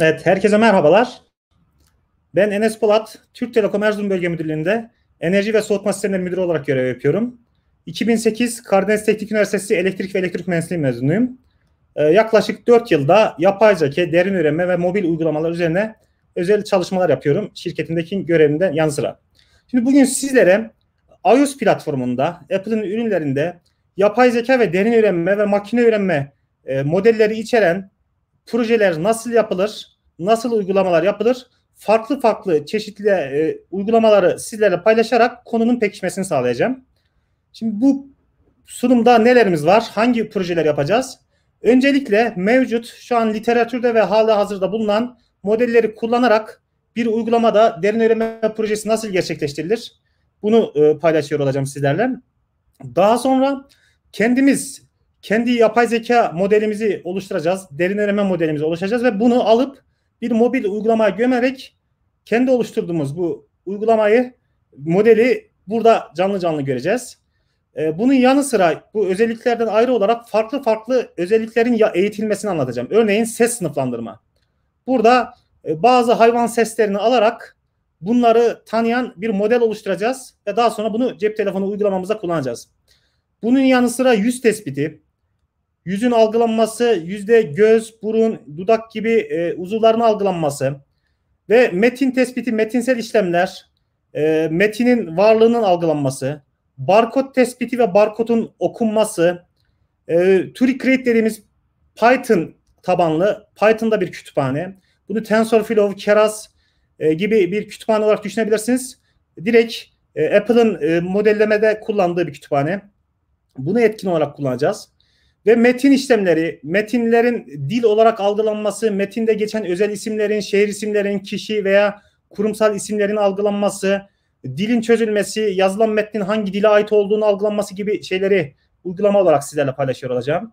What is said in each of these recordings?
Evet, herkese merhabalar. Ben Enes Polat, Türk Telekom Erzurum Bölge Müdürlüğü'nde Enerji ve Soğutma Sistemleri Müdürü olarak görev yapıyorum. 2008 Karadeniz Teknik Üniversitesi Elektrik ve Elektrik Mühendisliği mezunuyum. Ee, yaklaşık 4 yılda yapay zeka, derin öğrenme ve mobil uygulamalar üzerine özel çalışmalar yapıyorum şirketimdeki görevimden yanı sıra. Şimdi bugün sizlere iOS platformunda Apple'ın ürünlerinde yapay zeka ve derin öğrenme ve makine öğrenme e, modelleri içeren projeler nasıl yapılır, nasıl uygulamalar yapılır, farklı farklı çeşitli e, uygulamaları sizlerle paylaşarak konunun pekişmesini sağlayacağım. Şimdi bu sunumda nelerimiz var, hangi projeler yapacağız? Öncelikle mevcut şu an literatürde ve hala hazırda bulunan modelleri kullanarak bir uygulamada derin öğrenme projesi nasıl gerçekleştirilir? Bunu e, paylaşıyor olacağım sizlerle. Daha sonra kendimiz kendi yapay zeka modelimizi oluşturacağız. Derin öğrenme modelimizi oluşturacağız ve bunu alıp bir mobil uygulamaya gömerek kendi oluşturduğumuz bu uygulamayı modeli burada canlı canlı göreceğiz. Ee, bunun yanı sıra bu özelliklerden ayrı olarak farklı farklı özelliklerin ya eğitilmesini anlatacağım. Örneğin ses sınıflandırma. Burada e, bazı hayvan seslerini alarak bunları tanıyan bir model oluşturacağız ve daha sonra bunu cep telefonu uygulamamıza kullanacağız. Bunun yanı sıra yüz tespiti, yüzün algılanması, yüzde göz, burun, dudak gibi e, uzuvların algılanması ve metin tespiti, metinsel işlemler, e, metinin varlığının algılanması, barkod tespiti ve barkodun okunması, e, TuriCreate dediğimiz Python tabanlı, Python'da bir kütüphane. Bunu TensorFlow, Keras e, gibi bir kütüphane olarak düşünebilirsiniz. Direkt e, Apple'ın e, modellemede kullandığı bir kütüphane. Bunu etkin olarak kullanacağız. Ve metin işlemleri, metinlerin dil olarak algılanması, metinde geçen özel isimlerin, şehir isimlerin, kişi veya kurumsal isimlerin algılanması, dilin çözülmesi, yazılan metnin hangi dile ait olduğunu algılanması gibi şeyleri uygulama olarak sizlerle paylaşıyor olacağım.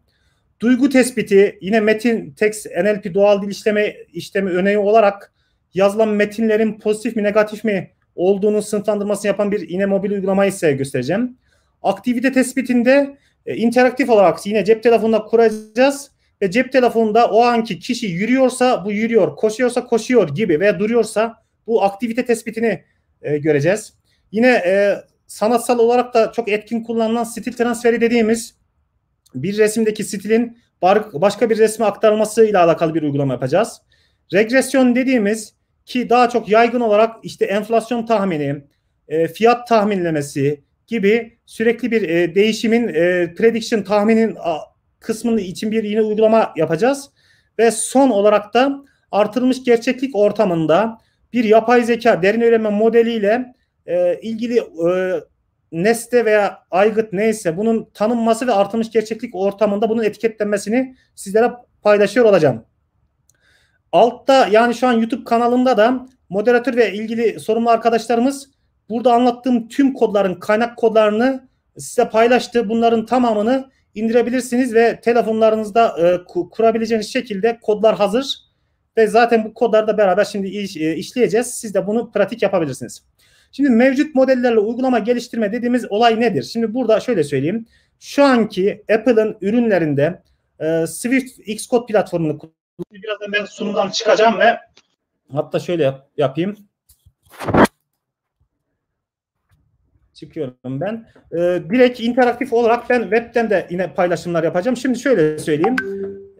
Duygu tespiti yine metin text NLP doğal dil işleme işlemi öneği olarak yazılan metinlerin pozitif mi negatif mi olduğunu sınıflandırmasını yapan bir yine mobil uygulamayı size göstereceğim. Aktivite tespitinde e, interaktif olarak yine cep telefonunda kuracağız ve cep telefonunda o anki kişi yürüyorsa bu yürüyor, koşuyorsa koşuyor gibi veya duruyorsa bu aktivite tespitini e, göreceğiz. Yine e, sanatsal olarak da çok etkin kullanılan stil transferi dediğimiz bir resimdeki stilin başka bir resme aktarmasıyla alakalı bir uygulama yapacağız. Regresyon dediğimiz ki daha çok yaygın olarak işte enflasyon tahmini, e, fiyat tahminlemesi, gibi sürekli bir e, değişimin e, prediction tahminin a, kısmının için bir yine uygulama yapacağız. Ve son olarak da artırılmış gerçeklik ortamında bir yapay zeka derin öğrenme modeliyle e, ilgili e, nesne veya aygıt neyse bunun tanınması ve artırılmış gerçeklik ortamında bunun etiketlenmesini sizlere paylaşıyor olacağım. Altta yani şu an YouTube kanalında da moderatör ve ilgili sorumlu arkadaşlarımız Burada anlattığım tüm kodların kaynak kodlarını size paylaştı. Bunların tamamını indirebilirsiniz ve telefonlarınızda e, kurabileceğiniz şekilde kodlar hazır. Ve zaten bu kodları da beraber şimdi iş, e, işleyeceğiz. Siz de bunu pratik yapabilirsiniz. Şimdi mevcut modellerle uygulama geliştirme dediğimiz olay nedir? Şimdi burada şöyle söyleyeyim. Şu anki Apple'ın ürünlerinde e, Swift Xcode platformunu birazdan ben sunumdan çıkacağım ve hatta şöyle yapayım çıkıyorum ben. Ee, direkt interaktif olarak ben webten de yine paylaşımlar yapacağım. Şimdi şöyle söyleyeyim.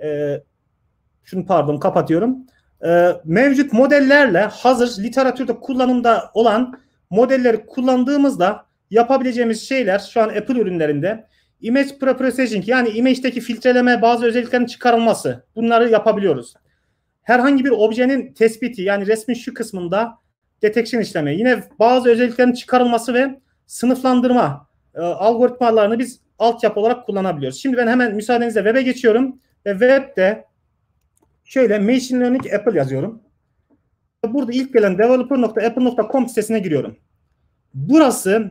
Ee, şunu pardon kapatıyorum. Ee, mevcut modellerle hazır literatürde kullanımda olan modelleri kullandığımızda yapabileceğimiz şeyler şu an Apple ürünlerinde image preprocessing yani image'deki filtreleme bazı özelliklerin çıkarılması bunları yapabiliyoruz. Herhangi bir objenin tespiti yani resmin şu kısmında detection işlemi yine bazı özelliklerin çıkarılması ve sınıflandırma e, algoritmalarını biz altyapı olarak kullanabiliyoruz. Şimdi ben hemen müsaadenizle web'e geçiyorum ve web'de şöyle machine learning Apple yazıyorum. Burada ilk gelen developer.apple.com sitesine giriyorum. Burası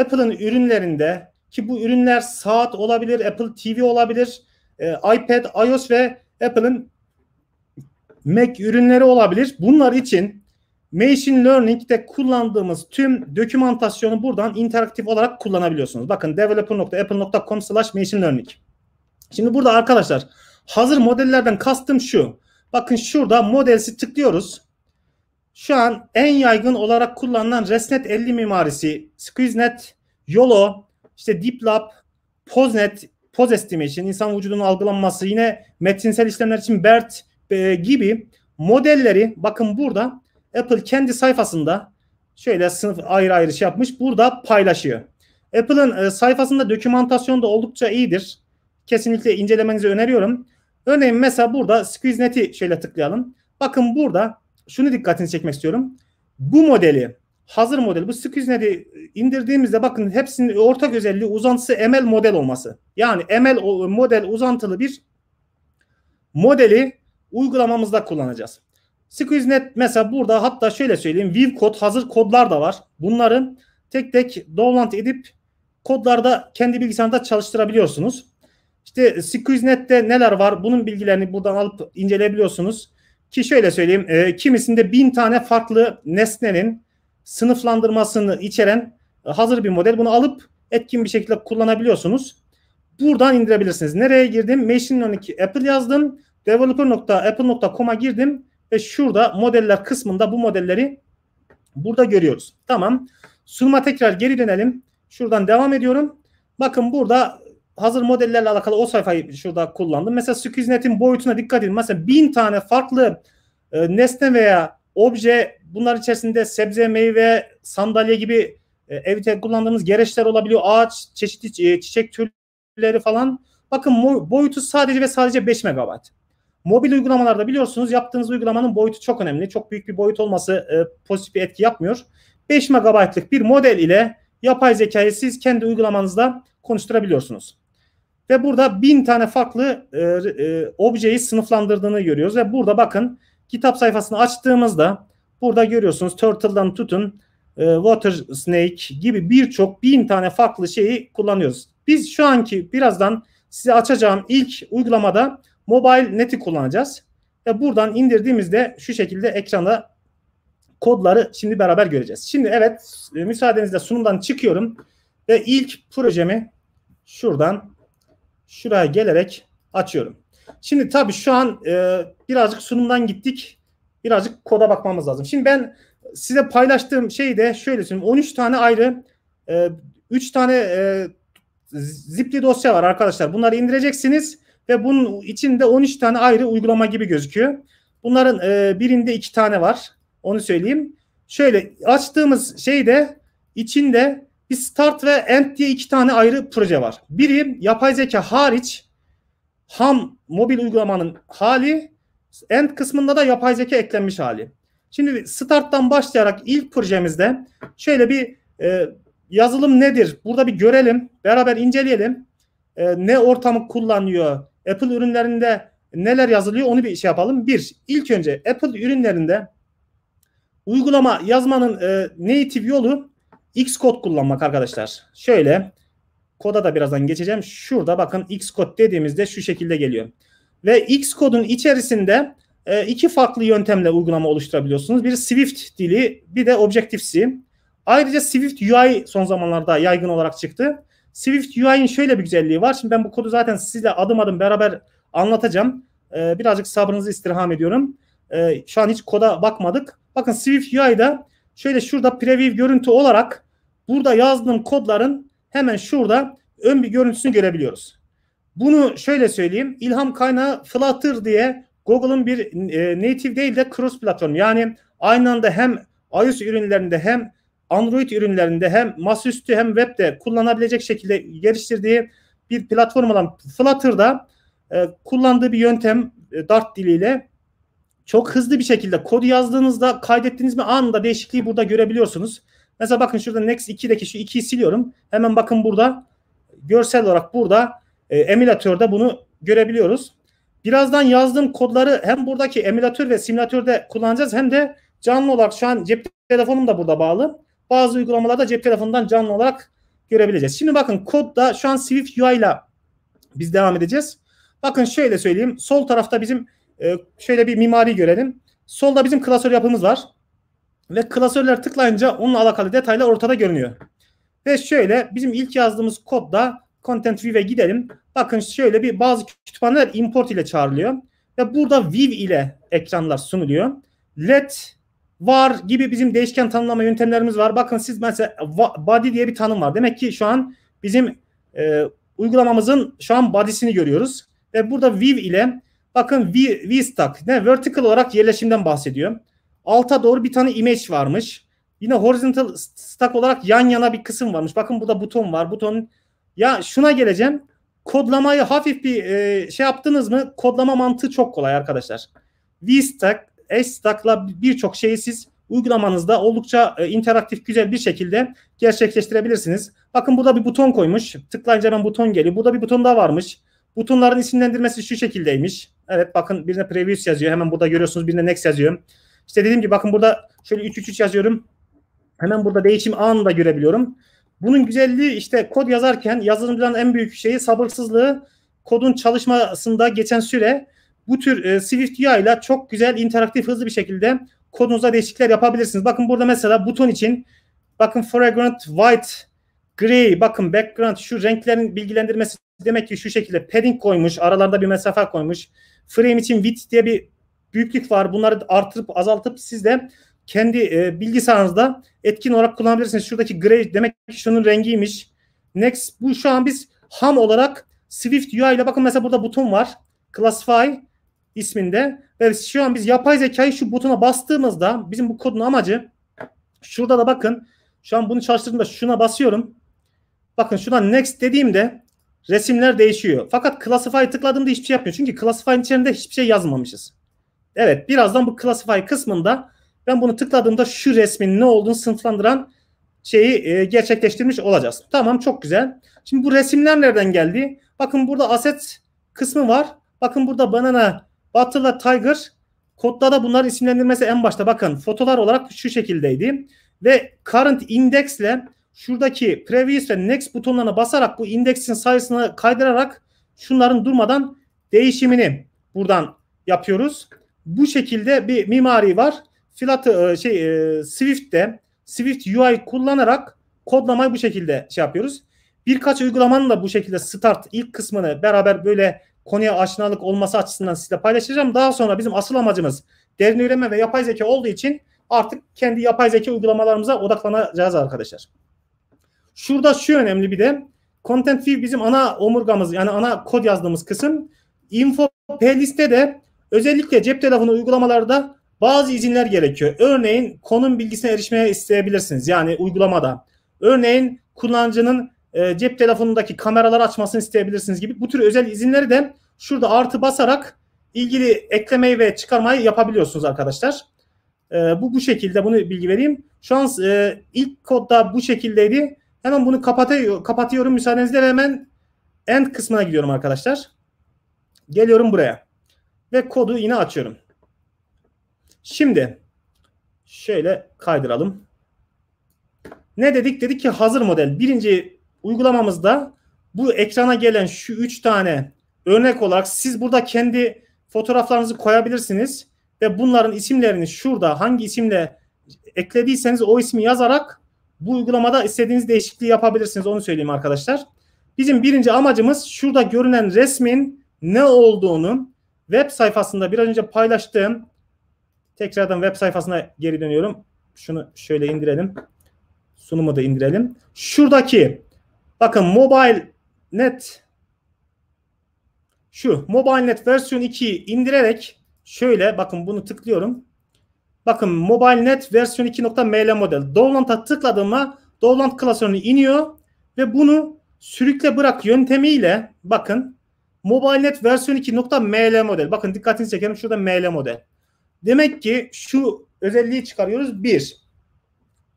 Apple'ın ürünlerinde ki bu ürünler saat olabilir, Apple TV olabilir, e, iPad, iOS ve Apple'ın Mac ürünleri olabilir. Bunlar için Machine Learning'de kullandığımız tüm dokümantasyonu buradan interaktif olarak kullanabiliyorsunuz. Bakın developer.apple.com slash machine learning. Şimdi burada arkadaşlar hazır modellerden kastım şu. Bakın şurada modelsi tıklıyoruz. Şu an en yaygın olarak kullanılan ResNet 50 mimarisi, SqueezeNet, YOLO, işte DeepLab, POSNet, POS Estimation, insan vücudunun algılanması, yine metinsel işlemler için BERT e, gibi modelleri bakın burada Apple kendi sayfasında şöyle sınıf ayrı ayrı şey yapmış. Burada paylaşıyor. Apple'ın e, sayfasında dokümantasyon da oldukça iyidir. Kesinlikle incelemenizi öneriyorum. Örneğin mesela burada SqueezeNet'i şöyle tıklayalım. Bakın burada şunu dikkatinizi çekmek istiyorum. Bu modeli hazır model bu SqueezeNet'i indirdiğimizde bakın hepsinin ortak özelliği uzantısı ML model olması. Yani ML model uzantılı bir modeli uygulamamızda kullanacağız. SqueezeNet mesela burada hatta şöyle söyleyeyim. View kod hazır kodlar da var. Bunların tek tek download edip kodlarda kendi bilgisayarında çalıştırabiliyorsunuz. İşte SqueezeNet'te neler var bunun bilgilerini buradan alıp inceleyebiliyorsunuz. Ki şöyle söyleyeyim e, kimisinde bin tane farklı nesnenin sınıflandırmasını içeren e, hazır bir model. Bunu alıp etkin bir şekilde kullanabiliyorsunuz. Buradan indirebilirsiniz. Nereye girdim? Machine Learning Apple yazdım. Developer.apple.com'a girdim. Ve şurada modeller kısmında bu modelleri burada görüyoruz. Tamam. Sunuma tekrar geri dönelim. Şuradan devam ediyorum. Bakın burada hazır modellerle alakalı o sayfayı şurada kullandım. Mesela SQLNet'in boyutuna dikkat edin. Mesela bin tane farklı e, nesne veya obje bunlar içerisinde sebze, meyve, sandalye gibi e, evde kullandığımız gereçler olabiliyor. Ağaç, çeşitli e, çiçek türleri falan. Bakın boyutu sadece ve sadece 5 megabayt. Mobil uygulamalarda biliyorsunuz yaptığınız uygulamanın boyutu çok önemli. Çok büyük bir boyut olması e, pozitif bir etki yapmıyor. 5 MB'lık bir model ile yapay zekayı siz kendi uygulamanızda konuşturabiliyorsunuz. Ve burada bin tane farklı e, e, objeyi sınıflandırdığını görüyoruz. Ve burada bakın kitap sayfasını açtığımızda burada görüyorsunuz Turtle'dan tutun e, Water Snake gibi birçok bin tane farklı şeyi kullanıyoruz. Biz şu anki birazdan size açacağım ilk uygulamada mobile net'i kullanacağız. Ve buradan indirdiğimizde şu şekilde ekranda kodları şimdi beraber göreceğiz. Şimdi evet e, müsaadenizle sunumdan çıkıyorum ve ilk projemi şuradan şuraya gelerek açıyorum. Şimdi tabii şu an e, birazcık sunumdan gittik. Birazcık koda bakmamız lazım. Şimdi ben size paylaştığım şey de şöyle söyleyeyim. 13 tane ayrı e, 3 tane e, zipli dosya var arkadaşlar. Bunları indireceksiniz ve bunun içinde 13 tane ayrı uygulama gibi gözüküyor. Bunların e, birinde iki tane var. Onu söyleyeyim. Şöyle açtığımız şeyde içinde bir start ve end diye iki tane ayrı proje var. Biri yapay zeka hariç ham mobil uygulamanın hali, end kısmında da yapay zeka eklenmiş hali. Şimdi starttan başlayarak ilk projemizde şöyle bir e, yazılım nedir? Burada bir görelim, beraber inceleyelim. E, ne ortamı kullanıyor? Apple ürünlerinde neler yazılıyor onu bir şey yapalım. Bir, ilk önce Apple ürünlerinde uygulama yazmanın e, native yolu Xcode kullanmak arkadaşlar. Şöyle koda da birazdan geçeceğim. Şurada bakın Xcode dediğimizde şu şekilde geliyor. Ve Xcode'un içerisinde e, iki farklı yöntemle uygulama oluşturabiliyorsunuz. Bir Swift dili bir de Objective-C. Ayrıca Swift UI son zamanlarda yaygın olarak çıktı. Swift UI'nin şöyle bir güzelliği var. Şimdi ben bu kodu zaten sizle adım adım beraber anlatacağım. Ee, birazcık sabrınızı istirham ediyorum. Ee, şu an hiç koda bakmadık. Bakın Swift UI'da şöyle şurada preview görüntü olarak burada yazdığım kodların hemen şurada ön bir görüntüsünü görebiliyoruz. Bunu şöyle söyleyeyim. İlham kaynağı Flutter diye Google'ın bir e, native değil de cross platform. Yani aynı anda hem iOS ürünlerinde hem Android ürünlerinde hem masaüstü hem webde kullanabilecek şekilde geliştirdiği bir platform olan Flutter'da e, kullandığı bir yöntem e, Dart diliyle çok hızlı bir şekilde kod yazdığınızda kaydettiğiniz mi anında değişikliği burada görebiliyorsunuz. Mesela bakın şurada Next 2'deki şu 2'yi siliyorum. Hemen bakın burada görsel olarak burada e, emülatörde bunu görebiliyoruz. Birazdan yazdığım kodları hem buradaki emülatör ve simülatörde kullanacağız hem de canlı olarak şu an cep telefonum da burada bağlı bazı uygulamalarda cep telefonundan canlı olarak görebileceğiz. Şimdi bakın kodda şu an Swift UI ile biz devam edeceğiz. Bakın şöyle söyleyeyim. Sol tarafta bizim e, şöyle bir mimari görelim. Solda bizim klasör yapımız var. Ve klasörler tıklayınca onun alakalı detaylar ortada görünüyor. Ve şöyle bizim ilk yazdığımız kodda Content View'e gidelim. Bakın şöyle bir bazı kütüphaneler import ile çağrılıyor. Ve burada View ile ekranlar sunuluyor. Let var gibi bizim değişken tanımlama yöntemlerimiz var. Bakın siz mesela body diye bir tanım var. Demek ki şu an bizim e, uygulamamızın şu an body'sini görüyoruz. Ve burada view ile bakın view, ne vertical olarak yerleşimden bahsediyor. Alta doğru bir tane image varmış. Yine horizontal stack olarak yan yana bir kısım varmış. Bakın burada buton var. buton. ya şuna geleceğim. Kodlamayı hafif bir e, şey yaptınız mı? Kodlama mantığı çok kolay arkadaşlar. V S Stack'la birçok şeyi siz uygulamanızda oldukça e, interaktif güzel bir şekilde gerçekleştirebilirsiniz. Bakın burada bir buton koymuş. Tıklayınca hemen buton geliyor. Burada bir buton daha varmış. Butonların isimlendirmesi şu şekildeymiş. Evet bakın birine previous yazıyor. Hemen burada görüyorsunuz birine next yazıyor. İşte dediğim gibi bakın burada şöyle 3-3-3 yazıyorum. Hemen burada değişim anında görebiliyorum. Bunun güzelliği işte kod yazarken yazılımcıların en büyük şeyi sabırsızlığı kodun çalışmasında geçen süre bu tür e, Swift UI ile çok güzel interaktif hızlı bir şekilde kodunuza değişiklikler yapabilirsiniz. Bakın burada mesela buton için bakın foreground white gray bakın background şu renklerin bilgilendirmesi demek ki şu şekilde padding koymuş aralarda bir mesafe koymuş. Frame için width diye bir büyüklük var. Bunları artırıp azaltıp siz de kendi e, bilgi etkin olarak kullanabilirsiniz. Şuradaki gray demek ki şunun rengiymiş. Next bu şu an biz ham olarak Swift UI ile bakın mesela burada buton var. Classify isminde ve şu an biz yapay zekayı şu butona bastığımızda bizim bu kodun amacı şurada da bakın şu an bunu çalıştırdığımda şuna basıyorum. Bakın şuna next dediğimde resimler değişiyor. Fakat classify tıkladığımda hiçbir şey yapmıyor. Çünkü classify içerisinde hiçbir şey yazmamışız. Evet birazdan bu classify kısmında ben bunu tıkladığımda şu resmin ne olduğunu sınıflandıran şeyi e, gerçekleştirmiş olacağız. Tamam çok güzel. Şimdi bu resimler nereden geldi? Bakın burada asset kısmı var. Bakın burada banana Butter'la Tiger kodlara bunlar isimlendirmesi en başta bakın fotolar olarak şu şekildeydi. Ve current indexle şuradaki previous ve next butonlarına basarak bu indeksin sayısını kaydırarak şunların durmadan değişimini buradan yapıyoruz. Bu şekilde bir mimari var. Flat e, şey Swift'te Swift UI kullanarak kodlamayı bu şekilde şey yapıyoruz. Birkaç uygulamanın da bu şekilde start ilk kısmını beraber böyle konuya aşinalık olması açısından sizle paylaşacağım. Daha sonra bizim asıl amacımız derin öğrenme ve yapay zeka olduğu için artık kendi yapay zeka uygulamalarımıza odaklanacağız arkadaşlar. Şurada şu önemli bir de Content View bizim ana omurgamız yani ana kod yazdığımız kısım. Info playliste de özellikle cep telefonu uygulamalarda bazı izinler gerekiyor. Örneğin konum bilgisine erişmeye isteyebilirsiniz yani uygulamada. Örneğin kullanıcının e, cep telefonundaki kameraları açmasını isteyebilirsiniz gibi bu tür özel izinleri de şurada artı basarak ilgili eklemeyi ve çıkarmayı yapabiliyorsunuz arkadaşlar. E, bu bu şekilde bunu bilgi vereyim. Şu an e, ilk kodda bu şekildeydi. Hemen bunu kapatıyor, kapatıyorum müsaadenizle ve hemen end kısmına gidiyorum arkadaşlar. Geliyorum buraya ve kodu yine açıyorum. Şimdi şöyle kaydıralım. Ne dedik? Dedik ki hazır model. Birinci uygulamamızda bu ekrana gelen şu üç tane örnek olarak siz burada kendi fotoğraflarınızı koyabilirsiniz ve bunların isimlerini şurada hangi isimle eklediyseniz o ismi yazarak bu uygulamada istediğiniz değişikliği yapabilirsiniz. Onu söyleyeyim arkadaşlar. Bizim birinci amacımız şurada görünen resmin ne olduğunu web sayfasında biraz önce paylaştığım tekrardan web sayfasına geri dönüyorum. Şunu şöyle indirelim. Sunumu da indirelim. Şuradaki Bakın mobile net şu mobile net versiyon 2'yi indirerek şöyle bakın bunu tıklıyorum. Bakın mobile net versiyon 2.ml model. Download'a tıkladığımda download klasörünü iniyor ve bunu sürükle bırak yöntemiyle bakın Mobile Net versiyon 2.ml model. Bakın dikkatini çekerim şurada ml model. Demek ki şu özelliği çıkarıyoruz. Bir,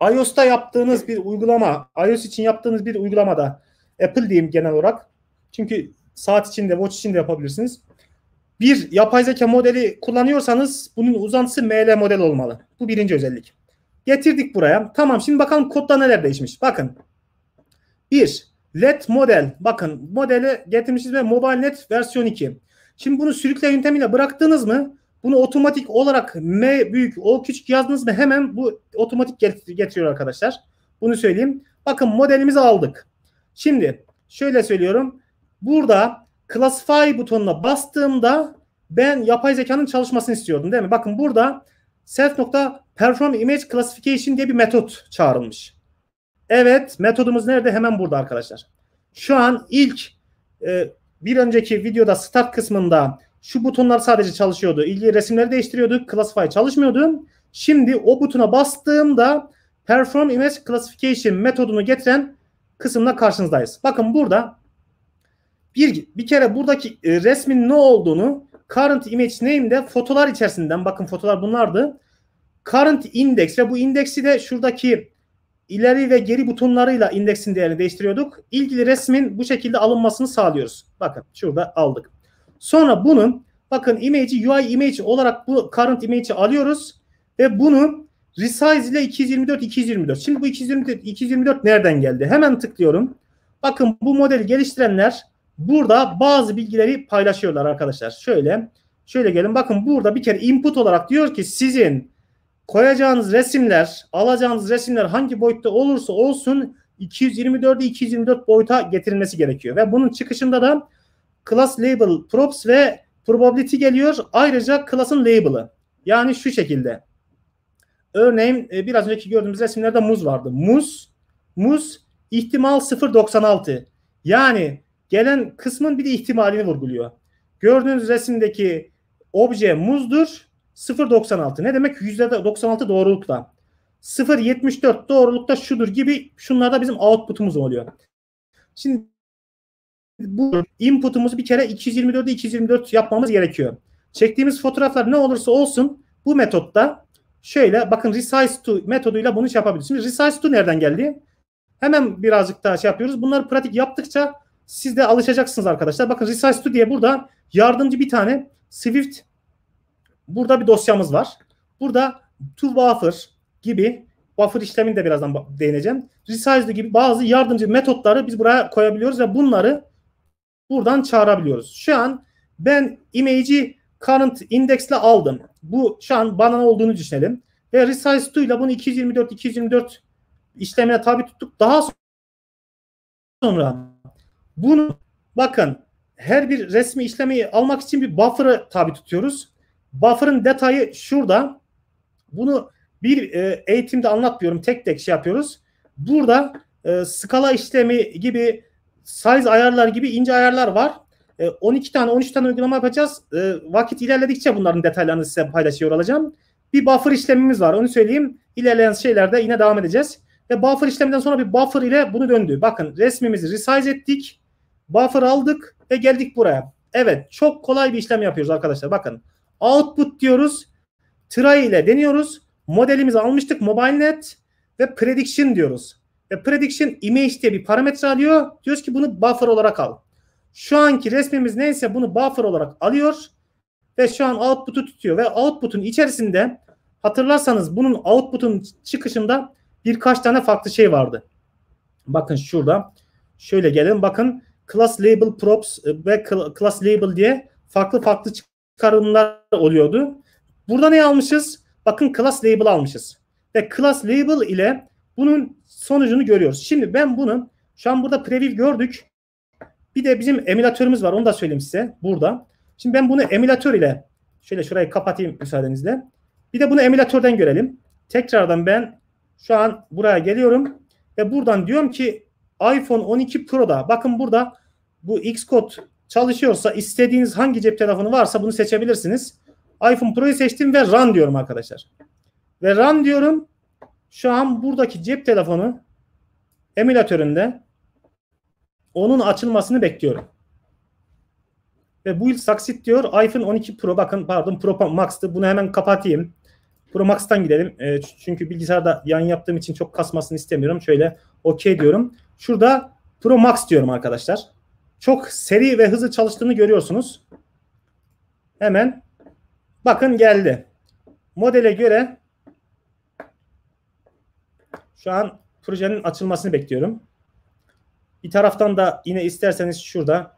iOS'ta yaptığınız bir uygulama, iOS için yaptığınız bir uygulamada Apple diyeyim genel olarak. Çünkü saat için de watch için de yapabilirsiniz. Bir yapay zeka modeli kullanıyorsanız bunun uzantısı ML model olmalı. Bu birinci özellik. Getirdik buraya. Tamam şimdi bakalım kodda neler değişmiş. Bakın. Bir. Let model. Bakın modeli getirmişiz ve mobile net versiyon 2. Şimdi bunu sürükle yöntemiyle bıraktınız mı bunu otomatik olarak M büyük O küçük yazdınız ve hemen bu otomatik getiriyor arkadaşlar. Bunu söyleyeyim. Bakın modelimizi aldık. Şimdi şöyle söylüyorum. Burada Classify butonuna bastığımda ben yapay zekanın çalışmasını istiyordum değil mi? Bakın burada self.perform image classification diye bir metot çağrılmış. Evet metodumuz nerede? Hemen burada arkadaşlar. Şu an ilk e, bir önceki videoda start kısmında şu butonlar sadece çalışıyordu. İlgili resimleri değiştiriyorduk. Classify çalışmıyordu. Şimdi o butona bastığımda Perform Image Classification metodunu getiren kısımla karşınızdayız. Bakın burada bir, bir kere buradaki e, resmin ne olduğunu Current Image Name'de fotolar içerisinden bakın fotolar bunlardı. Current Index ve bu indeksi de şuradaki ileri ve geri butonlarıyla indeksin değerini değiştiriyorduk. İlgili resmin bu şekilde alınmasını sağlıyoruz. Bakın şurada aldık. Sonra bunun bakın image'i UI image olarak bu current image'i alıyoruz ve bunu resize ile 224 224. Şimdi bu 224 224 nereden geldi? Hemen tıklıyorum. Bakın bu modeli geliştirenler burada bazı bilgileri paylaşıyorlar arkadaşlar. Şöyle şöyle gelin bakın burada bir kere input olarak diyor ki sizin koyacağınız resimler, alacağınız resimler hangi boyutta olursa olsun 224'ü 224 boyuta getirilmesi gerekiyor. Ve bunun çıkışında da class label props ve probability geliyor. Ayrıca class'ın label'ı. Yani şu şekilde. Örneğin e, biraz önceki gördüğümüz resimlerde muz vardı. Muz, muz ihtimal 0.96. Yani gelen kısmın bir de ihtimalini vurguluyor. Gördüğünüz resimdeki obje muzdur. 0.96 ne demek? %96 doğrulukta. 0.74 doğrulukta şudur gibi şunlarda bizim output'umuz oluyor. Şimdi bu input'umuzu bir kere 224'e 224 yapmamız gerekiyor. Çektiğimiz fotoğraflar ne olursa olsun bu metotta şöyle bakın resize to metoduyla bunu şey yapabiliriz. Şimdi resize to nereden geldi? Hemen birazcık daha şey yapıyoruz. Bunları pratik yaptıkça siz de alışacaksınız arkadaşlar. Bakın resize to diye burada yardımcı bir tane Swift burada bir dosyamız var. Burada to buffer gibi buffer işlemini de birazdan değineceğim. Resize gibi bazı yardımcı metotları biz buraya koyabiliyoruz ve bunları buradan çağırabiliyoruz. Şu an ben image'i current index'le aldım. Bu şu an bana olduğunu düşünelim. Ve resize ile bunu 224 224 işlemine tabi tuttuk. Daha sonra bunu bakın her bir resmi işlemi almak için bir buffer'ı tabi tutuyoruz. Buffer'ın detayı şurada. Bunu bir e, eğitimde anlatmıyorum. Tek tek şey yapıyoruz. Burada e, skala işlemi gibi size ayarlar gibi ince ayarlar var. 12 e, tane 13 tane uygulama yapacağız. E, vakit ilerledikçe bunların detaylarını size paylaşıyor olacağım. Bir buffer işlemimiz var onu söyleyeyim. İlerleyen şeylerde yine devam edeceğiz. Ve buffer işleminden sonra bir buffer ile bunu döndü. Bakın resmimizi resize ettik. Buffer aldık ve geldik buraya. Evet çok kolay bir işlem yapıyoruz arkadaşlar. Bakın output diyoruz. Try ile deniyoruz. Modelimizi almıştık MobileNet ve prediction diyoruz ve prediction image diye bir parametre alıyor. Diyoruz ki bunu buffer olarak al. Şu anki resmimiz neyse bunu buffer olarak alıyor ve şu an output'u tutuyor ve output'un içerisinde hatırlarsanız bunun output'un çıkışında birkaç tane farklı şey vardı. Bakın şurada şöyle gelin bakın class label props e, ve class label diye farklı farklı çıkarımlar oluyordu. Burada ne almışız? Bakın class label almışız. Ve class label ile bunun sonucunu görüyoruz. Şimdi ben bunun şu an burada preview gördük. Bir de bizim emülatörümüz var. Onu da söyleyeyim size burada. Şimdi ben bunu emülatör ile şöyle şurayı kapatayım müsaadenizle. Bir de bunu emülatörden görelim. Tekrardan ben şu an buraya geliyorum ve buradan diyorum ki iPhone 12 Pro'da bakın burada bu Xcode çalışıyorsa istediğiniz hangi cep telefonu varsa bunu seçebilirsiniz. iPhone Pro'yu seçtim ve run diyorum arkadaşlar. Ve run diyorum şu an buradaki cep telefonu emülatöründe onun açılmasını bekliyorum. Ve bu yıl saksit diyor iPhone 12 Pro bakın pardon Pro Max'tı bunu hemen kapatayım. Pro Max'tan gidelim. E, çünkü bilgisayarda yan yaptığım için çok kasmasını istemiyorum. Şöyle ok, diyorum. Şurada Pro Max diyorum arkadaşlar. Çok seri ve hızlı çalıştığını görüyorsunuz. Hemen bakın geldi. Modele göre şu an projenin açılmasını bekliyorum. Bir taraftan da yine isterseniz şurada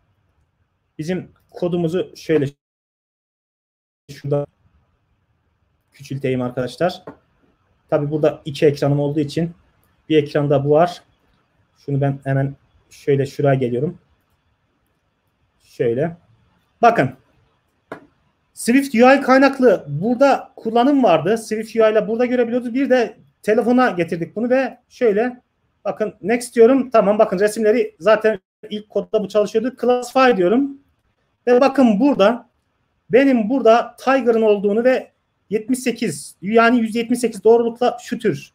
bizim kodumuzu şöyle şurada küçülteyim arkadaşlar. Tabi burada iki ekranım olduğu için bir ekranda bu var. Şunu ben hemen şöyle şuraya geliyorum. Şöyle. Bakın. Swift UI kaynaklı burada kullanım vardı. Swift UI ile burada görebiliyordu. Bir de Telefona getirdik bunu ve şöyle bakın next diyorum. Tamam bakın resimleri zaten ilk kodda bu çalışıyordu. Classify diyorum. Ve bakın burada benim burada Tiger'ın olduğunu ve 78 yani 178 doğrulukla şu tür.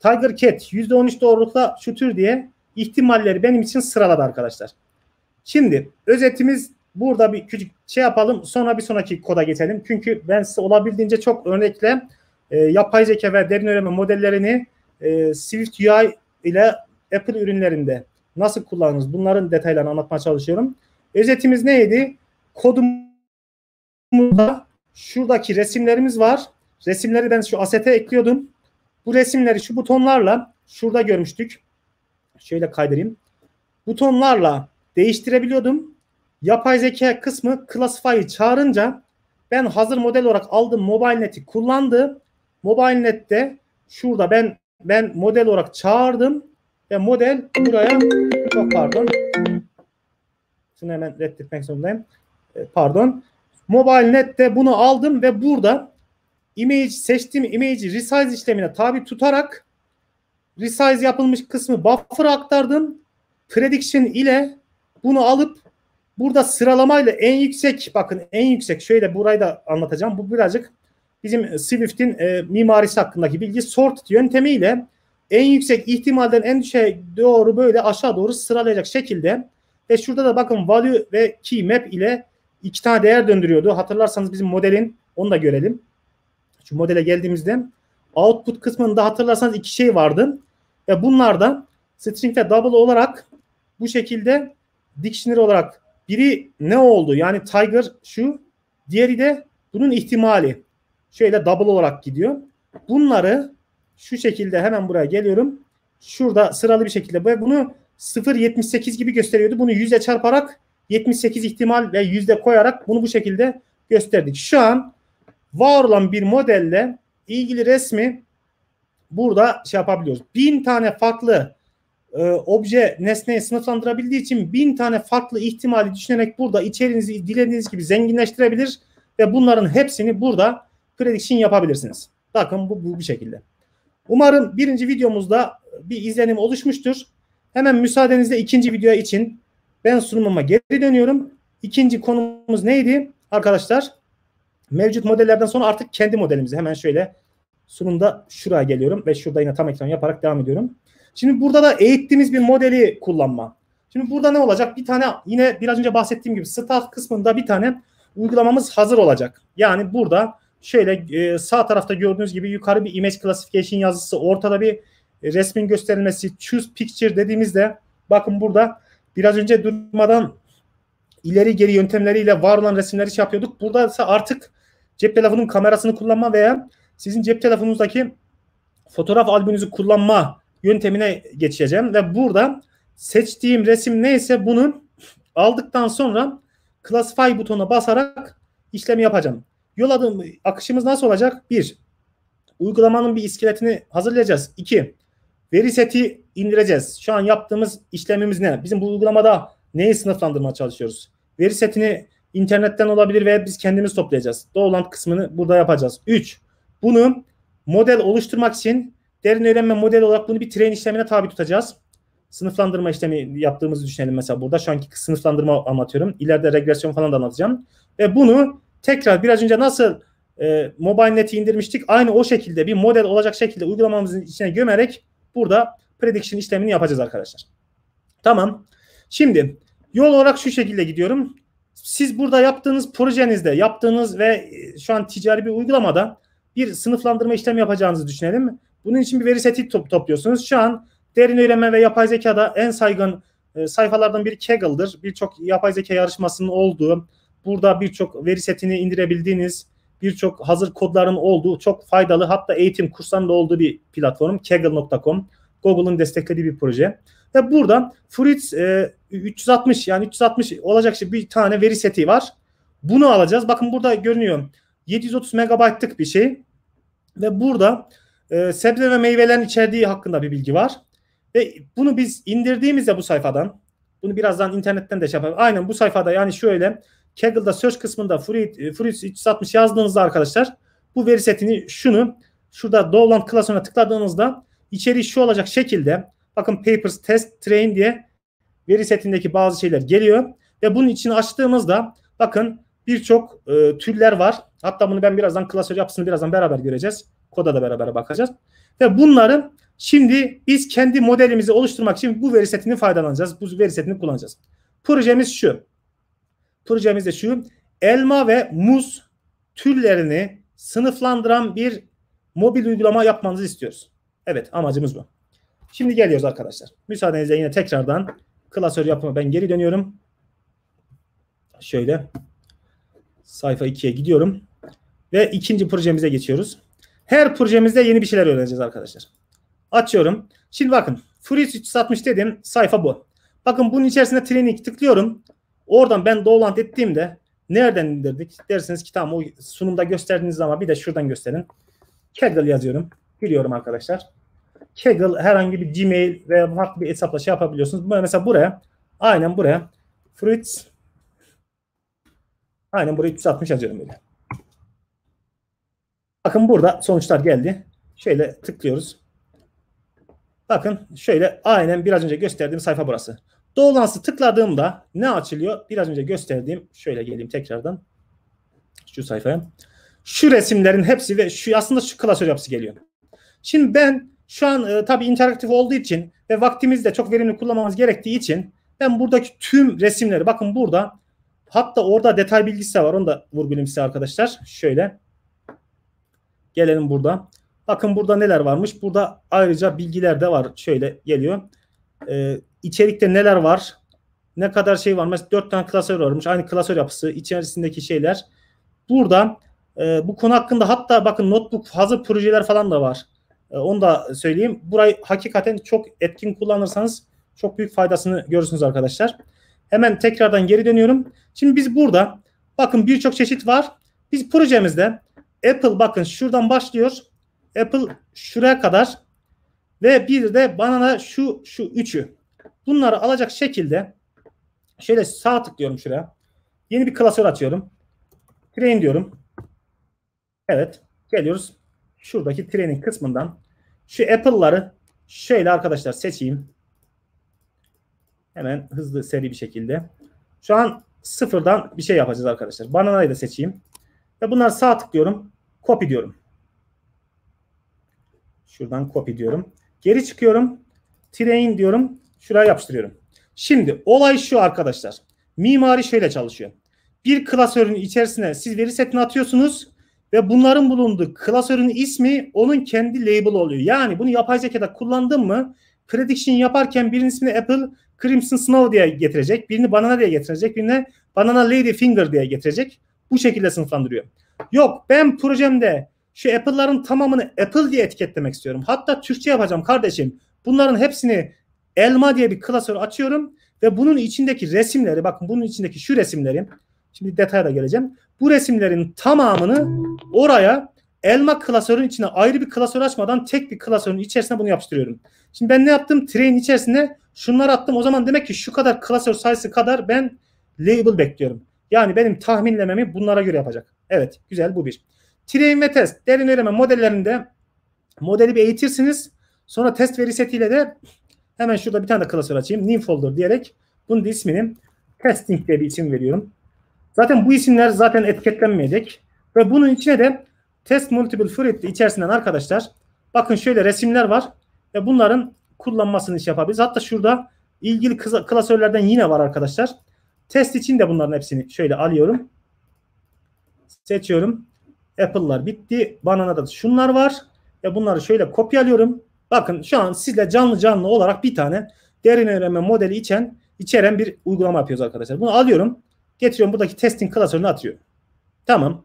Tiger Cat %13 doğrulukla şu tür diye ihtimalleri benim için sıraladı arkadaşlar. Şimdi özetimiz burada bir küçük şey yapalım sonra bir sonraki koda geçelim. Çünkü ben size olabildiğince çok örnekle e, yapay zeka ve derin öğrenme modellerini e, Swift UI ile Apple ürünlerinde nasıl kullanırız? Bunların detaylarını anlatmaya çalışıyorum. Özetimiz neydi? Kodumda şuradaki resimlerimiz var. Resimleri ben şu asete ekliyordum. Bu resimleri şu butonlarla şurada görmüştük. Şöyle kaydırayım. Butonlarla değiştirebiliyordum. Yapay zeka kısmı Classify'ı çağırınca ben hazır model olarak aldığım MobileNet'i kullandı MobileNet'te şurada ben ben model olarak çağırdım ve model buraya çok pardon şunu hemen reddetmek zorundayım. E, pardon. MobileNet'te bunu aldım ve burada image seçtiğim image'i resize işlemine tabi tutarak resize yapılmış kısmı buffer aktardım. Prediction ile bunu alıp burada sıralamayla en yüksek bakın en yüksek şöyle burayı da anlatacağım. Bu birazcık bizim e, Swift'in e, mimarisi hakkındaki bilgi sort yöntemiyle en yüksek ihtimalden en düşe doğru böyle aşağı doğru sıralayacak şekilde ve şurada da bakın value ve key map ile iki tane değer döndürüyordu. Hatırlarsanız bizim modelin onu da görelim. Şu modele geldiğimizde output kısmında hatırlarsanız iki şey vardı. Ve bunlardan string ve double olarak bu şekilde dictionary olarak biri ne oldu? Yani tiger şu, diğeri de bunun ihtimali şöyle double olarak gidiyor. Bunları şu şekilde hemen buraya geliyorum. Şurada sıralı bir şekilde ve bunu 0.78 gibi gösteriyordu. Bunu yüzde çarparak 78 ihtimal ve yüzde koyarak bunu bu şekilde gösterdik. Şu an var olan bir modelle ilgili resmi burada şey yapabiliyoruz. Bin tane farklı e, obje nesneyi sınıflandırabildiği için bin tane farklı ihtimali düşünerek burada içeriğinizi dilediğiniz gibi zenginleştirebilir ve bunların hepsini burada prediction yapabilirsiniz. Bakın bu, bu, bu şekilde. Umarım birinci videomuzda bir izlenim oluşmuştur. Hemen müsaadenizle ikinci video için ben sunumuma geri dönüyorum. İkinci konumuz neydi arkadaşlar? Mevcut modellerden sonra artık kendi modelimizi hemen şöyle sunumda şuraya geliyorum ve şurada yine tam ekran yaparak devam ediyorum. Şimdi burada da eğittiğimiz bir modeli kullanma. Şimdi burada ne olacak? Bir tane yine biraz önce bahsettiğim gibi staff kısmında bir tane uygulamamız hazır olacak. Yani burada Şöyle e, sağ tarafta gördüğünüz gibi yukarı bir image classification yazısı, ortada bir e, resmin gösterilmesi, choose picture dediğimizde bakın burada biraz önce durmadan ileri geri yöntemleriyle var olan resimleri şey yapıyorduk. Burada ise artık cep telefonunun kamerasını kullanma veya sizin cep telefonunuzdaki fotoğraf albümünüzü kullanma yöntemine geçeceğim ve burada seçtiğim resim neyse bunu aldıktan sonra classify butonuna basarak işlemi yapacağım. Yol adım akışımız nasıl olacak? Bir, uygulamanın bir iskeletini hazırlayacağız. İki, veri seti indireceğiz. Şu an yaptığımız işlemimiz ne? Bizim bu uygulamada neyi sınıflandırmaya çalışıyoruz? Veri setini internetten olabilir veya biz kendimiz toplayacağız. Doğulant kısmını burada yapacağız. Üç, bunu model oluşturmak için derin öğrenme modeli olarak bunu bir train işlemine tabi tutacağız. Sınıflandırma işlemi yaptığımızı düşünelim mesela burada. Şu anki sınıflandırma anlatıyorum. İleride regresyon falan da anlatacağım. Ve bunu tekrar biraz önce nasıl e, mobile neti indirmiştik aynı o şekilde bir model olacak şekilde uygulamamızın içine gömerek burada prediction işlemini yapacağız arkadaşlar. Tamam. Şimdi yol olarak şu şekilde gidiyorum. Siz burada yaptığınız projenizde yaptığınız ve e, şu an ticari bir uygulamada bir sınıflandırma işlemi yapacağınızı düşünelim. Bunun için bir veri seti top topluyorsunuz. Şu an derin öğrenme ve yapay zekada en saygın e, sayfalardan biri Kaggle'dır. Birçok yapay zeka yarışmasının olduğu Burada birçok veri setini indirebildiğiniz, birçok hazır kodların olduğu çok faydalı hatta eğitim kurslarında olduğu bir platform kaggle.com. Google'ın desteklediği bir proje. Ve buradan fruits e, 360 yani 360 olacak şey bir tane veri seti var. Bunu alacağız. Bakın burada görünüyor. 730 megabaytlık bir şey. Ve burada e, sebze ve meyvelerin içerdiği hakkında bir bilgi var. Ve bunu biz indirdiğimizde bu sayfadan bunu birazdan internetten de şey yapalım. Aynen bu sayfada yani şöyle Kaggle'da search kısmında Fruits e, 360 yazdığınızda arkadaşlar bu veri setini şunu şurada Dowland klasörüne tıkladığınızda içeriği şu olacak şekilde bakın papers test train diye veri setindeki bazı şeyler geliyor ve bunun için açtığımızda bakın birçok e, türler var. Hatta bunu ben birazdan klasör yapısını birazdan beraber göreceğiz. Koda da beraber bakacağız. Ve bunların şimdi biz kendi modelimizi oluşturmak için bu veri setini faydalanacağız. Bu veri setini kullanacağız. Projemiz şu. Projemizde şu. Elma ve muz türlerini sınıflandıran bir mobil uygulama yapmanızı istiyoruz. Evet amacımız bu. Şimdi geliyoruz arkadaşlar. Müsaadenizle yine tekrardan klasör yapımı ben geri dönüyorum. Şöyle sayfa 2'ye gidiyorum. Ve ikinci projemize geçiyoruz. Her projemizde yeni bir şeyler öğreneceğiz arkadaşlar. Açıyorum. Şimdi bakın. free 360 dedim. Sayfa bu. Bakın bunun içerisinde training tıklıyorum. Oradan ben dolant ettiğimde nereden indirdik derseniz ki tamam o sunumda gösterdiğiniz ama bir de şuradan gösterin. Kaggle yazıyorum. biliyorum arkadaşlar. Kaggle herhangi bir Gmail veya farklı bir hesapla şey yapabiliyorsunuz. Mesela buraya aynen buraya fruits aynen buraya 360 yazıyorum böyle. Bakın burada sonuçlar geldi. Şöyle tıklıyoruz. Bakın şöyle aynen biraz önce gösterdiğim sayfa burası. Dolansı tıkladığımda ne açılıyor? Biraz önce gösterdiğim şöyle geleyim tekrardan şu sayfaya. Şu resimlerin hepsi ve şu aslında şu klasör yapısı geliyor. Şimdi ben şu an e, tabii interaktif olduğu için ve vaktimizi de çok verimli kullanmamız gerektiği için ben buradaki tüm resimleri bakın burada hatta orada detay bilgisi var. Onu da vurgulayayım size arkadaşlar. Şöyle gelelim burada. Bakın burada neler varmış. Burada ayrıca bilgiler de var. Şöyle geliyor. E, içerikte neler var? Ne kadar şey var? Mesela 4 tane klasör varmış. Aynı klasör yapısı, içerisindeki şeyler. Burada e, bu konu hakkında hatta bakın notebook hazır projeler falan da var. E, onu da söyleyeyim. Burayı hakikaten çok etkin kullanırsanız çok büyük faydasını görürsünüz arkadaşlar. Hemen tekrardan geri dönüyorum. Şimdi biz burada bakın birçok çeşit var. Biz projemizde Apple bakın şuradan başlıyor. Apple şuraya kadar ve bir de bana da şu şu üçü. Bunları alacak şekilde şöyle sağ tıklıyorum şuraya. Yeni bir klasör açıyorum. Train diyorum. Evet. Geliyoruz. Şuradaki train'in kısmından şu Apple'ları şöyle arkadaşlar seçeyim. Hemen hızlı seri bir şekilde. Şu an sıfırdan bir şey yapacağız arkadaşlar. Bananayı da seçeyim. Ve bunlar sağ tıklıyorum. Copy diyorum. Şuradan copy diyorum. Geri çıkıyorum. Train diyorum. Şuraya yapıştırıyorum. Şimdi olay şu arkadaşlar. Mimari şöyle çalışıyor. Bir klasörün içerisine siz veri setini atıyorsunuz ve bunların bulunduğu klasörün ismi onun kendi label oluyor. Yani bunu yapay zekada kullandın mı prediction yaparken birinin ismini Apple Crimson Snow diye getirecek, birini Banana diye getirecek, birine Banana Lady Finger diye getirecek. Bu şekilde sınıflandırıyor. Yok ben projemde şu Apple'ların tamamını Apple diye etiketlemek istiyorum. Hatta Türkçe yapacağım kardeşim. Bunların hepsini elma diye bir klasör açıyorum ve bunun içindeki resimleri bakın bunun içindeki şu resimleri şimdi detaya da geleceğim. Bu resimlerin tamamını oraya elma klasörün içine ayrı bir klasör açmadan tek bir klasörün içerisine bunu yapıştırıyorum. Şimdi ben ne yaptım? Train içerisine şunları attım. O zaman demek ki şu kadar klasör sayısı kadar ben label bekliyorum. Yani benim tahminlememi bunlara göre yapacak. Evet güzel bu bir. Train ve test derin öğrenme modellerinde modeli bir eğitirsiniz. Sonra test veri setiyle de Hemen şurada bir tane de klasör açayım. New folder diyerek bunun da ismini testing diye bir isim veriyorum. Zaten bu isimler zaten etiketlenmeyecek. Ve bunun içine de test multiple thread içerisinden arkadaşlar bakın şöyle resimler var ve bunların kullanmasını iş şey yapabiliriz. Hatta şurada ilgili klasörlerden yine var arkadaşlar. Test için de bunların hepsini şöyle alıyorum. Seçiyorum. Apple'lar bitti. Banana'da şunlar var. Ve bunları şöyle kopyalıyorum. Bakın şu an sizle canlı canlı olarak bir tane derin öğrenme modeli içen içeren bir uygulama yapıyoruz arkadaşlar. Bunu alıyorum. Getiriyorum buradaki testing klasörünü atıyor. Tamam.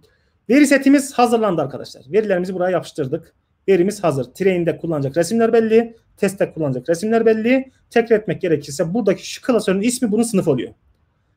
Veri setimiz hazırlandı arkadaşlar. Verilerimizi buraya yapıştırdık. Verimiz hazır. Train'de kullanacak resimler belli. Testte kullanacak resimler belli. Tekrar etmek gerekirse buradaki şu klasörün ismi bunun sınıf oluyor.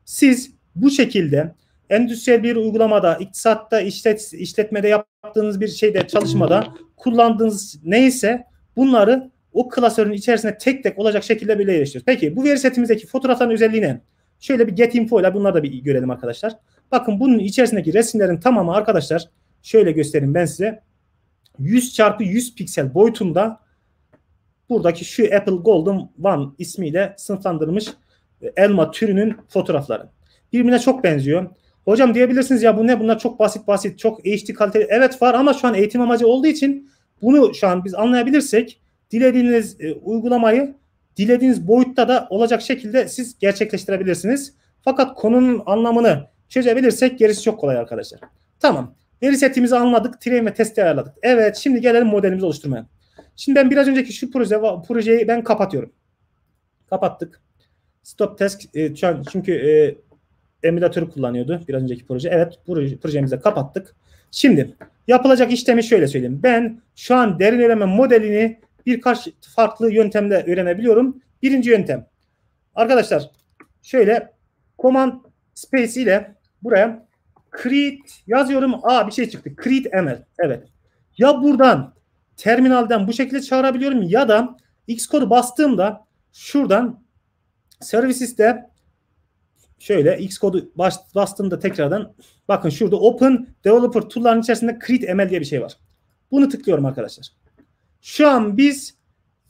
Siz bu şekilde endüstriyel bir uygulamada, iktisatta, işlet, işletmede yaptığınız bir şeyde, çalışmada kullandığınız neyse Bunları o klasörün içerisinde tek tek olacak şekilde birleştiriyoruz. Peki bu veri setimizdeki fotoğrafların özelliği ne? Şöyle bir get info ile bunları da bir görelim arkadaşlar. Bakın bunun içerisindeki resimlerin tamamı arkadaşlar şöyle göstereyim ben size. 100 çarpı 100 piksel boyutunda buradaki şu Apple Golden One ismiyle sınıflandırılmış e, elma türünün fotoğrafları. Birbirine çok benziyor. Hocam diyebilirsiniz ya bu ne bunlar çok basit basit çok HD kaliteli. Evet var ama şu an eğitim amacı olduğu için bunu şu an biz anlayabilirsek dilediğiniz e, uygulamayı dilediğiniz boyutta da olacak şekilde siz gerçekleştirebilirsiniz. Fakat konunun anlamını çözebilirsek gerisi çok kolay arkadaşlar. Tamam. Veri setimizi anladık. Train ve testi ayarladık. Evet şimdi gelelim modelimizi oluşturmaya. Şimdi ben biraz önceki şu proje, projeyi ben kapatıyorum. Kapattık. Stop test e, çünkü e, emülatörü kullanıyordu biraz önceki proje. Evet projemizi kapattık. Şimdi Yapılacak işlemi şöyle söyleyeyim. Ben şu an derin öğrenme modelini birkaç farklı yöntemle öğrenebiliyorum. Birinci yöntem. Arkadaşlar şöyle command space ile buraya create yazıyorum. Aa bir şey çıktı. Create ml. Evet. Ya buradan terminalden bu şekilde çağırabiliyorum ya da Xcode'u bastığımda şuradan services'te şöyle X kodu baş, bastığımda tekrardan bakın şurada Open Developer Tool'ların içerisinde Create ML diye bir şey var. Bunu tıklıyorum arkadaşlar. Şu an biz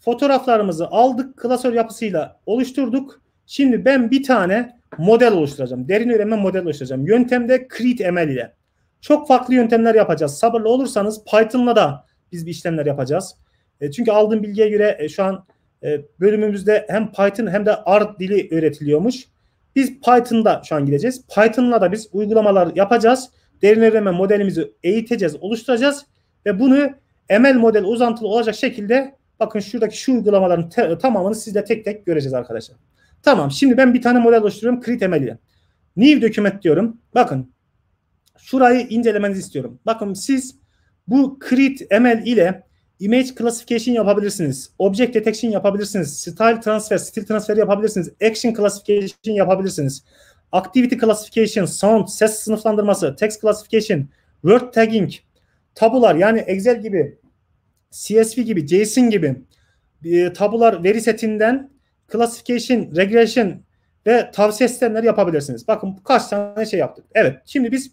fotoğraflarımızı aldık. Klasör yapısıyla oluşturduk. Şimdi ben bir tane model oluşturacağım. Derin öğrenme model oluşturacağım. yöntemde Create ML ile. Çok farklı yöntemler yapacağız. Sabırlı olursanız Python'la da biz bir işlemler yapacağız. E, çünkü aldığım bilgiye göre e, şu an e, bölümümüzde hem Python hem de R dili öğretiliyormuş. Biz Python'da şu an gideceğiz. Python'la da biz uygulamalar yapacağız. Derin öğrenme modelimizi eğiteceğiz, oluşturacağız ve bunu ML model uzantılı olacak şekilde bakın şuradaki şu uygulamaların te- tamamını sizle tek tek göreceğiz arkadaşlar. Tamam şimdi ben bir tane model oluşturuyorum Crit ML ile. New document diyorum. Bakın şurayı incelemenizi istiyorum. Bakın siz bu Crit ML ile Image classification yapabilirsiniz. Object detection yapabilirsiniz. Style transfer, stil transferi yapabilirsiniz. Action classification yapabilirsiniz. Activity classification, sound, ses sınıflandırması, text classification, word tagging, tabular yani Excel gibi, CSV gibi, JSON gibi e, tabular veri setinden classification, regression ve tavsiye sistemleri yapabilirsiniz. Bakın kaç tane şey yaptık. Evet şimdi biz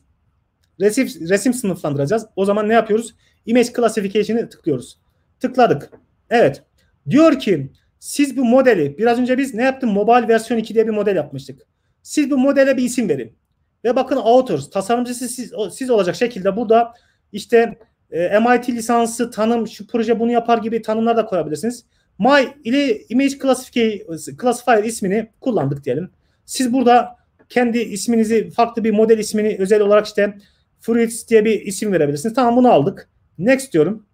resim, resim sınıflandıracağız. O zaman ne yapıyoruz? Image Classification'ı tıklıyoruz. Tıkladık. Evet. Diyor ki siz bu modeli biraz önce biz ne yaptık? Mobile versiyon 2 diye bir model yapmıştık. Siz bu modele bir isim verin. Ve bakın authors, tasarımcısı siz, siz olacak şekilde burada işte e, MIT lisansı, tanım, şu proje bunu yapar gibi tanımlar da koyabilirsiniz. My ile Image Classifier ismini kullandık diyelim. Siz burada kendi isminizi, farklı bir model ismini özel olarak işte Fruits diye bir isim verebilirsiniz. Tamam bunu aldık. Next diyorum.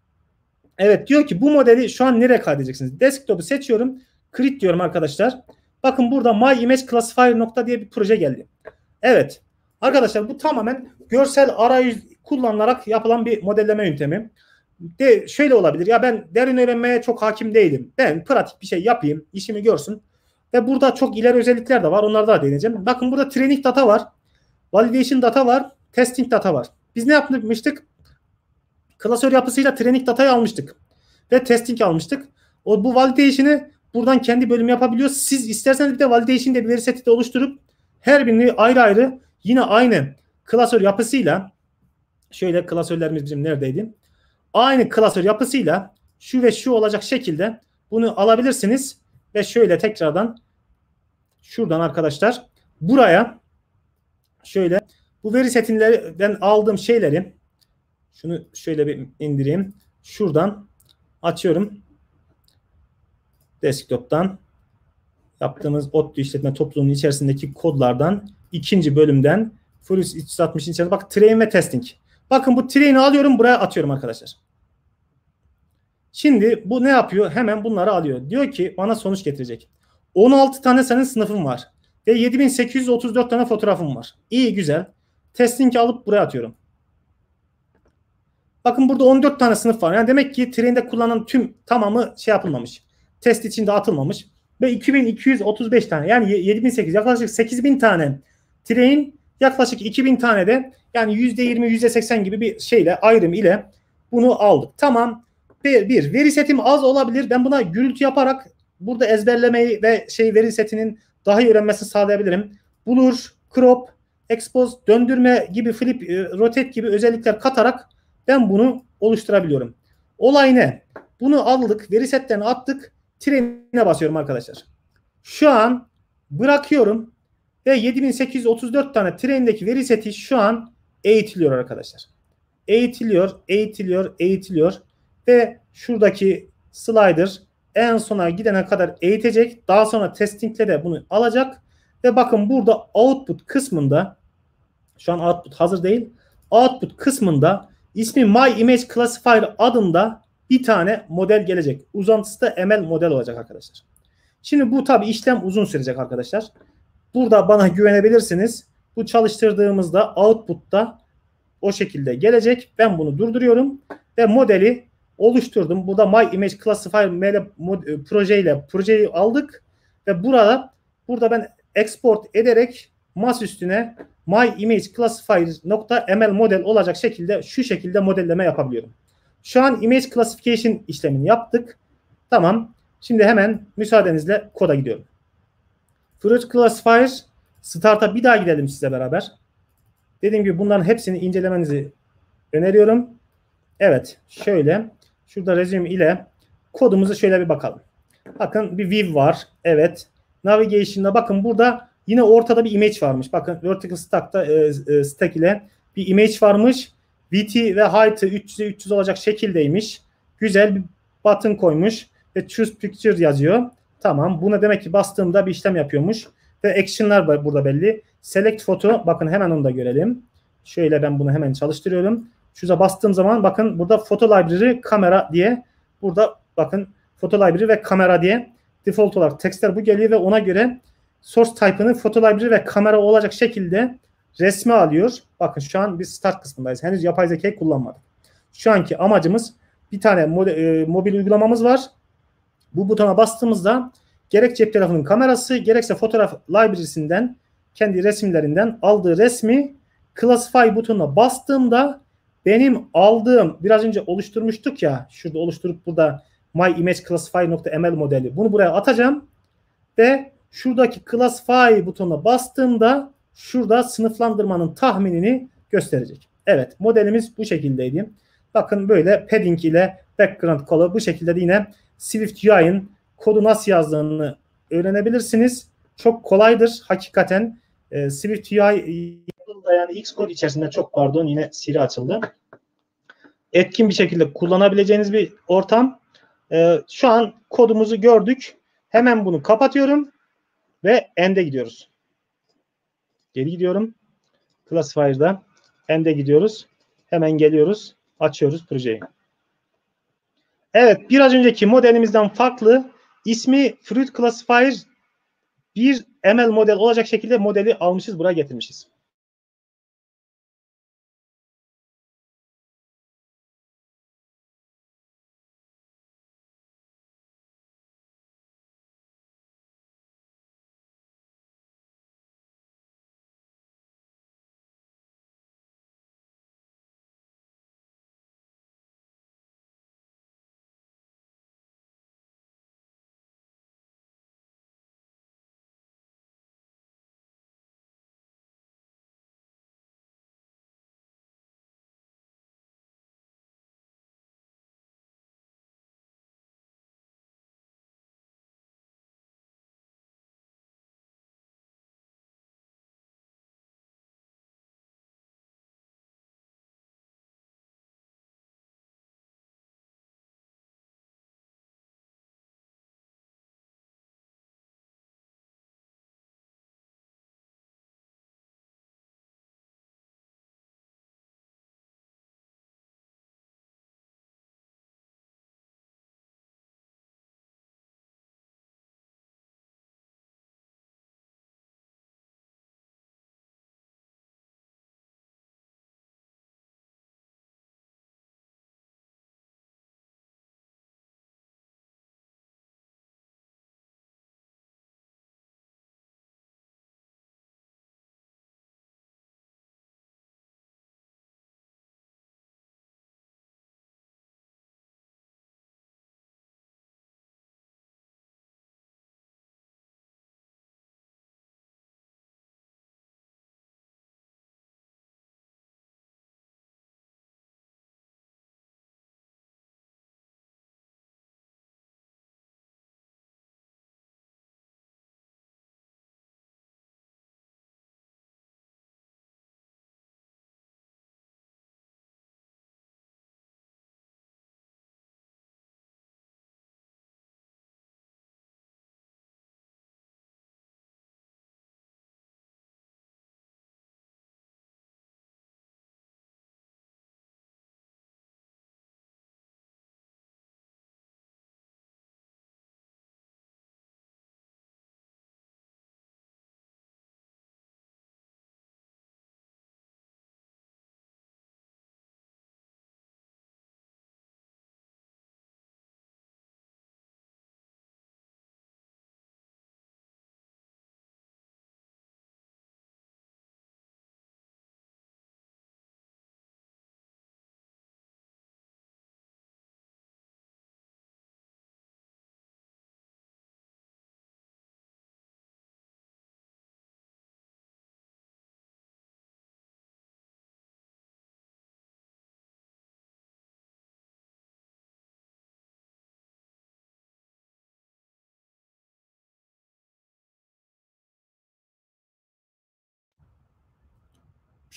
Evet diyor ki bu modeli şu an nereye kaydedeceksiniz? Desktop'u seçiyorum. Create diyorum arkadaşlar. Bakın burada My Image Classifier nokta diye bir proje geldi. Evet. Arkadaşlar bu tamamen görsel arayüz kullanılarak yapılan bir modelleme yöntemi. De, şöyle olabilir ya ben derin öğrenmeye çok hakim değilim. Ben pratik bir şey yapayım, işimi görsün. Ve burada çok ileri özellikler de var. Onları da değineceğim. Bakın burada training data var. Validation data var. Testing data var. Biz ne yapmıştık? klasör yapısıyla training datayı almıştık. Ve testing almıştık. O bu validation'ı buradan kendi bölümü yapabiliyor. Siz isterseniz bir de validation diye bir veri seti de oluşturup her birini ayrı ayrı yine aynı klasör yapısıyla şöyle klasörlerimiz bizim neredeydi? Aynı klasör yapısıyla şu ve şu olacak şekilde bunu alabilirsiniz ve şöyle tekrardan şuradan arkadaşlar buraya şöyle bu veri setinden aldığım şeyleri şunu şöyle bir indireyim. Şuradan açıyorum. Desktop'tan yaptığımız ODTÜ işletme topluluğunun içerisindeki kodlardan ikinci bölümden Furious 360'ın içerisinde bak train ve testing. Bakın bu train'i alıyorum buraya atıyorum arkadaşlar. Şimdi bu ne yapıyor? Hemen bunları alıyor. Diyor ki bana sonuç getirecek. 16 tane senin sınıfın var. Ve 7834 tane fotoğrafım var. İyi güzel. Testing'i alıp buraya atıyorum. Bakın burada 14 tane sınıf var. Yani demek ki trende kullanılan tüm tamamı şey yapılmamış. Test içinde atılmamış. Ve 2235 tane yani 7800 yaklaşık 8000 tane trenin yaklaşık 2000 tane de yani %20 %80 gibi bir şeyle ayrım ile bunu aldık. Tamam bir, bir veri setim az olabilir. Ben buna gürültü yaparak burada ezberlemeyi ve şey veri setinin daha iyi öğrenmesini sağlayabilirim. Bulur, crop, expose, döndürme gibi flip, e, rotate gibi özellikler katarak ben bunu oluşturabiliyorum. Olay ne? Bunu aldık, veri setlerine attık, trenine basıyorum arkadaşlar. Şu an bırakıyorum ve 7834 tane trendeki veri seti şu an eğitiliyor arkadaşlar. Eğitiliyor, eğitiliyor, eğitiliyor ve şuradaki slider en sona gidene kadar eğitecek. Daha sonra testingle de bunu alacak ve bakın burada output kısmında şu an output hazır değil. Output kısmında İsmi My Image Classifier adında bir tane model gelecek. Uzantısı da ML model olacak arkadaşlar. Şimdi bu tabi işlem uzun sürecek arkadaşlar. Burada bana güvenebilirsiniz. Bu çalıştırdığımızda output'ta o şekilde gelecek. Ben bunu durduruyorum ve modeli oluşturdum. Burada My Image Classifier ML e, projeyle projeyi aldık ve burada burada ben export ederek mas üstüne my image classifier ml model olacak şekilde şu şekilde modelleme yapabiliyorum. Şu an image classification işlemini yaptık. Tamam. Şimdi hemen müsaadenizle koda gidiyorum. Fruit classifier start'a bir daha gidelim size beraber. Dediğim gibi bunların hepsini incelemenizi öneriyorum. Evet şöyle şurada resume ile kodumuzu şöyle bir bakalım. Bakın bir view var. Evet. Navigation'da bakın burada Yine ortada bir image varmış. Bakın vertical stack'ta e, e, stack ile bir image varmış. VT ve height'ı 300'e 300 olacak şekildeymiş. Güzel bir button koymuş ve choose picture yazıyor. Tamam. Buna demek ki bastığımda bir işlem yapıyormuş. Ve action'lar burada belli. Select photo. Bakın hemen onu da görelim. Şöyle ben bunu hemen çalıştırıyorum. Şuza bastığım zaman bakın burada photo library kamera diye burada bakın photo library ve kamera diye default olarak tekstler bu geliyor ve ona göre source type'ını photo library ve kamera olacak şekilde resmi alıyor. Bakın şu an biz start kısmındayız. Henüz yapay zekayı kullanmadık. Şu anki amacımız bir tane e, mobil uygulamamız var. Bu butona bastığımızda gerek cep telefonun kamerası gerekse fotoğraf library'sinden kendi resimlerinden aldığı resmi classify butonuna bastığımda benim aldığım biraz önce oluşturmuştuk ya şurada oluşturup burada my image classify.ml modeli bunu buraya atacağım ve Şuradaki Classify butonuna bastığımda şurada sınıflandırmanın tahminini gösterecek. Evet modelimiz bu şekildeydi. Bakın böyle padding ile background color bu şekilde yine Swift UI'nin kodu nasıl yazdığını öğrenebilirsiniz. Çok kolaydır hakikaten. E, Swift UI yani Xcode içerisinde çok pardon yine Siri açıldı. Etkin bir şekilde kullanabileceğiniz bir ortam. E, şu an kodumuzu gördük. Hemen bunu kapatıyorum. Ve end'e gidiyoruz. Geri gidiyorum. Classifier'da end'e gidiyoruz. Hemen geliyoruz. Açıyoruz projeyi. Evet biraz önceki modelimizden farklı ismi Fruit Classifier bir ML model olacak şekilde modeli almışız buraya getirmişiz.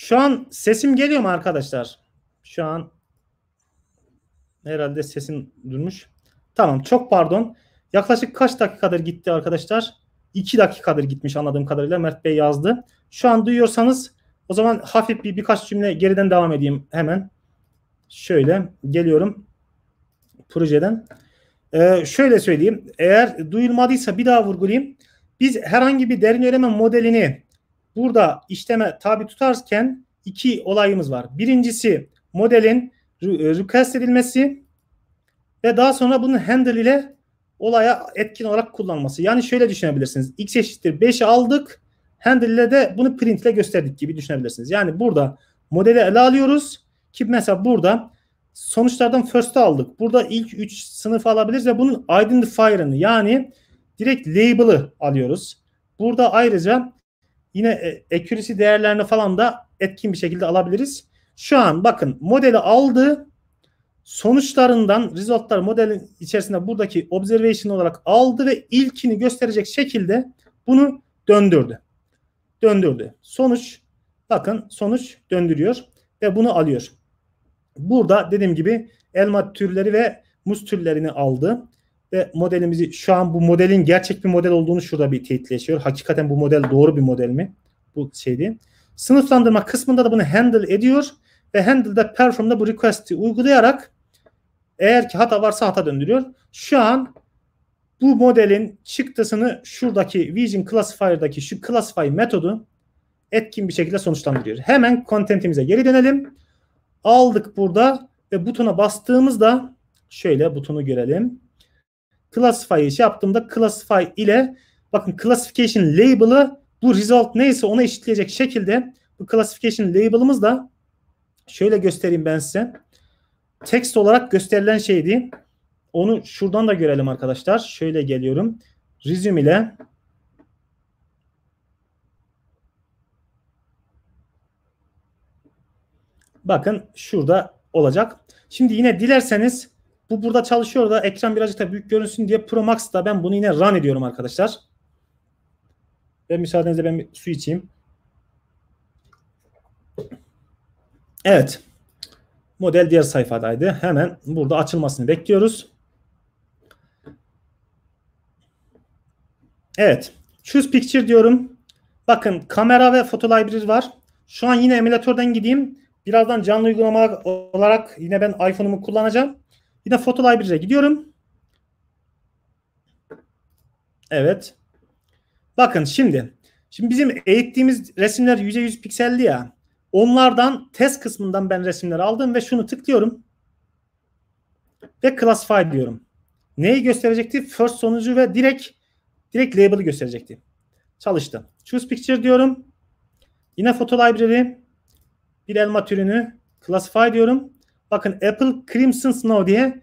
Şu an sesim geliyor mu arkadaşlar? Şu an herhalde sesim durmuş. Tamam çok pardon. Yaklaşık kaç dakikadır gitti arkadaşlar? 2 dakikadır gitmiş anladığım kadarıyla Mert Bey yazdı. Şu an duyuyorsanız o zaman hafif bir birkaç cümle geriden devam edeyim hemen. Şöyle geliyorum projeden. Ee, şöyle söyleyeyim. Eğer duyulmadıysa bir daha vurgulayayım. Biz herhangi bir derin öğrenme modelini burada işleme tabi tutarken iki olayımız var. Birincisi modelin e, request edilmesi ve daha sonra bunun handle ile olaya etkin olarak kullanması. Yani şöyle düşünebilirsiniz. X eşittir 5'i aldık. Handle ile de bunu print ile gösterdik gibi düşünebilirsiniz. Yani burada modeli ele alıyoruz ki mesela burada sonuçlardan first'ı aldık. Burada ilk 3 sınıfı alabiliriz ve bunun identifier'ını yani direkt label'ı alıyoruz. Burada ayrıca Yine e, accuracy değerlerini falan da etkin bir şekilde alabiliriz. Şu an bakın modeli aldı. Sonuçlarından resultlar modelin içerisinde buradaki observation olarak aldı ve ilkini gösterecek şekilde bunu döndürdü. Döndürdü. Sonuç bakın sonuç döndürüyor ve bunu alıyor. Burada dediğim gibi elma türleri ve muz türlerini aldı ve modelimizi şu an bu modelin gerçek bir model olduğunu şurada bir teyitleşiyor. Hakikaten bu model doğru bir model mi? Bu şeydi. Sınıflandırma kısmında da bunu handle ediyor ve handle'da perform'da bu request'i uygulayarak eğer ki hata varsa hata döndürüyor. Şu an bu modelin çıktısını şuradaki Vision Classifier'daki şu classify metodu etkin bir şekilde sonuçlandırıyor. Hemen content'imize geri dönelim. Aldık burada ve butona bastığımızda şöyle butonu görelim. Classify'ı şey yaptığımda classify ile bakın classification label'ı bu result neyse ona eşitleyecek şekilde bu classification label'ımız da şöyle göstereyim ben size. Text olarak gösterilen şeydi. Onu şuradan da görelim arkadaşlar. Şöyle geliyorum. Resume ile Bakın şurada olacak. Şimdi yine dilerseniz bu burada çalışıyor da ekran birazcık da büyük görünsün diye Pro Max'ta ben bunu yine run ediyorum arkadaşlar. Ve müsaadenizle ben bir su içeyim. Evet. Model diğer sayfadaydı. Hemen burada açılmasını bekliyoruz. Evet. Choose picture diyorum. Bakın kamera ve foto library var. Şu an yine emülatörden gideyim. Birazdan canlı uygulama olarak yine ben iPhone'umu kullanacağım. Yine Photo Library'e gidiyorum. Evet. Bakın şimdi. Şimdi bizim eğittiğimiz resimler %100 pikselli ya. Onlardan test kısmından ben resimleri aldım ve şunu tıklıyorum. Ve classify diyorum. Neyi gösterecekti? First sonucu ve direkt direkt label'ı gösterecekti. Çalıştı. Choose picture diyorum. Yine photo library. Bir elma türünü classify diyorum. Bakın Apple Crimson Snow diye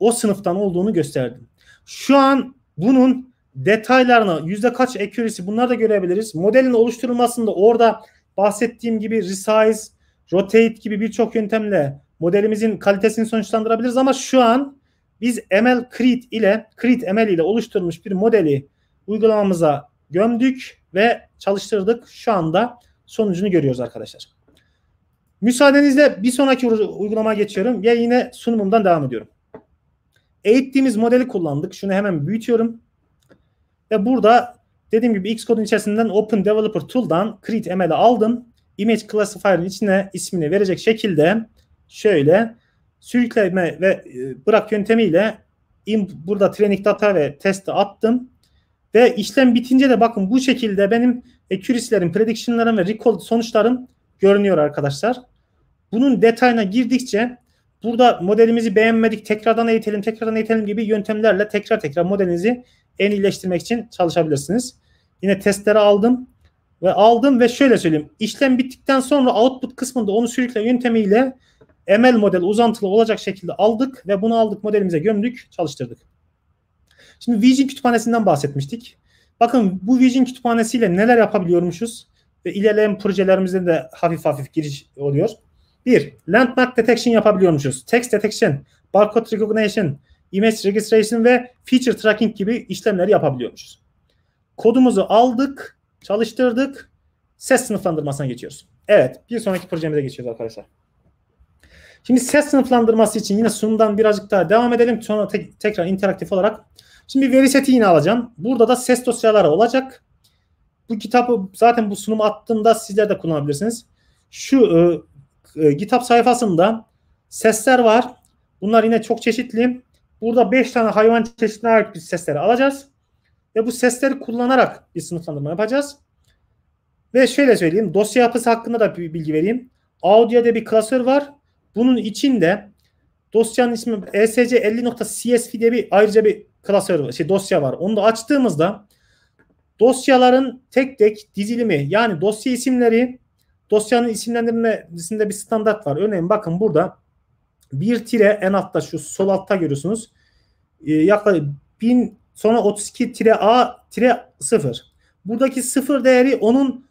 o sınıftan olduğunu gösterdim. Şu an bunun detaylarına yüzde kaç accuracy bunları da görebiliriz. Modelin oluşturulmasında orada bahsettiğim gibi resize, rotate gibi birçok yöntemle modelimizin kalitesini sonuçlandırabiliriz ama şu an biz ML Creed ile Creed ML ile oluşturmuş bir modeli uygulamamıza gömdük ve çalıştırdık. Şu anda sonucunu görüyoruz arkadaşlar. Müsaadenizle bir sonraki uygulamaya geçiyorum ya yine sunumumdan devam ediyorum. Eğittiğimiz modeli kullandık. Şunu hemen büyütüyorum. Ve burada dediğim gibi Xcode'un içerisinden Open Developer Tool'dan Create ML'i aldım. Image Classifier'ın içine ismini verecek şekilde şöyle sürükleme ve e, bırak yöntemiyle burada training data ve testi attım. Ve işlem bitince de bakın bu şekilde benim accuracy'lerim, e, prediction'larım ve recall sonuçlarım görünüyor arkadaşlar. Bunun detayına girdikçe burada modelimizi beğenmedik tekrardan eğitelim tekrardan eğitelim gibi yöntemlerle tekrar tekrar modelinizi en iyileştirmek için çalışabilirsiniz. Yine testleri aldım ve aldım ve şöyle söyleyeyim. İşlem bittikten sonra output kısmında onu sürükle yöntemiyle ML model uzantılı olacak şekilde aldık ve bunu aldık modelimize gömdük, çalıştırdık. Şimdi Vision kütüphanesinden bahsetmiştik. Bakın bu Vision kütüphanesiyle neler yapabiliyormuşuz ve ilerleyen projelerimizde de hafif hafif giriş oluyor. Bir, landmark detection yapabiliyormuşuz. Text detection, barcode recognition, image registration ve feature tracking gibi işlemleri yapabiliyormuşuz. Kodumuzu aldık, çalıştırdık, ses sınıflandırmasına geçiyoruz. Evet, bir sonraki projemize geçiyoruz arkadaşlar. Şimdi ses sınıflandırması için yine sunumdan birazcık daha devam edelim. Sonra tek, tekrar interaktif olarak. Şimdi veri seti yine alacağım. Burada da ses dosyaları olacak. Bu kitabı zaten bu sunumu attığımda sizler de kullanabilirsiniz. Şu e, e, GitHub sayfasında sesler var. Bunlar yine çok çeşitli. Burada 5 tane hayvan çeşidine ait bir sesleri alacağız. Ve bu sesleri kullanarak bir sınıflandırma yapacağız. Ve şöyle söyleyeyim. Dosya yapısı hakkında da bir bilgi vereyim. Audio'da bir klasör var. Bunun içinde dosyanın ismi esc50.csv diye bir ayrıca bir klasör şey dosya var. Onu da açtığımızda dosyaların tek tek dizilimi yani dosya isimleri Dosyanın isimlendirmesinde bir standart var. Örneğin bakın burada bir tire en altta şu sol altta görüyorsunuz. E, yaklaşık 1000 sonra 32 tire A tire 0. Buradaki 0 değeri onun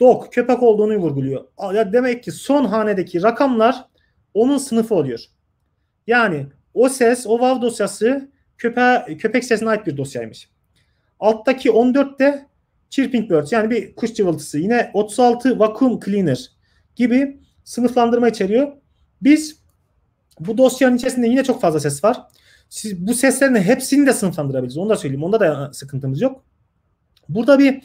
dok köpek olduğunu vurguluyor. Ya demek ki son hanedeki rakamlar onun sınıfı oluyor. Yani o ses, o vav dosyası köpe, köpek sesine ait bir dosyaymış. Alttaki 14 de Chirping birds yani bir kuş cıvıltısı. Yine 36 vacuum cleaner gibi sınıflandırma içeriyor. Biz bu dosyanın içerisinde yine çok fazla ses var. Siz bu seslerin hepsini de sınıflandırabiliriz. Onu da söyleyeyim. Onda da sıkıntımız yok. Burada bir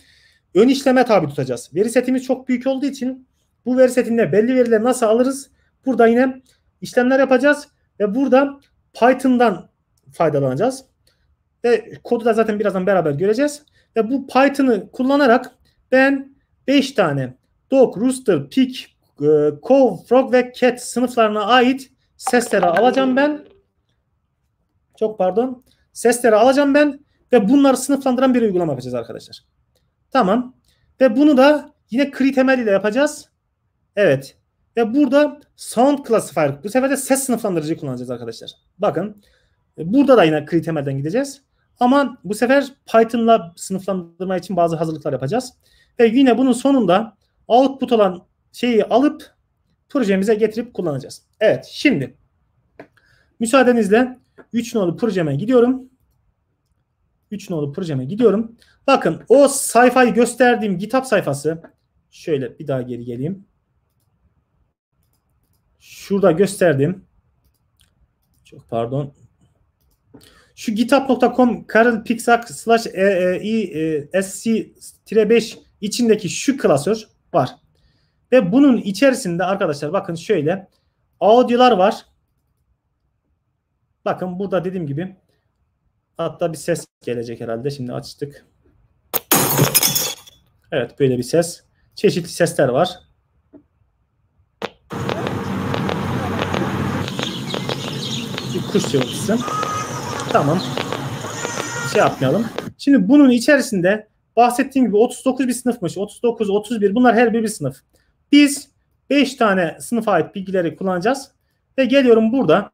ön işleme tabi tutacağız. Veri setimiz çok büyük olduğu için bu veri setinde belli verileri nasıl alırız? Burada yine işlemler yapacağız ve burada Python'dan faydalanacağız. Ve kodu da zaten birazdan beraber göreceğiz. Ve bu Python'ı kullanarak ben 5 tane dog, rooster, pig, e, cow, frog ve cat sınıflarına ait sesleri alacağım ben. Çok pardon. Sesleri alacağım ben ve bunları sınıflandıran bir uygulama yapacağız arkadaşlar. Tamam. Ve bunu da yine kri ile yapacağız. Evet. Ve burada sound classifier. Bu sefer de ses sınıflandırıcı kullanacağız arkadaşlar. Bakın. Burada da yine kri gideceğiz. Ama bu sefer Python'la sınıflandırma için bazı hazırlıklar yapacağız. Ve yine bunun sonunda output olan şeyi alıp projemize getirip kullanacağız. Evet şimdi müsaadenizle 3 nolu projeme gidiyorum. 3 nolu projeme gidiyorum. Bakın o sayfayı gösterdiğim GitHub sayfası şöyle bir daha geri geleyim. Şurada gösterdim. Çok pardon. Şu github.com Karel Pixak slash ESC-5 e, e, içindeki şu klasör var. Ve bunun içerisinde arkadaşlar bakın şöyle audiolar var. Bakın burada dediğim gibi hatta bir ses gelecek herhalde. Şimdi açtık. Evet böyle bir ses. Çeşitli sesler var. Bir kuş yolcusu. Tamam. Şey yapmayalım. Şimdi bunun içerisinde bahsettiğim gibi 39 bir sınıfmış. 39, 31 bunlar her bir bir sınıf. Biz 5 tane sınıfa ait bilgileri kullanacağız. Ve geliyorum burada.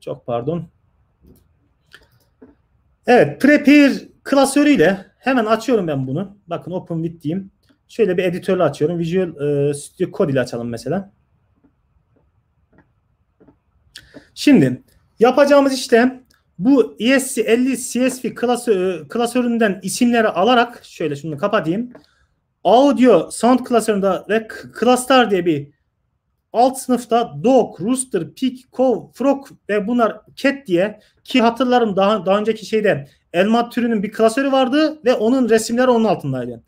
Çok pardon. Evet prepare klasörüyle hemen açıyorum ben bunu. Bakın open with diyeyim. Şöyle bir editörle açıyorum. Visual e, Studio Code ile açalım mesela. Şimdi Yapacağımız işlem bu ESC50 CSV klasör, klasöründen isimleri alarak şöyle şunu kapatayım. Audio sound klasöründe ve klaslar diye bir alt sınıfta dog, rooster, pig, cow, frog ve bunlar cat diye ki hatırlarım daha daha önceki şeyde elma türünün bir klasörü vardı ve onun resimleri onun altındaydı.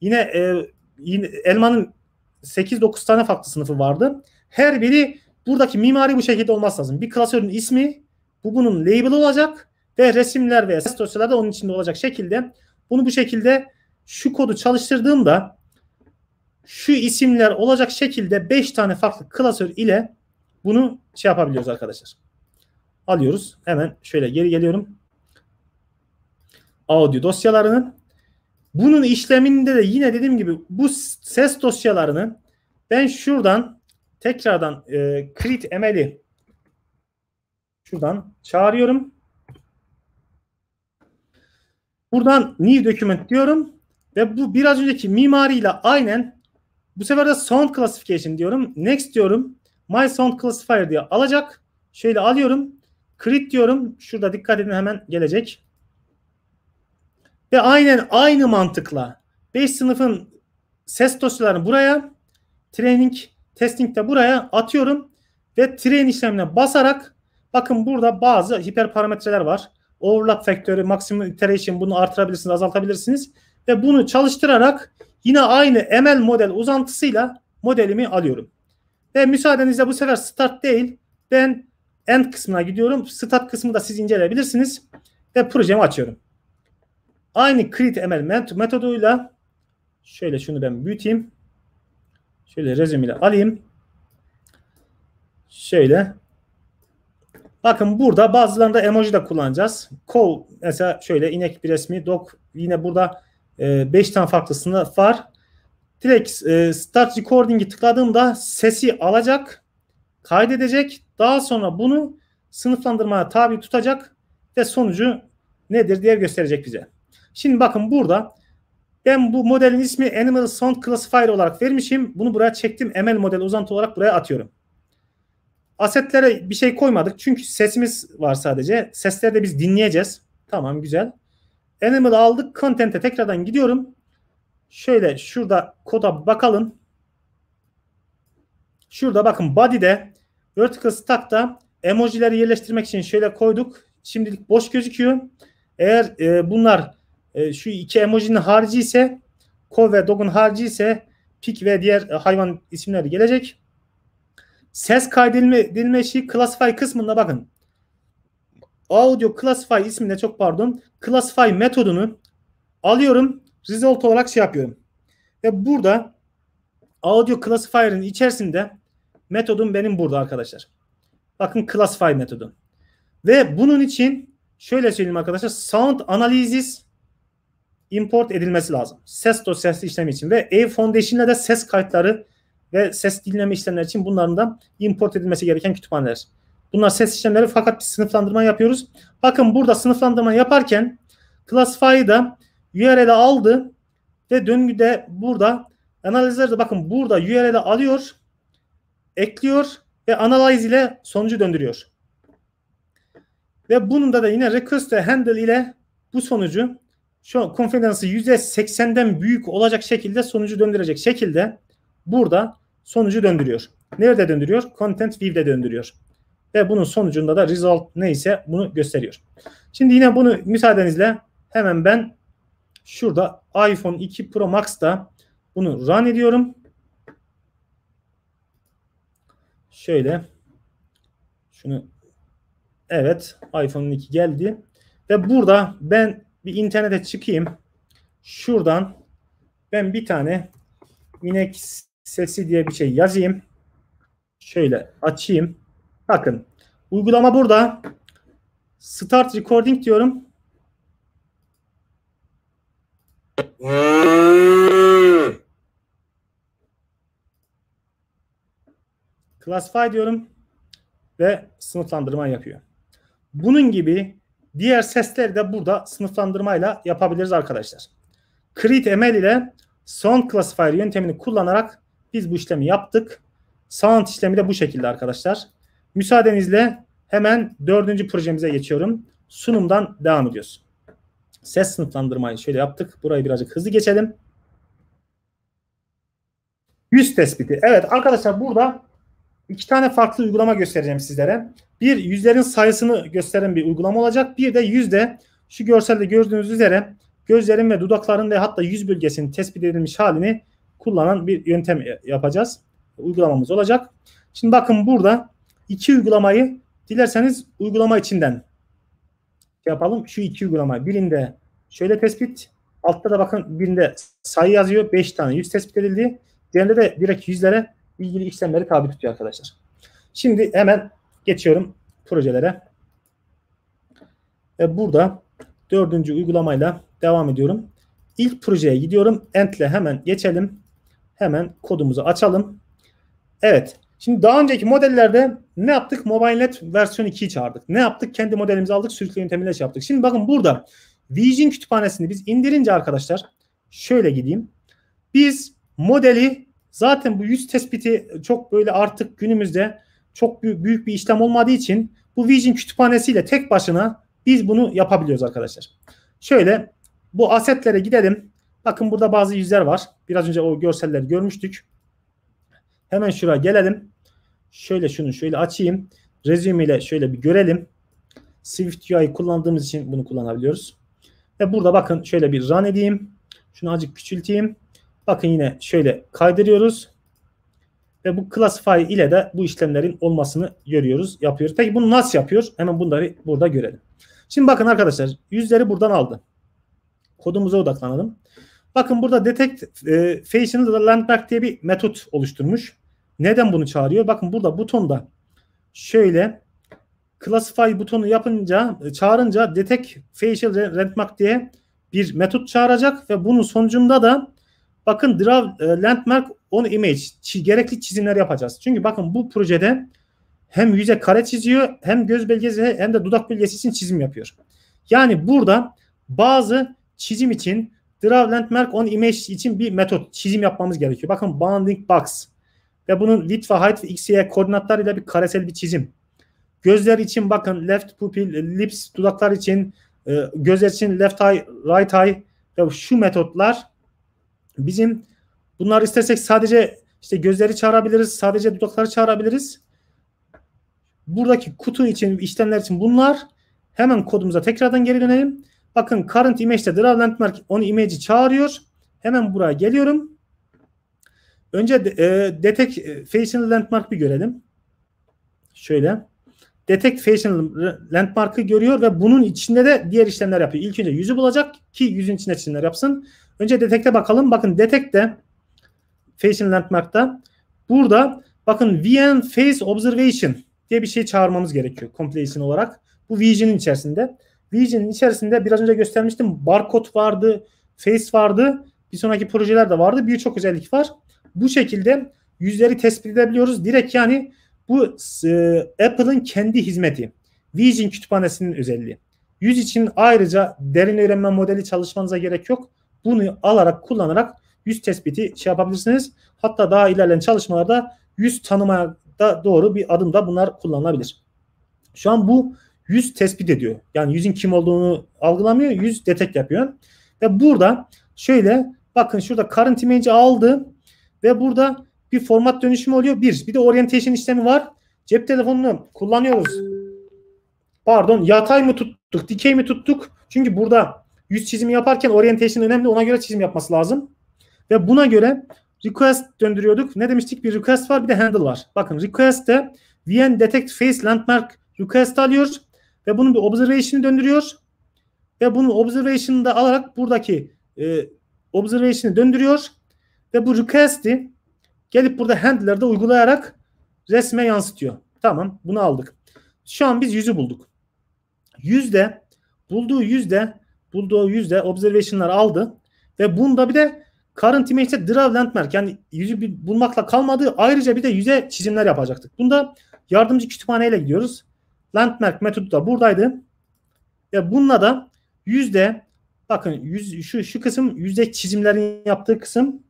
Yine, e, yine elmanın 8-9 tane farklı sınıfı vardı. Her biri Buradaki mimari bu şekilde olması lazım. Bir klasörün ismi, bu bunun label olacak ve resimler veya ses dosyaları da onun içinde olacak şekilde bunu bu şekilde şu kodu çalıştırdığımda şu isimler olacak şekilde 5 tane farklı klasör ile bunu şey yapabiliyoruz arkadaşlar. Alıyoruz. Hemen şöyle geri geliyorum. Audio dosyalarının Bunun işleminde de yine dediğim gibi bu ses dosyalarını ben şuradan tekrardan e, Creed Emel'i şuradan çağırıyorum. Buradan new document diyorum ve bu biraz önceki mimariyle aynen bu sefer de sound classification diyorum. Next diyorum. My sound classifier diye alacak. Şöyle alıyorum. Creed diyorum. Şurada dikkat edin hemen gelecek. Ve aynen aynı mantıkla 5 sınıfın ses dosyalarını buraya training testing'de buraya atıyorum ve train işlemine basarak bakın burada bazı hiper parametreler var. Overlap faktörü, maksimum iteration bunu artırabilirsiniz, azaltabilirsiniz ve bunu çalıştırarak yine aynı ML model uzantısıyla modelimi alıyorum. Ve müsaadenizle bu sefer start değil ben end kısmına gidiyorum. Start kısmı da siz inceleyebilirsiniz ve projemi açıyorum. Aynı create ML metoduyla şöyle şunu ben büyüteyim. Şöyle rezümüyle alayım. Şöyle. Bakın burada bazılarında emoji de kullanacağız. Kol mesela şöyle inek bir resmi. Dog yine burada 5 e, tane farklı sınıf var. Direkt e, start recording'i tıkladığımda sesi alacak, kaydedecek. Daha sonra bunu sınıflandırmaya tabi tutacak ve sonucu nedir diye gösterecek bize. Şimdi bakın burada ben bu modelin ismi Animal Sound Classifier olarak vermişim. Bunu buraya çektim. ML model uzantı olarak buraya atıyorum. Asetlere bir şey koymadık. Çünkü sesimiz var sadece. Sesleri de biz dinleyeceğiz. Tamam güzel. Animal aldık. Content'e tekrardan gidiyorum. Şöyle şurada koda bakalım. Şurada bakın body'de vertical stack'ta emojileri yerleştirmek için şöyle koyduk. Şimdilik boş gözüküyor. Eğer e, bunlar e, şu iki emojinin harcı ise ko ve dogun harcı ise pik ve diğer e, hayvan isimleri gelecek. Ses kaydedilme edilme classify kısmında bakın. Audio classify isminde çok pardon. Classify metodunu alıyorum. Result olarak şey yapıyorum. Ve burada audio classifier'ın içerisinde metodum benim burada arkadaşlar. Bakın classify metodu. Ve bunun için şöyle söyleyeyim arkadaşlar. Sound analysis import edilmesi lazım. Ses dosyası işlemi için ve Ave Foundation'la da ses kayıtları ve ses dinleme işlemleri için bunların da import edilmesi gereken kütüphaneler. Bunlar ses işlemleri fakat bir sınıflandırma yapıyoruz. Bakın burada sınıflandırma yaparken Classify'ı da URL'e aldı ve döngüde burada analizlerde bakın burada URL'e alıyor, ekliyor ve analyze ile sonucu döndürüyor. Ve bunun da, da yine request handle ile bu sonucu şu an konfidansı %80'den büyük olacak şekilde sonucu döndürecek şekilde burada sonucu döndürüyor. Nerede döndürüyor? Content View'de döndürüyor. Ve bunun sonucunda da result neyse bunu gösteriyor. Şimdi yine bunu müsaadenizle hemen ben şurada iPhone 2 Pro Max'ta bunu run ediyorum. Şöyle şunu evet iPhone 2 geldi ve burada ben bir internete çıkayım. Şuradan ben bir tane inek sesi diye bir şey yazayım. Şöyle açayım. Bakın uygulama burada. Start recording diyorum. Classify diyorum ve sınıflandırma yapıyor. Bunun gibi Diğer sesleri de burada sınıflandırmayla yapabiliriz arkadaşlar. Create ML ile Sound Classifier yöntemini kullanarak biz bu işlemi yaptık. Sound işlemi de bu şekilde arkadaşlar. Müsaadenizle hemen dördüncü projemize geçiyorum. Sunumdan devam ediyoruz. Ses sınıflandırmayı şöyle yaptık. Burayı birazcık hızlı geçelim. Yüz tespiti. Evet arkadaşlar burada iki tane farklı uygulama göstereceğim sizlere. Bir yüzlerin sayısını gösteren bir uygulama olacak. Bir de yüzde şu görselde gördüğünüz üzere gözlerin ve dudakların ve hatta yüz bölgesinin tespit edilmiş halini kullanan bir yöntem yapacağız. Uygulamamız olacak. Şimdi bakın burada iki uygulamayı dilerseniz uygulama içinden şey yapalım. Şu iki uygulama birinde şöyle tespit altta da bakın birinde sayı yazıyor. 5 tane yüz tespit edildi. Diğerinde de direkt yüzlere ilgili işlemleri tabi tutuyor arkadaşlar. Şimdi hemen Geçiyorum projelere. Ve burada dördüncü uygulamayla devam ediyorum. İlk projeye gidiyorum. Ent'le hemen geçelim. Hemen kodumuzu açalım. Evet. Şimdi daha önceki modellerde ne yaptık? MobileNet versiyon 2'yi çağırdık. Ne yaptık? Kendi modelimizi aldık. Sürükle yöntemiyle şey yaptık. Şimdi bakın burada Vision kütüphanesini biz indirince arkadaşlar şöyle gideyim. Biz modeli zaten bu yüz tespiti çok böyle artık günümüzde çok büyük, bir işlem olmadığı için bu Vision kütüphanesiyle tek başına biz bunu yapabiliyoruz arkadaşlar. Şöyle bu asetlere gidelim. Bakın burada bazı yüzler var. Biraz önce o görselleri görmüştük. Hemen şuraya gelelim. Şöyle şunu şöyle açayım. Resume ile şöyle bir görelim. Swift UI kullandığımız için bunu kullanabiliyoruz. Ve burada bakın şöyle bir run edeyim. Şunu azıcık küçülteyim. Bakın yine şöyle kaydırıyoruz. Ve bu classify ile de bu işlemlerin olmasını görüyoruz, yapıyoruz. Peki bunu nasıl yapıyor? Hemen bunları burada görelim. Şimdi bakın arkadaşlar yüzleri buradan aldı. Kodumuza odaklanalım. Bakın burada detect e, facial landmark diye bir metot oluşturmuş. Neden bunu çağırıyor? Bakın burada butonda şöyle classify butonu yapınca e, çağırınca detect facial landmark diye bir metot çağıracak ve bunun sonucunda da bakın draw e, landmark onu image gerekli çizimler yapacağız. Çünkü bakın bu projede hem yüze kare çiziyor hem göz belgesi hem de dudak belgesi için çizim yapıyor. Yani burada bazı çizim için Draw Landmark on Image için bir metot çizim yapmamız gerekiyor. Bakın Bounding Box ve bunun width ve height ve x, y koordinatlarıyla bir karesel bir çizim. Gözler için bakın left pupil, lips, dudaklar için, e, gözler için left eye, right eye ve şu metotlar bizim Bunlar istersek sadece işte gözleri çağırabiliriz, sadece dudakları çağırabiliriz. Buradaki kutu için, işlemler için bunlar. Hemen kodumuza tekrardan geri dönelim. Bakın current image'de draw landmark onu image'i çağırıyor. Hemen buraya geliyorum. Önce de, e, detect facial landmark bir görelim. Şöyle. Detect facial landmark'ı görüyor ve bunun içinde de diğer işlemler yapıyor. İlk önce yüzü bulacak ki yüzün içinde işlemler yapsın. Önce detect'e bakalım. Bakın detect'te Face'in Landmark'ta. Burada bakın VM Face Observation diye bir şey çağırmamız gerekiyor completion olarak. Bu Vision'in içerisinde. Vision'in içerisinde biraz önce göstermiştim. Barcode vardı, Face vardı. Bir sonraki projeler de vardı. Birçok özellik var. Bu şekilde yüzleri tespit edebiliyoruz. Direkt yani bu e, Apple'ın kendi hizmeti. Vision kütüphanesinin özelliği. Yüz için ayrıca derin öğrenme modeli çalışmanıza gerek yok. Bunu alarak kullanarak yüz tespiti şey yapabilirsiniz. Hatta daha ilerleyen çalışmalarda yüz tanımaya da doğru bir adım da bunlar kullanılabilir. Şu an bu yüz tespit ediyor. Yani yüzün kim olduğunu algılamıyor. Yüz detek yapıyor. Ve burada şöyle bakın şurada current image aldı ve burada bir format dönüşümü oluyor. Bir. Bir de orientation işlemi var. Cep telefonunu kullanıyoruz. Pardon yatay mı tuttuk, dikey mi tuttuk? Çünkü burada yüz çizimi yaparken orientation önemli. Ona göre çizim yapması lazım. Ve buna göre request döndürüyorduk. Ne demiştik? Bir request var bir de handle var. Bakın requestte de vn detect face landmark request alıyor ve bunun bir observation'ı döndürüyor. Ve bunun observation'ını da alarak buradaki e, observation'ı döndürüyor. Ve bu request'i gelip burada handler'da uygulayarak resme yansıtıyor. Tamam bunu aldık. Şu an biz yüzü bulduk. Yüzde bulduğu yüzde bulduğu yüzde observation'lar aldı. Ve bunda bir de current image'de draw landmark yani yüzü bulmakla kalmadı. Ayrıca bir de yüze çizimler yapacaktık. Bunda yardımcı kütüphaneyle gidiyoruz. Landmark metodu da buradaydı. Ve bununla da yüzde bakın yüz, şu, şu kısım yüzde çizimlerin yaptığı kısım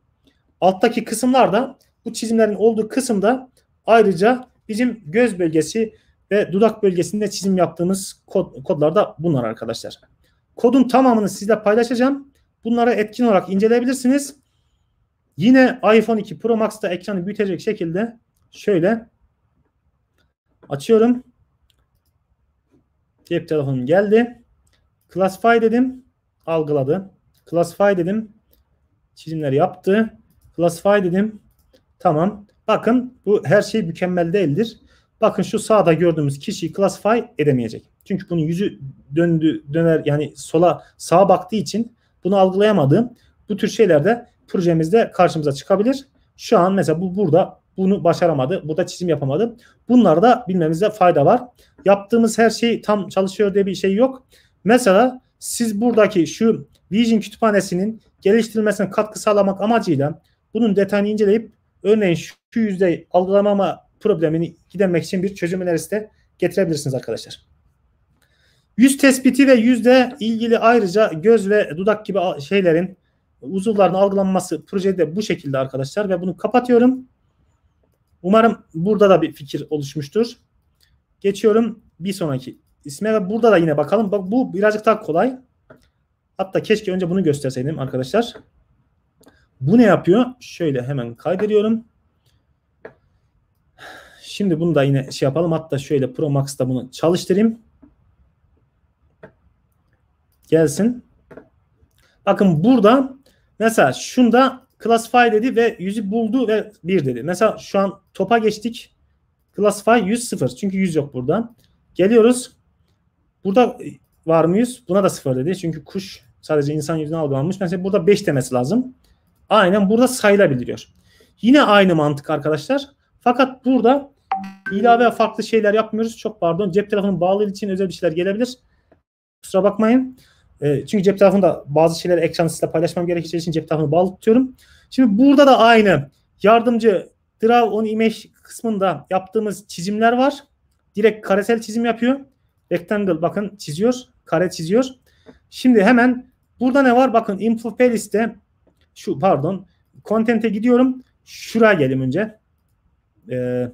alttaki kısımlarda bu çizimlerin olduğu kısımda ayrıca bizim göz bölgesi ve dudak bölgesinde çizim yaptığımız kod, kodlarda bunlar arkadaşlar. Kodun tamamını sizle paylaşacağım. Bunları etkin olarak inceleyebilirsiniz. Yine iPhone 2 Pro Max'ta ekranı büyütecek şekilde şöyle açıyorum. Cep telefonum geldi. Classify dedim. Algıladı. Classify dedim. Çizimleri yaptı. Classify dedim. Tamam. Bakın bu her şey mükemmel değildir. Bakın şu sağda gördüğümüz kişiyi classify edemeyecek. Çünkü bunun yüzü döndü döner yani sola sağa baktığı için bunu algılayamadığım bu tür şeyler de projemizde karşımıza çıkabilir. Şu an mesela bu burada bunu başaramadı. Burada çizim yapamadı. Bunları da bilmemizde fayda var. Yaptığımız her şey tam çalışıyor diye bir şey yok. Mesela siz buradaki şu Vision kütüphanesinin geliştirilmesine katkı sağlamak amacıyla bunun detayını inceleyip örneğin şu yüzde algılamama problemini gidermek için bir çözüm önerisi de getirebilirsiniz arkadaşlar. Yüz tespiti ve yüzde ilgili ayrıca göz ve dudak gibi şeylerin uzuvların algılanması projede bu şekilde arkadaşlar ve bunu kapatıyorum. Umarım burada da bir fikir oluşmuştur. Geçiyorum bir sonraki isme ve burada da yine bakalım. Bak bu birazcık daha kolay. Hatta keşke önce bunu gösterseydim arkadaşlar. Bu ne yapıyor? Şöyle hemen kaydırıyorum. Şimdi bunu da yine şey yapalım. Hatta şöyle Pro Max'ta bunu çalıştırayım gelsin. Bakın burada mesela şunda classify dedi ve yüzü buldu ve 1 dedi. Mesela şu an topa geçtik. Classify 100 0. Çünkü 100 yok burada. Geliyoruz. Burada var mı 100? Buna da 0 dedi. Çünkü kuş sadece insan yüzünden algılanmış. Mesela burada 5 demesi lazım. Aynen burada sayılabiliyor. Yine aynı mantık arkadaşlar. Fakat burada ilave farklı şeyler yapmıyoruz. Çok pardon. Cep telefonu bağlı için özel bir şeyler gelebilir. Kusura bakmayın. E, çünkü cep telefonunda bazı şeyleri ekran sizinle paylaşmam gerekeceği için cep telefonu bağlı tutuyorum. Şimdi burada da aynı yardımcı draw on image kısmında yaptığımız çizimler var. Direkt karesel çizim yapıyor. Rectangle bakın çiziyor. Kare çiziyor. Şimdi hemen burada ne var? Bakın info playlist'te şu pardon content'e gidiyorum. Şuraya gelim önce. Ee,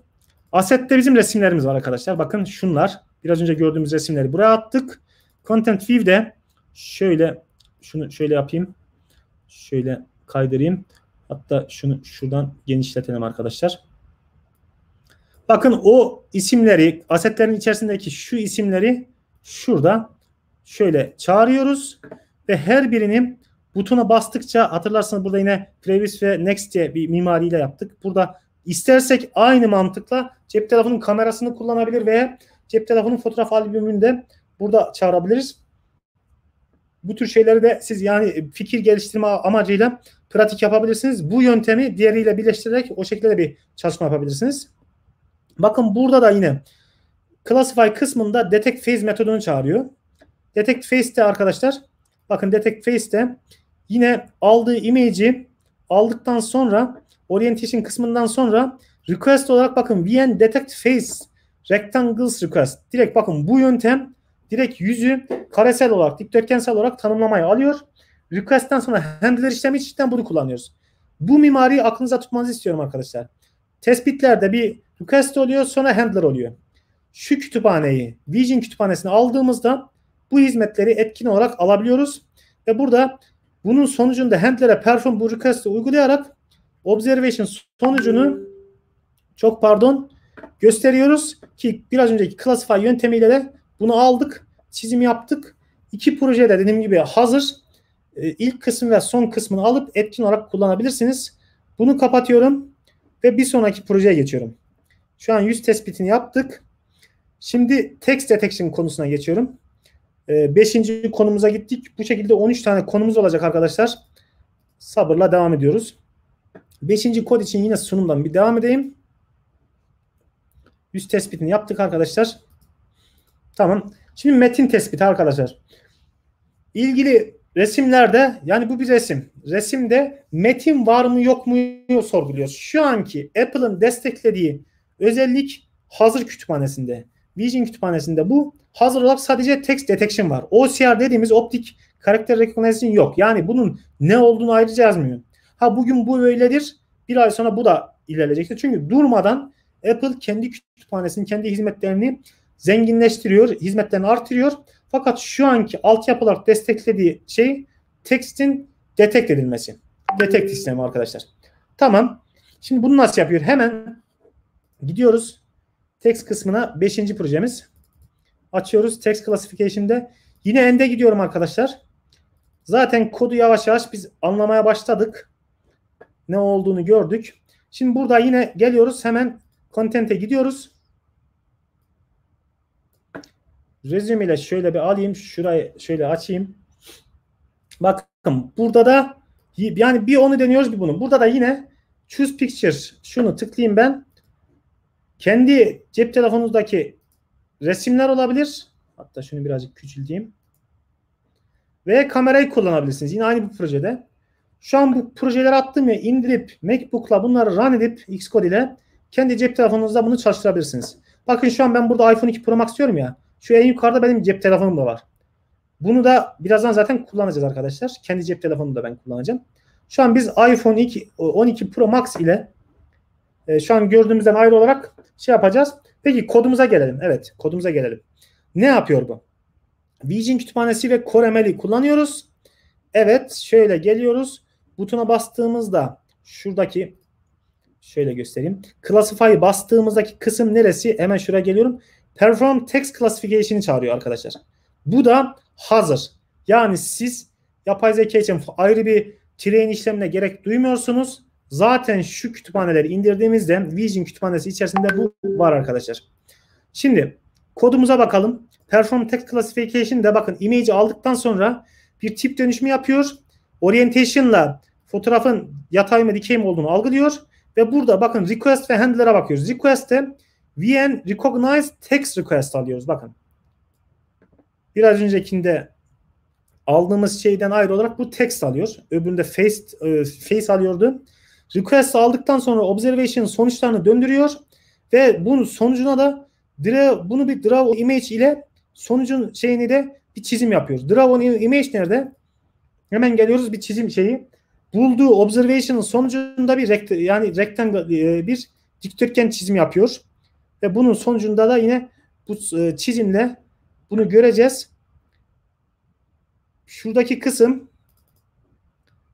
asset'te bizim resimlerimiz var arkadaşlar. Bakın şunlar. Biraz önce gördüğümüz resimleri buraya attık. Content view'de şöyle şunu şöyle yapayım. Şöyle kaydırayım. Hatta şunu şuradan genişletelim arkadaşlar. Bakın o isimleri asetlerin içerisindeki şu isimleri şurada şöyle çağırıyoruz ve her birinin butona bastıkça hatırlarsınız burada yine previous ve next diye bir mimariyle yaptık. Burada istersek aynı mantıkla cep telefonunun kamerasını kullanabilir ve cep telefonunun fotoğraf albümünde burada çağırabiliriz bu tür şeyleri de siz yani fikir geliştirme amacıyla pratik yapabilirsiniz. Bu yöntemi diğeriyle birleştirerek o şekilde bir çalışma yapabilirsiniz. Bakın burada da yine classify kısmında detect phase metodunu çağırıyor. Detect de arkadaşlar bakın detect de yine aldığı image'i aldıktan sonra orientation kısmından sonra request olarak bakın vn detect phase rectangles request. Direkt bakın bu yöntem direkt yüzü karesel olarak, dikdörtgensel olarak tanımlamaya alıyor. Request'ten sonra handler işlemi için bunu kullanıyoruz. Bu mimariyi aklınıza tutmanızı istiyorum arkadaşlar. Tespitlerde bir request oluyor sonra handler oluyor. Şu kütüphaneyi Vision kütüphanesini aldığımızda bu hizmetleri etkin olarak alabiliyoruz. Ve burada bunun sonucunda handlere perform bu request'i uygulayarak observation sonucunu çok pardon gösteriyoruz ki biraz önceki classify yöntemiyle de bunu aldık, çizim yaptık. İki proje de dediğim gibi hazır. E, ilk kısım ve son kısmını alıp etkin olarak kullanabilirsiniz. Bunu kapatıyorum ve bir sonraki projeye geçiyorum. Şu an yüz tespitini yaptık. Şimdi text detection konusuna geçiyorum. E, beşinci konumuza gittik. Bu şekilde 13 tane konumuz olacak arkadaşlar. Sabırla devam ediyoruz. Beşinci kod için yine sunumdan bir devam edeyim. Yüz tespitini yaptık arkadaşlar. Tamam. Şimdi metin tespiti arkadaşlar. İlgili resimlerde yani bu bir resim. Resimde metin var mı yok mu sorguluyoruz. Şu anki Apple'ın desteklediği özellik hazır kütüphanesinde. Vision kütüphanesinde bu hazır olarak sadece text detection var. OCR dediğimiz optik karakter recognition yok. Yani bunun ne olduğunu ayrıca yazmıyor. Ha bugün bu öyledir. Bir ay sonra bu da ilerleyecektir. Çünkü durmadan Apple kendi kütüphanesini, kendi hizmetlerini zenginleştiriyor, hizmetlerini artırıyor. Fakat şu anki altyapılar desteklediği şey tekstin detekt edilmesi. Detekt sistemi arkadaşlar. Tamam. Şimdi bunu nasıl yapıyor? Hemen gidiyoruz. Text kısmına 5. projemiz. Açıyoruz. Text Classification'de. Yine ende gidiyorum arkadaşlar. Zaten kodu yavaş yavaş biz anlamaya başladık. Ne olduğunu gördük. Şimdi burada yine geliyoruz. Hemen content'e gidiyoruz. Resume ile şöyle bir alayım. Şurayı şöyle açayım. Bakın burada da yani bir onu deniyoruz bir bunu. Burada da yine choose picture şunu tıklayayım ben. Kendi cep telefonunuzdaki resimler olabilir. Hatta şunu birazcık küçülteyim. Ve kamerayı kullanabilirsiniz. Yine aynı bu projede. Şu an bu projeleri attım ya indirip MacBook'la bunları run edip Xcode ile kendi cep telefonunuzda bunu çalıştırabilirsiniz. Bakın şu an ben burada iPhone 2 Pro Max diyorum ya. Şu en yukarıda benim cep telefonum da var. Bunu da birazdan zaten kullanacağız arkadaşlar. Kendi cep telefonumu da ben kullanacağım. Şu an biz iPhone 12, 12 Pro Max ile e, şu an gördüğümüzden ayrı olarak şey yapacağız. Peki kodumuza gelelim. Evet kodumuza gelelim. Ne yapıyor bu? Vision kütüphanesi ve CoreML'i kullanıyoruz. Evet şöyle geliyoruz. Butona bastığımızda şuradaki şöyle göstereyim. Classify'ı bastığımızdaki kısım neresi? Hemen şuraya geliyorum. Perform Text Classification'ı çağırıyor arkadaşlar. Bu da hazır. Yani siz yapay zeka için ayrı bir train işlemine gerek duymuyorsunuz. Zaten şu kütüphaneleri indirdiğimizde Vision kütüphanesi içerisinde bu var arkadaşlar. Şimdi kodumuza bakalım. Perform Text classification de bakın image aldıktan sonra bir tip dönüşümü yapıyor. Orientation'la fotoğrafın yatay mı dikey mi olduğunu algılıyor. Ve burada bakın request ve handler'a bakıyoruz. Request'te vn recognize text request alıyoruz. Bakın. Biraz öncekinde aldığımız şeyden ayrı olarak bu text alıyor. Öbüründe face, e, face alıyordu. Request aldıktan sonra observation sonuçlarını döndürüyor ve bunun sonucuna da draw, bunu bir draw image ile sonucun şeyini de bir çizim yapıyoruz. Draw image nerede? Hemen geliyoruz bir çizim şeyi. Bulduğu observation'ın sonucunda bir rekt, yani rectangle e, bir dikdörtgen çizim yapıyor. Ve bunun sonucunda da yine bu e, çizimle bunu göreceğiz. Şuradaki kısım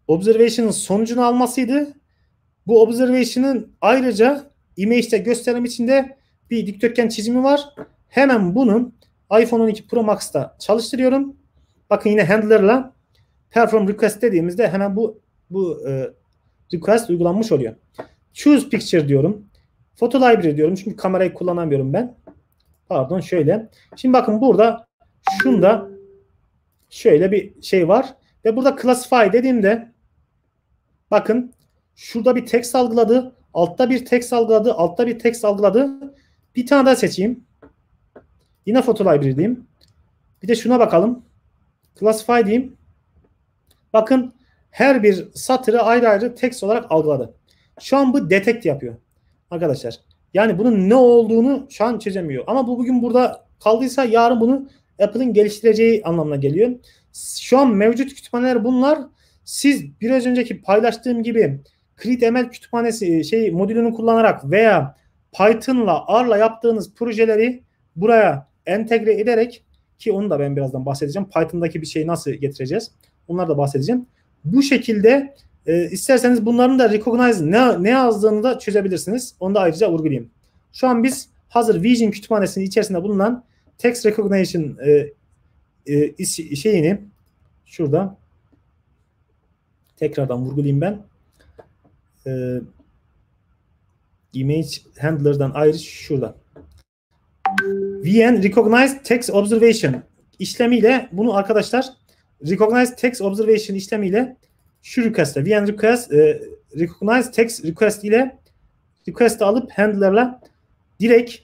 observation'ın sonucunu almasıydı. Bu observation'ın ayrıca image'de gösterim içinde bir dikdörtgen çizimi var. Hemen bunun iPhone 12 Pro Max'ta çalıştırıyorum. Bakın yine handler'la perform request dediğimizde hemen bu bu e, request uygulanmış oluyor. Choose picture diyorum. Photo library diyorum çünkü kamerayı kullanamıyorum ben. Pardon şöyle. Şimdi bakın burada şunda şöyle bir şey var. Ve burada classify dediğimde bakın şurada bir text algıladı. Altta bir text algıladı. Altta bir text algıladı. Bir tane daha seçeyim. Yine photo library diyeyim. Bir de şuna bakalım. Classify diyeyim. Bakın her bir satırı ayrı ayrı text olarak algıladı. Şu an bu detect yapıyor arkadaşlar. Yani bunun ne olduğunu şu an çözemiyor. Ama bu bugün burada kaldıysa yarın bunu Apple'ın geliştireceği anlamına geliyor. Şu an mevcut kütüphaneler bunlar. Siz biraz önceki paylaştığım gibi CreedML kütüphanesi e, şey modülünü kullanarak veya Python'la R'la yaptığınız projeleri buraya entegre ederek ki onu da ben birazdan bahsedeceğim. Python'daki bir şeyi nasıl getireceğiz? Onlar da bahsedeceğim. Bu şekilde e, isterseniz bunların da recognize ne, ne yazdığını da çözebilirsiniz. Onu da ayrıca vurgulayayım. Şu an biz hazır Vision kütüphanesinin içerisinde bulunan text recognition e, e, şeyini şurada tekrardan vurgulayayım ben. E, image handler'dan ayrı şurada. VN recognize text observation işlemiyle bunu arkadaşlar recognize text observation işlemiyle şu request'e VM request e, recognize text request ile request'i alıp handler'la direkt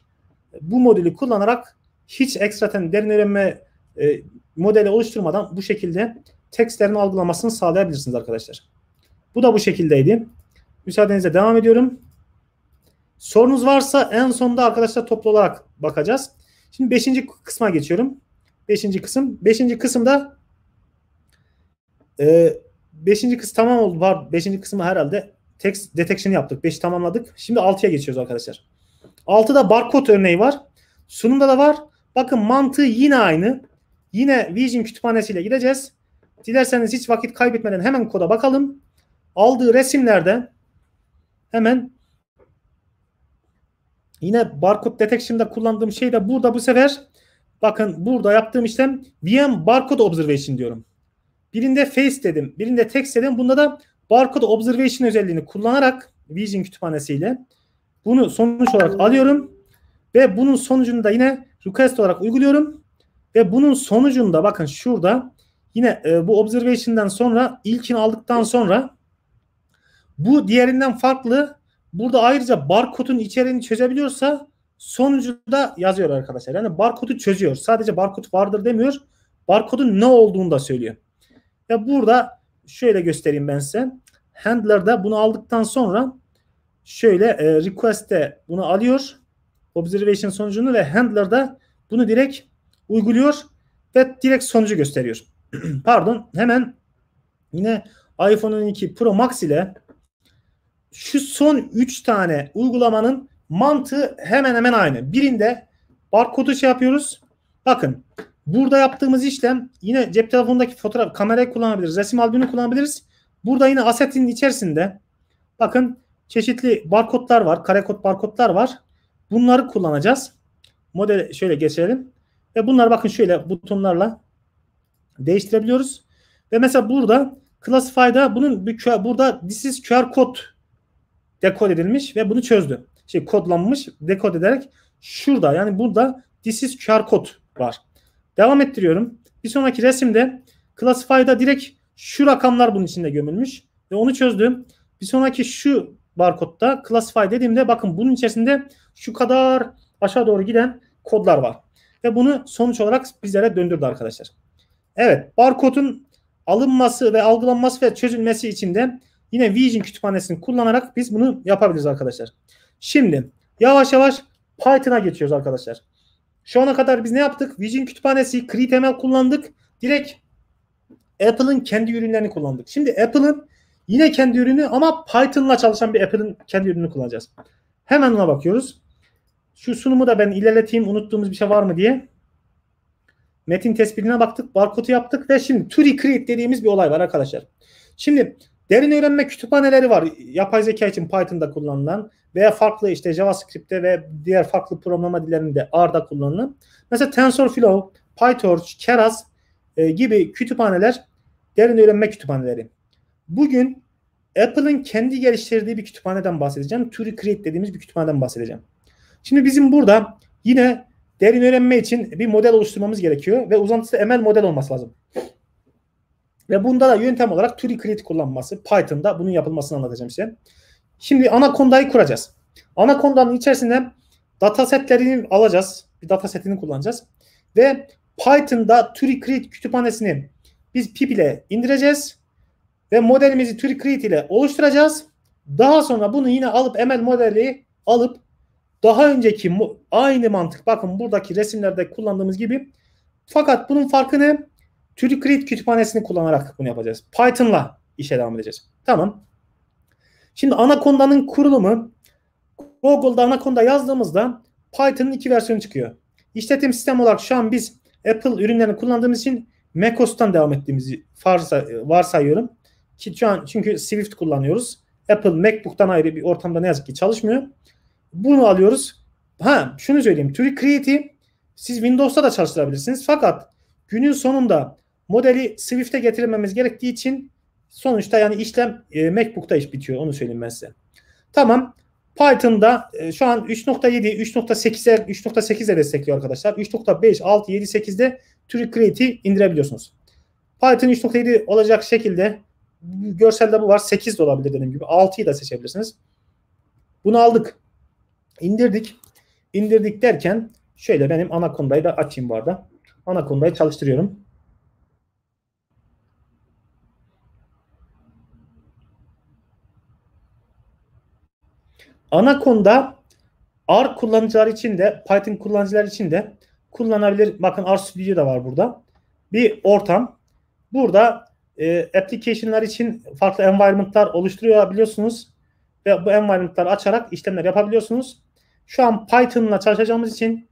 bu modeli kullanarak hiç ekstraten derin öğrenme e, modeli oluşturmadan bu şekilde textlerin algılamasını sağlayabilirsiniz arkadaşlar. Bu da bu şekildeydi. Müsaadenizle devam ediyorum. Sorunuz varsa en sonda arkadaşlar toplu olarak bakacağız. Şimdi beşinci kısma geçiyorum. Beşinci kısım. Beşinci kısımda e, Beşinci kısım tamam oldu. Var. Beşinci kısmı herhalde text detection'ı yaptık. Beşi tamamladık. Şimdi altıya geçiyoruz arkadaşlar. Altıda barkod örneği var. Sunumda da var. Bakın mantığı yine aynı. Yine Vision kütüphanesiyle gideceğiz. Dilerseniz hiç vakit kaybetmeden hemen koda bakalım. Aldığı resimlerde hemen yine barkod detection'da kullandığım şey de burada bu sefer bakın burada yaptığım işlem VM barcode observation diyorum. Birinde face dedim, birinde text dedim. Bunda da barcode observation özelliğini kullanarak Vision kütüphanesiyle bunu sonuç olarak alıyorum ve bunun sonucunu da yine request olarak uyguluyorum ve bunun sonucunda bakın şurada yine e, bu observation'dan sonra ilkini aldıktan sonra bu diğerinden farklı burada ayrıca barkodun içeriğini çözebiliyorsa sonucu da yazıyor arkadaşlar. Yani barkodu çözüyor. Sadece barkod vardır demiyor. Barkodun ne olduğunu da söylüyor. Ve burada şöyle göstereyim ben size. Handler'da bunu aldıktan sonra şöyle e, request'te bunu alıyor. Observation sonucunu ve handler'da bunu direkt uyguluyor ve direkt sonucu gösteriyor. Pardon hemen yine iPhone 12 Pro Max ile şu son 3 tane uygulamanın mantığı hemen hemen aynı. Birinde barkodu şey yapıyoruz. Bakın Burada yaptığımız işlem yine cep telefonundaki fotoğraf kamerayı kullanabiliriz. Resim albümünü kullanabiliriz. Burada yine asetin içerisinde bakın çeşitli barkodlar var. Karekod barkodlar var. Bunları kullanacağız. Model şöyle geçelim. Ve bunlar bakın şöyle butonlarla değiştirebiliyoruz. Ve mesela burada Classify'da bunun bir QR, burada this is QR kod dekod edilmiş ve bunu çözdü. Şey kodlanmış dekod ederek şurada yani burada this is QR kod var. Devam ettiriyorum. Bir sonraki resimde Classify'da direkt şu rakamlar bunun içinde gömülmüş ve onu çözdüm. Bir sonraki şu barkodda Classify dediğimde bakın bunun içerisinde şu kadar aşağı doğru giden kodlar var. Ve bunu sonuç olarak bizlere döndürdü arkadaşlar. Evet barkodun alınması ve algılanması ve çözülmesi için de yine Vision kütüphanesini kullanarak biz bunu yapabiliriz arkadaşlar. Şimdi yavaş yavaş Python'a geçiyoruz arkadaşlar. Şu ana kadar biz ne yaptık? Vision kütüphanesi, Cree kullandık. Direkt Apple'ın kendi ürünlerini kullandık. Şimdi Apple'ın yine kendi ürünü ama Python'la çalışan bir Apple'ın kendi ürünü kullanacağız. Hemen ona bakıyoruz. Şu sunumu da ben ilerleteyim unuttuğumuz bir şey var mı diye. Metin tespitine baktık, barkodu yaptık ve şimdi Turi Create dediğimiz bir olay var arkadaşlar. Şimdi Derin öğrenme kütüphaneleri var. Yapay zeka için Python'da kullanılan veya farklı işte JavaScript'te ve diğer farklı programlama dillerinde R'da kullanılan. Mesela TensorFlow, PyTorch, Keras e, gibi kütüphaneler derin öğrenme kütüphaneleri. Bugün Apple'ın kendi geliştirdiği bir kütüphaneden bahsedeceğim. Turing Create dediğimiz bir kütüphaneden bahsedeceğim. Şimdi bizim burada yine derin öğrenme için bir model oluşturmamız gerekiyor ve uzantısı ML model olması lazım. Ve bunda da yöntem olarak Turing Create kullanması. Python'da bunun yapılmasını anlatacağım size. Şimdi Anaconda'yı kuracağız. Anaconda'nın içerisinde datasetlerini alacağız. Bir datasetini kullanacağız. Ve Python'da Turing Create kütüphanesini biz pip ile indireceğiz. Ve modelimizi Turing Create ile oluşturacağız. Daha sonra bunu yine alıp ML modeli alıp daha önceki aynı mantık bakın buradaki resimlerde kullandığımız gibi fakat bunun farkı ne? TürkCreate kütüphanesini kullanarak bunu yapacağız. Python'la işe devam edeceğiz. Tamam. Şimdi Anaconda'nın kurulumu Google'da Anaconda yazdığımızda Python'ın iki versiyonu çıkıyor. İşletim sistem olarak şu an biz Apple ürünlerini kullandığımız için macOS'tan devam ettiğimizi varsay varsayıyorum. Ki şu an çünkü Swift kullanıyoruz. Apple MacBook'tan ayrı bir ortamda ne yazık ki çalışmıyor. Bunu alıyoruz. Ha şunu söyleyeyim. TürkCreate'i siz Windows'ta da çalıştırabilirsiniz. Fakat günün sonunda modeli Swift'e getirmemiz gerektiği için sonuçta yani işlem e, MacBook'ta iş bitiyor. Onu söyleyeyim ben size. Tamam. Python'da e, şu an 3.7, 3.8'e 3.8'e destekliyor arkadaşlar. 3.5, 6, 7, 8'de Turing Create'i indirebiliyorsunuz. Python 3.7 olacak şekilde görselde bu var. 8 de olabilir dediğim gibi. 6'yı da seçebilirsiniz. Bunu aldık. İndirdik. İndirdik derken şöyle benim Anaconda'yı da açayım bu arada. Anaconda'yı çalıştırıyorum. Anaconda R kullanıcılar için de Python kullanıcılar için de kullanabilir. Bakın R Studio da var burada. Bir ortam. Burada e, application'lar için farklı environment'lar oluşturuyor biliyorsunuz ve bu environmentlar açarak işlemler yapabiliyorsunuz. Şu an Python'la çalışacağımız için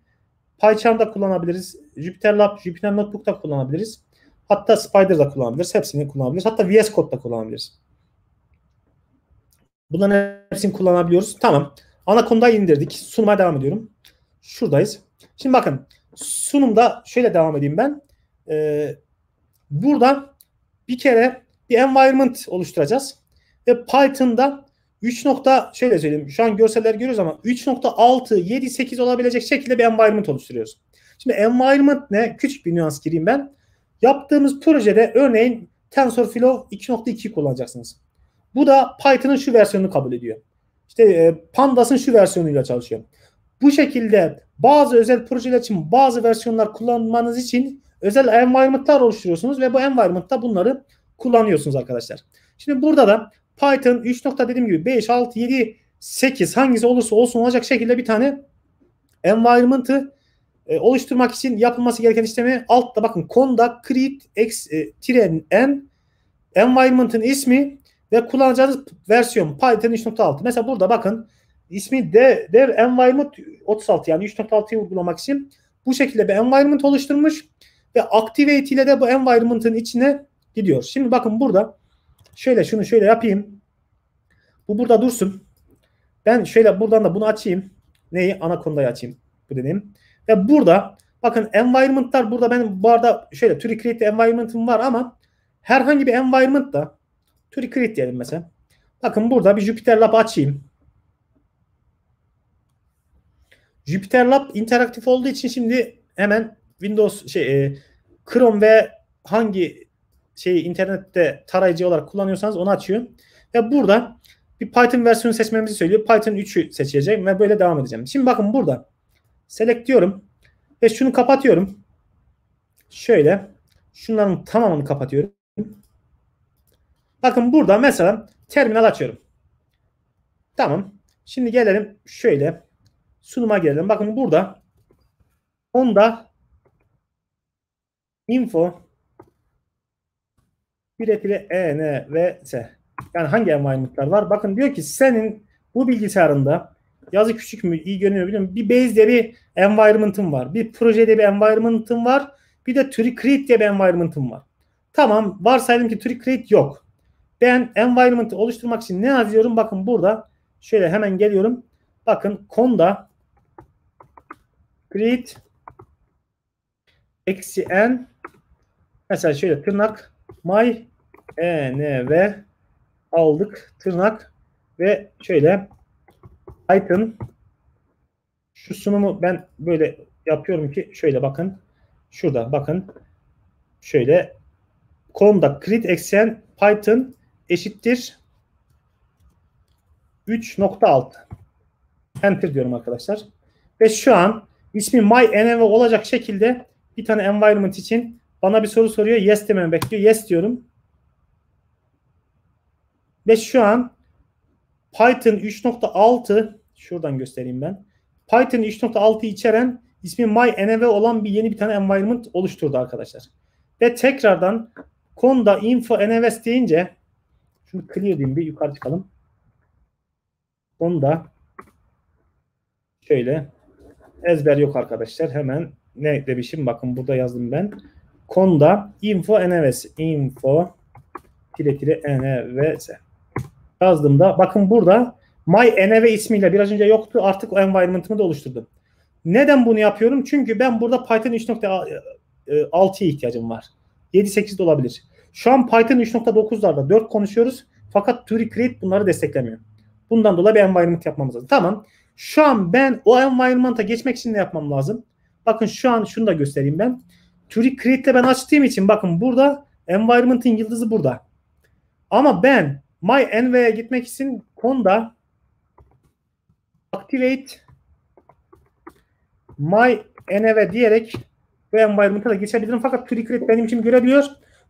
PyCharm'da kullanabiliriz. JupyterLab, Jupyter Notebook'ta kullanabiliriz. Hatta Spider'da kullanabiliriz. Hepsini kullanabiliriz. Hatta VS Code'da kullanabiliriz. Bunların hepsini kullanabiliyoruz. Tamam. Anaconda'yı indirdik. Sunuma devam ediyorum. Şuradayız. Şimdi bakın sunumda şöyle devam edeyim ben. Ee, burada bir kere bir environment oluşturacağız. Ve Python'da 3 şöyle söyleyeyim. Şu an görseller görüyoruz ama 3.6, 7, 8 olabilecek şekilde bir environment oluşturuyoruz. Şimdi environment ne? Küçük bir nüans gireyim ben. Yaptığımız projede örneğin TensorFlow 2.2 kullanacaksınız. Bu da Python'ın şu versiyonunu kabul ediyor. İşte e, Pandas'ın şu versiyonuyla çalışıyor. Bu şekilde bazı özel projeler için bazı versiyonlar kullanmanız için özel environment'lar oluşturuyorsunuz ve bu environment'ta bunları kullanıyorsunuz arkadaşlar. Şimdi burada da Python 3 nokta dediğim gibi 5, 6, 7, 8 hangisi olursa olsun olacak şekilde bir tane environment'ı e, oluşturmak için yapılması gereken işlemi altta bakın conda create x, e, n environment'ın ismi ve kullanacağınız versiyon Python 3.6. Mesela burada bakın ismi dev environment 36 yani 3.6'yı uygulamak için bu şekilde bir environment oluşturmuş ve activate ile de bu environment'ın içine gidiyor. Şimdi bakın burada şöyle şunu şöyle yapayım. Bu burada dursun. Ben şöyle buradan da bunu açayım. Neyi? Ana konudayı açayım. Bu deneyim. Ve burada bakın environment'lar burada benim bu arada şöyle Turi Create environment'ım var ama herhangi bir environment da Türkrit diyelim mesela. Bakın burada bir Jupyter Lab açayım. Jupyter Lab interaktif olduğu için şimdi hemen Windows şey e, Chrome ve hangi şeyi internette tarayıcı olarak kullanıyorsanız onu açıyorum. Ve burada bir Python versiyonu seçmemizi söylüyor. Python 3'ü seçeceğim ve böyle devam edeceğim. Şimdi bakın burada select diyorum ve şunu kapatıyorum. Şöyle şunların tamamını kapatıyorum. Bakın burada mesela terminal açıyorum. Tamam. Şimdi gelelim şöyle sunuma gelelim. Bakın burada onda info üretili e, n ve s. Yani hangi environment'lar var? Bakın diyor ki senin bu bilgisayarında yazı küçük mü iyi görünüyor bilmiyorum. Bir base'de bir environment'ın var. Bir projede bir environment'ın var. Bir de tree create diye bir environment'ın var. Tamam varsayalım ki tree create yok. Ben environment'ı oluşturmak için ne yazıyorum? Bakın burada şöyle hemen geliyorum. Bakın konda create eksi n mesela şöyle tırnak my e n aldık tırnak ve şöyle Python şu sunumu ben böyle yapıyorum ki şöyle bakın şurada bakın şöyle konda create eksen Python eşittir 3.6. Enter diyorum arkadaşlar. Ve şu an ismi my env olacak şekilde bir tane environment için bana bir soru soruyor. Yes demem bekliyor. Yes diyorum. Ve şu an Python 3.6 şuradan göstereyim ben. Python 3.6 içeren ismi MyNV olan bir yeni bir tane environment oluşturdu arkadaşlar. Ve tekrardan konda info nvs deyince şunu clear edeyim bir yukarı çıkalım. Onu da şöyle ezber yok arkadaşlar. Hemen ne demişim? Bakın burada yazdım ben. Konda info nvs info tire tire nvs da. bakın burada my nv ismiyle biraz önce yoktu. Artık o environment'ımı da oluşturdum. Neden bunu yapıyorum? Çünkü ben burada Python 3.6'ya e, e, ihtiyacım var. 7-8 de olabilir. Şu an Python 3.9'larda 4 konuşuyoruz. Fakat Turing Create bunları desteklemiyor. Bundan dolayı bir environment yapmamız lazım. Tamam. Şu an ben o environment'a geçmek için ne yapmam lazım? Bakın şu an şunu da göstereyim ben. Turing Create'le ben açtığım için bakın burada environment'ın yıldızı burada. Ama ben my MyNV'ye gitmek için konda activate my env diyerek bu environment'a da geçebilirim. Fakat Turing Create benim için görebiliyor.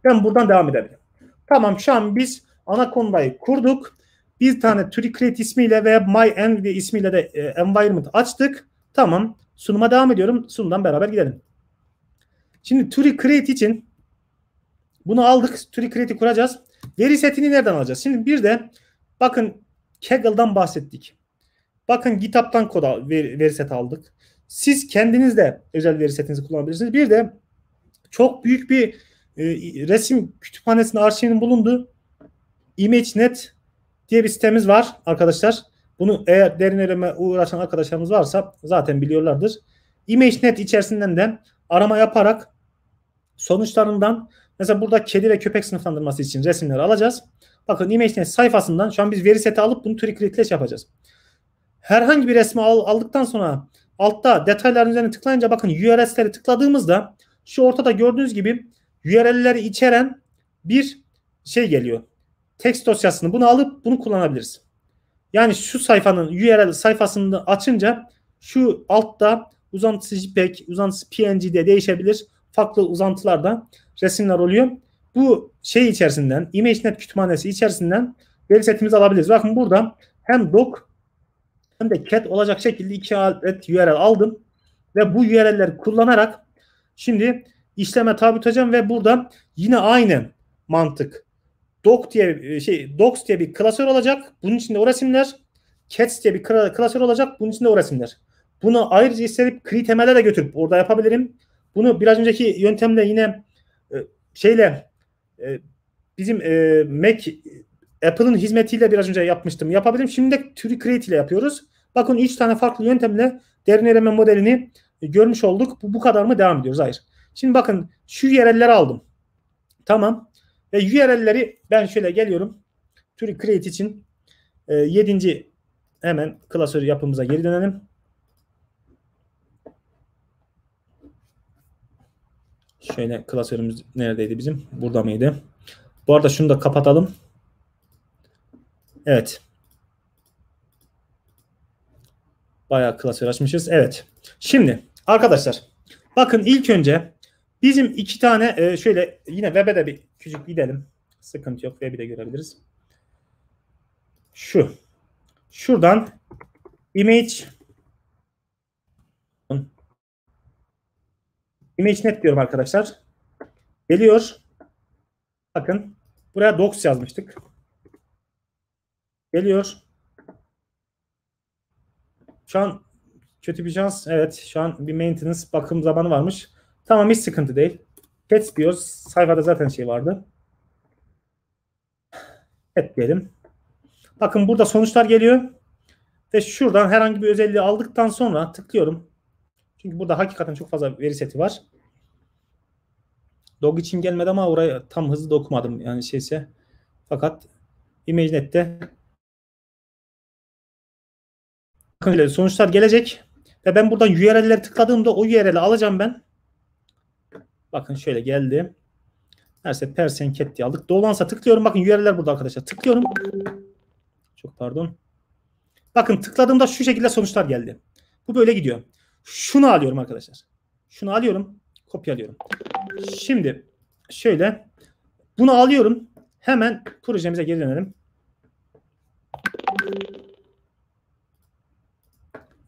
Ben buradan devam edebilirim. Tamam şu an biz ana Anaconda'yı kurduk. Bir tane TreeCreate ismiyle ve MyEnv ismiyle de e, environment açtık. Tamam sunuma devam ediyorum. Sunumdan beraber gidelim. Şimdi TreeCreate için bunu aldık. TreeCreate'i kuracağız. Veri setini nereden alacağız? Şimdi bir de bakın Kaggle'dan bahsettik. Bakın GitHub'tan kod veri, veri set aldık. Siz kendiniz de özel veri setinizi kullanabilirsiniz. Bir de çok büyük bir e, resim kütüphanesinin arşivinin bulunduğu ImageNet diye bir sitemiz var arkadaşlar. Bunu eğer derin öğrenme uğraşan arkadaşlarımız varsa zaten biliyorlardır. ImageNet içerisinden de arama yaparak sonuçlarından mesela burada kedi ve köpek sınıflandırması için resimleri alacağız. Bakın ImageNet sayfasından şu an biz veri seti alıp bunu trick şey yapacağız. Herhangi bir resmi aldıktan sonra altta detaylar üzerine tıklayınca bakın URS'leri tıkladığımızda şu ortada gördüğünüz gibi URL'leri içeren bir şey geliyor. Text dosyasını bunu alıp bunu kullanabiliriz. Yani şu sayfanın URL sayfasını açınca şu altta uzantısı JPEG, uzantısı PNG diye değişebilir. Farklı uzantılarda resimler oluyor. Bu şey içerisinden, ImageNet kütüphanesi içerisinden veri setimizi alabiliriz. Bakın burada hem doc hem de cat olacak şekilde iki adet URL aldım. Ve bu URL'leri kullanarak şimdi işleme tabi tutacağım ve buradan yine aynı mantık. Doc diye e, şey docs diye bir klasör olacak. Bunun içinde o resimler. Cats diye bir klasör olacak. Bunun içinde o resimler. Bunu ayrıca isterip kri temele de götürüp orada yapabilirim. Bunu biraz önceki yöntemle yine e, şeyle e, bizim Mac Apple'ın hizmetiyle biraz önce yapmıştım. Yapabilirim. Şimdi de Tree Create ile yapıyoruz. Bakın 3 tane farklı yöntemle derin modelini görmüş olduk. Bu, bu kadar mı? Devam ediyoruz. Hayır. Şimdi bakın şu yerelleri aldım. Tamam. Ve URL'leri ben şöyle geliyorum. Türk Create için e, 7. hemen klasör yapımıza geri dönelim. Şöyle klasörümüz neredeydi bizim? Burada mıydı? Bu arada şunu da kapatalım. Evet. Bayağı klasör açmışız. Evet. Şimdi arkadaşlar bakın ilk önce Bizim iki tane e, şöyle yine web'e de bir küçük gidelim. Sıkıntı yok. Web'i de görebiliriz. Şu. Şuradan image image net diyorum arkadaşlar. Geliyor. Bakın. Buraya docs yazmıştık. Geliyor. Şu an kötü bir şans. Evet. Şu an bir maintenance bakım zamanı varmış. Tamam hiç sıkıntı değil. Pets diyoruz. Sayfada zaten şey vardı. Et diyelim. Bakın burada sonuçlar geliyor. Ve şuradan herhangi bir özelliği aldıktan sonra tıklıyorum. Çünkü burada hakikaten çok fazla veri seti var. Dog için gelmedi ama oraya tam hızlı da okumadım yani şeyse. Fakat ImageNet'te sonuçlar gelecek ve ben buradan URL'leri tıkladığımda o URL'i alacağım ben. Bakın şöyle geldi. Neyse Persian Cat diye aldık. Dolansa tıklıyorum. Bakın URL'ler burada arkadaşlar. Tıklıyorum. Çok pardon. Bakın tıkladığımda şu şekilde sonuçlar geldi. Bu böyle gidiyor. Şunu alıyorum arkadaşlar. Şunu alıyorum. Kopyalıyorum. Şimdi şöyle bunu alıyorum. Hemen projemize geri dönelim.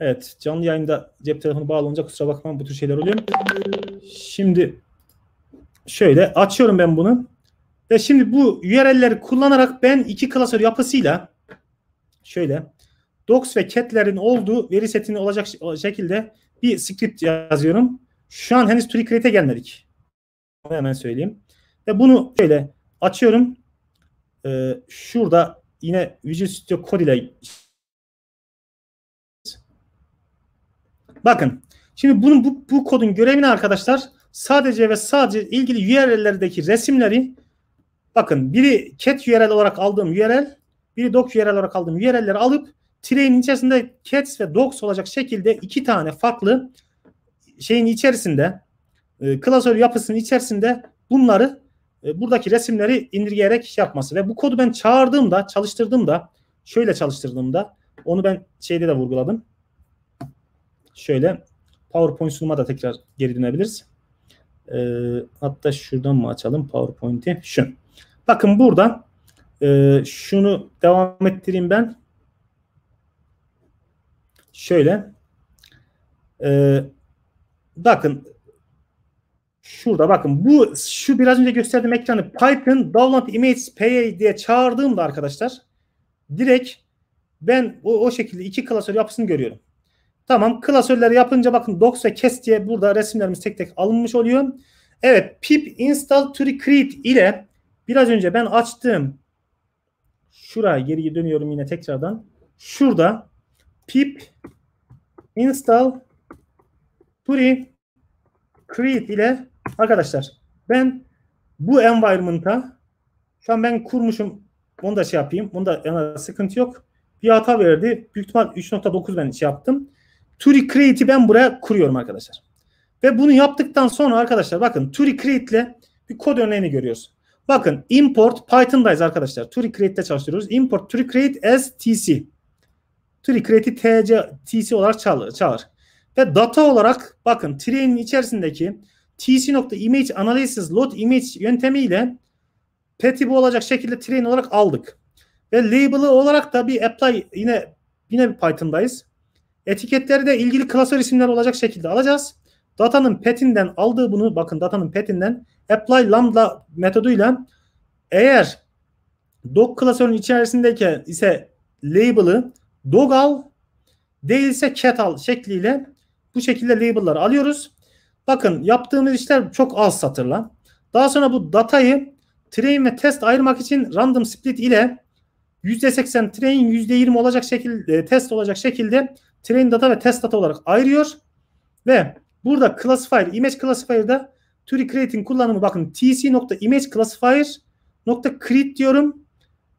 Evet. Canlı yayında cep telefonu bağlanınca kusura bakmayın bu tür şeyler oluyor. Şimdi Şöyle açıyorum ben bunu. Ve şimdi bu URL'leri kullanarak ben iki klasör yapısıyla şöyle docs ve cat'lerin olduğu veri setini olacak şekilde bir script yazıyorum. Şu an henüz tree gelmedik. Onu hemen söyleyeyim. Ve bunu şöyle açıyorum. Ee, şurada yine Visual Studio Code ile bakın. Şimdi bunun bu, bu kodun görevini arkadaşlar sadece ve sadece ilgili URL'lerdeki resimleri bakın biri cat URL olarak aldığım URL biri doc URL olarak aldığım URL'leri alıp trenin içerisinde cats ve docs olacak şekilde iki tane farklı şeyin içerisinde e, klasör yapısının içerisinde bunları e, buradaki resimleri indirgeyerek şey yapması ve bu kodu ben çağırdığımda çalıştırdığımda şöyle çalıştırdığımda onu ben şeyde de vurguladım. Şöyle PowerPoint sunuma da tekrar geri dönebiliriz. E, hatta şuradan mı açalım PowerPoint'i? Şu. Bakın burada e, şunu devam ettireyim ben. Şöyle. E, bakın şurada bakın bu şu biraz önce gösterdiğim ekranı Python download image PA diye çağırdığımda arkadaşlar direkt ben o, o şekilde iki klasör yapısını görüyorum. Tamam klasörleri yapınca bakın docs ve kes diye burada resimlerimiz tek tek alınmış oluyor. Evet pip install to create ile biraz önce ben açtığım şuraya geriye dönüyorum yine tekrardan. Şurada pip install Turi create ile arkadaşlar ben bu environment'a şu an ben kurmuşum onu da şey yapayım. Bunda yani sıkıntı yok. Bir hata verdi. Büyük ihtimal 3.9 ben şey yaptım. Turi Create'i ben buraya kuruyorum arkadaşlar. Ve bunu yaptıktan sonra arkadaşlar bakın Turi Create ile bir kod örneğini görüyoruz. Bakın import Python'dayız arkadaşlar. Turi Create'de çalışıyoruz Import Turi Create as TC. Turi Create'i TC, TC olarak çağır, çağır. Ve data olarak bakın train'in içerisindeki tc.image analysis load image yöntemiyle petibe olacak şekilde train olarak aldık. Ve label'ı olarak da bir apply yine yine bir Python'dayız. Etiketleri de ilgili klasör isimler olacak şekilde alacağız. Datanın petinden aldığı bunu bakın datanın petinden apply lambda metoduyla eğer dog klasörün içerisindeki ise label'ı dog al değilse cat al şekliyle bu şekilde label'ları alıyoruz. Bakın yaptığımız işler çok az satırla. Daha sonra bu datayı train ve test ayırmak için random split ile %80 train %20 olacak şekilde test olacak şekilde train data ve test data olarak ayırıyor. Ve burada classifier, image classifier'da Turing creating kullanımı bakın tc.image classifier nokta create diyorum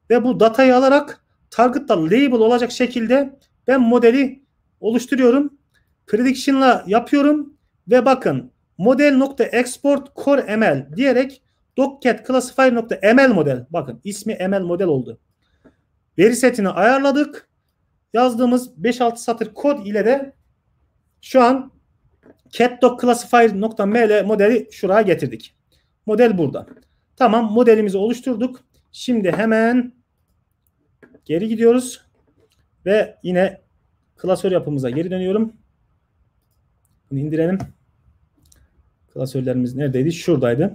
ve bu datayı alarak target'ta label olacak şekilde ben modeli oluşturuyorum. Prediction'la yapıyorum ve bakın model nokta export core ml diyerek doccat classifier nokta ml model bakın ismi ml model oldu. Veri setini ayarladık yazdığımız 5-6 satır kod ile de şu an catdocclassifier.ml modeli şuraya getirdik. Model burada. Tamam modelimizi oluşturduk. Şimdi hemen geri gidiyoruz. Ve yine klasör yapımıza geri dönüyorum. Bunu indirelim. Klasörlerimiz neredeydi? Şuradaydı.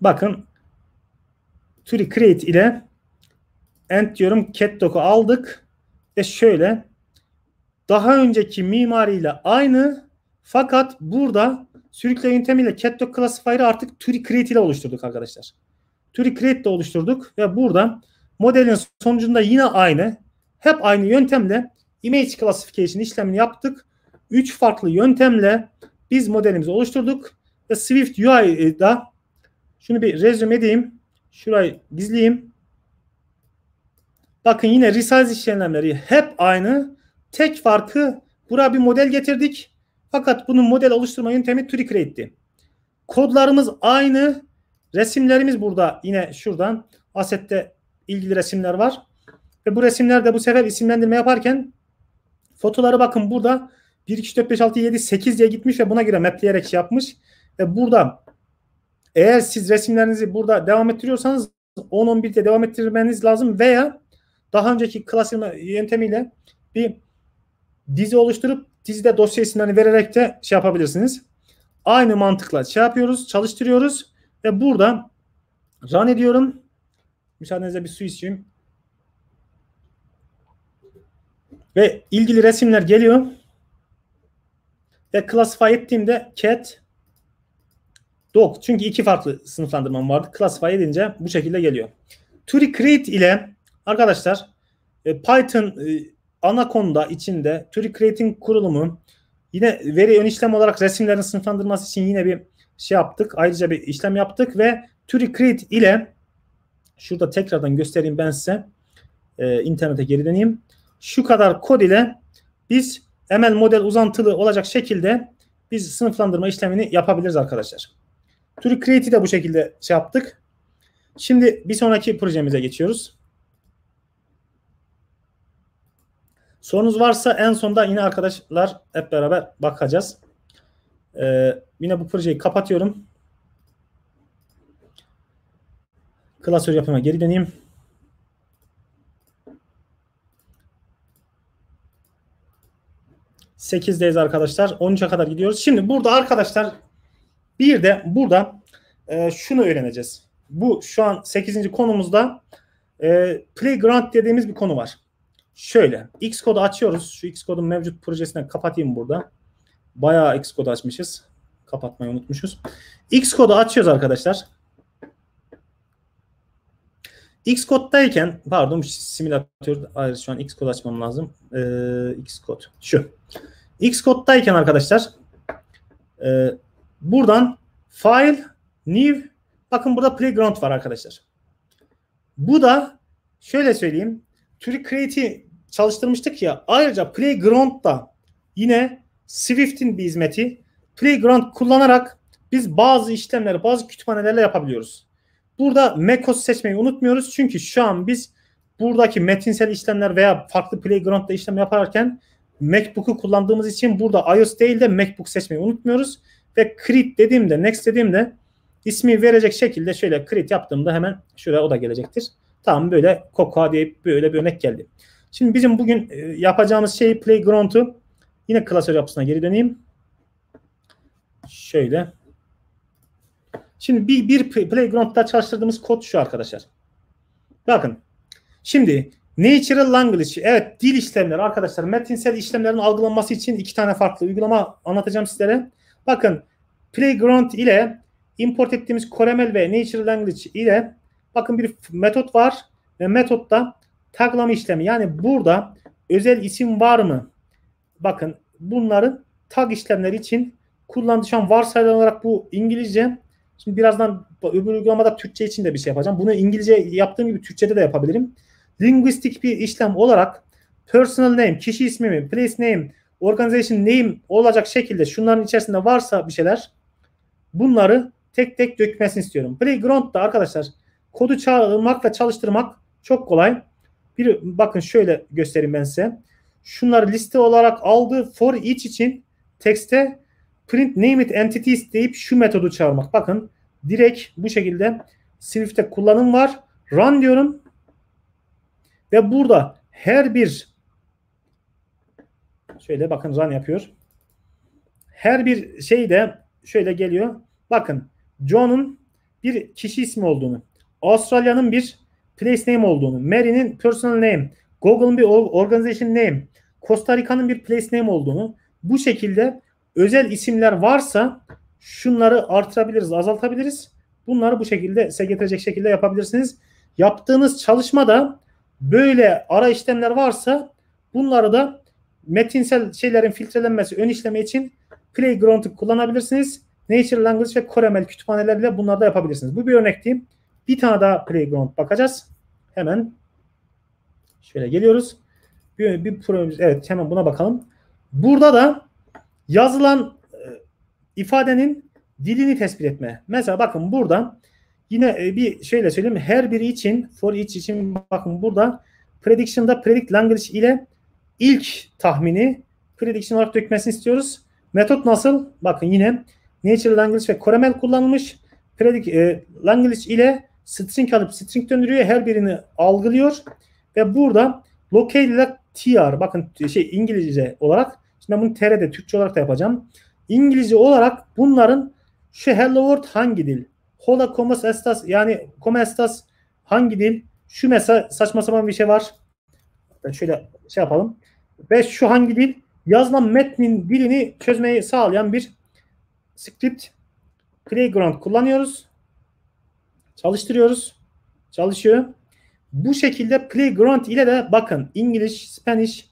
Bakın Tree Create ile End diyorum. Cat doc'u aldık. E şöyle daha önceki mimariyle aynı fakat burada sürükle yöntemiyle Cat Classifier'ı artık Turi Create ile oluşturduk arkadaşlar. Turi Create ile oluşturduk ve burada modelin sonucunda yine aynı hep aynı yöntemle image classification işlemini yaptık. Üç farklı yöntemle biz modelimizi oluşturduk ve Swift UI'da şunu bir resume edeyim. Şurayı gizleyeyim. Bakın yine resize işlemleri hep aynı. Tek farkı buraya bir model getirdik. Fakat bunun model oluşturma yöntemi tree Kodlarımız aynı. Resimlerimiz burada yine şuradan asette ilgili resimler var. Ve bu resimlerde bu sefer isimlendirme yaparken fotoları bakın burada 1, 2, 3, 4, 5, 6, 7, 8 diye gitmiş ve buna göre mapleyerek şey yapmış. Ve burada eğer siz resimlerinizi burada devam ettiriyorsanız 10-11 diye devam ettirmeniz lazım veya daha önceki klasörme yöntemiyle bir dizi oluşturup dizide dosya isimlerini vererek de şey yapabilirsiniz. Aynı mantıkla şey yapıyoruz, çalıştırıyoruz ve burada run ediyorum. Müsaadenizle bir su içeyim. Ve ilgili resimler geliyor. Ve classify ettiğimde cat dog. Çünkü iki farklı sınıflandırmam vardı. Classify edince bu şekilde geliyor. To recreate ile Arkadaşlar e, Python e, Anaconda içinde Turing Creating kurulumu yine veri ön işlem olarak resimlerin sınıflandırması için yine bir şey yaptık. Ayrıca bir işlem yaptık ve Turing Create ile şurada tekrardan göstereyim ben size. E, internete geri döneyim. Şu kadar kod ile biz ML model uzantılı olacak şekilde biz sınıflandırma işlemini yapabiliriz arkadaşlar. Turing Create'i de bu şekilde şey yaptık. Şimdi bir sonraki projemize geçiyoruz. Sorunuz varsa en sonda yine arkadaşlar hep beraber bakacağız. Ee, yine bu projeyi kapatıyorum. Klasör yapıma geri döneyim. Sekizdeyiz arkadaşlar. 13'e kadar gidiyoruz. Şimdi burada arkadaşlar bir de burada e, şunu öğreneceğiz. Bu şu an 8. konumuzda e, playground dediğimiz bir konu var. Şöyle XCode açıyoruz. Şu Xcode'un mevcut projesine kapatayım burada. Bayağı Xcode açmışız. Kapatmayı unutmuşuz. Xcode'u açıyoruz arkadaşlar. Xcode'dayken pardon simülatör hayır şu an Xcode açmam lazım. Ee, Xcode şu. Xcode'dayken arkadaşlar e, buradan file new bakın burada playground var arkadaşlar. Bu da şöyle söyleyeyim. Türk Creative çalıştırmıştık ya. Ayrıca Playground da yine Swift'in bir hizmeti Playground kullanarak biz bazı işlemleri bazı kütüphanelerle yapabiliyoruz. Burada macOS seçmeyi unutmuyoruz. Çünkü şu an biz buradaki metinsel işlemler veya farklı Playground'da işlem yaparken MacBook'u kullandığımız için burada iOS değil de MacBook seçmeyi unutmuyoruz. Ve Create dediğimde, Next dediğimde ismi verecek şekilde şöyle Create yaptığımda hemen şuraya o da gelecektir. Tamam böyle Cocoa diye böyle bir örnek geldi. Şimdi bizim bugün e, yapacağımız şey playground'u yine klasör yapısına geri döneyim. Şöyle. Şimdi bir, bir playground'da çalıştırdığımız kod şu arkadaşlar. Bakın. Şimdi Natural Language. Evet dil işlemleri arkadaşlar. Metinsel işlemlerin algılanması için iki tane farklı uygulama anlatacağım sizlere. Bakın Playground ile import ettiğimiz Coremel ve Natural Language ile bakın bir metot var. Ve metotta Taklama işlemi. Yani burada özel isim var mı? Bakın bunların tag işlemleri için kullandığı varsayılan olarak bu İngilizce. Şimdi birazdan öbür uygulamada Türkçe için de bir şey yapacağım. Bunu İngilizce yaptığım gibi Türkçe'de de yapabilirim. Linguistik bir işlem olarak personal name, kişi ismi mi, place name, organization name olacak şekilde şunların içerisinde varsa bir şeyler bunları tek tek dökmesini istiyorum. Playground'da arkadaşlar kodu çağırmak ve çalıştırmak çok kolay. Bir bakın şöyle göstereyim ben size. Şunları liste olarak aldı. For each için tekste print name it entities deyip şu metodu çağırmak. Bakın direkt bu şekilde Swift'te kullanım var. Run diyorum. Ve burada her bir şöyle bakın run yapıyor. Her bir şey de şöyle geliyor. Bakın John'un bir kişi ismi olduğunu, Avustralya'nın bir place name olduğunu, Mary'nin personal name, Google'ın bir organization name, Costa Rica'nın bir place name olduğunu bu şekilde özel isimler varsa şunları artırabiliriz, azaltabiliriz. Bunları bu şekilde size şekilde yapabilirsiniz. Yaptığınız çalışmada böyle ara işlemler varsa bunları da metinsel şeylerin filtrelenmesi, ön işleme için Playground'ı kullanabilirsiniz. Nature Language ve Coremel kütüphaneleriyle bunları da yapabilirsiniz. Bu bir örnek değil. Bir tane daha Playground bakacağız. Hemen şöyle geliyoruz. Bir, bir problemimiz evet hemen buna bakalım. Burada da yazılan e, ifadenin dilini tespit etme. Mesela bakın burada yine e, bir şöyle söyleyeyim. Her biri için for each için bakın burada prediction'da predict language ile ilk tahmini prediction olarak dökmesini istiyoruz. Metot nasıl? Bakın yine natural language ve coremel kullanılmış. Predict e, language ile string alıp string döndürüyor. Her birini algılıyor ve burada locale ile tr bakın şey İngilizce olarak şimdi ben bunu tr'de Türkçe olarak da yapacağım. İngilizce olarak bunların şu hello world hangi dil? Hola como estas yani como estas hangi dil? Şu mesela saçma sapan bir şey var. şöyle şey yapalım. Ve şu hangi dil? Yazılan metnin dilini çözmeyi sağlayan bir script playground kullanıyoruz. Çalıştırıyoruz. Çalışıyor. Bu şekilde playground ile de bakın İngiliz, Spanish,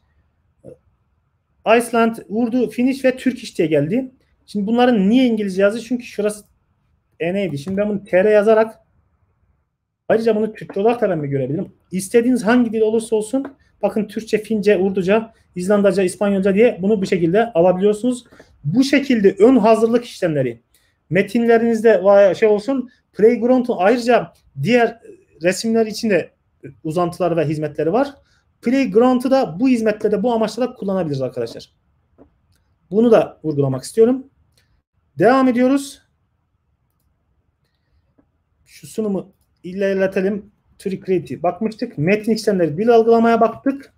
Iceland, Urdu, Finnish ve Turkish diye geldi. Şimdi bunların niye İngilizce yazdı? Çünkü şurası e N'ydi. Şimdi ben bunu TR yazarak ayrıca bunu Türkçe olarak da ben de görebilirim. İstediğiniz hangi dil olursa olsun bakın Türkçe, Fince, Urduca, İzlandaca, İspanyolca diye bunu bu şekilde alabiliyorsunuz. Bu şekilde ön hazırlık işlemleri metinlerinizde şey olsun Playground'un ayrıca diğer resimler için de uzantıları ve hizmetleri var. Playground'u da bu hizmetlerde bu amaçla da kullanabiliriz arkadaşlar. Bunu da vurgulamak istiyorum. Devam ediyoruz. Şu sunumu ilerletelim. Türk Creative bakmıştık. Metin işlemleri dil algılamaya baktık.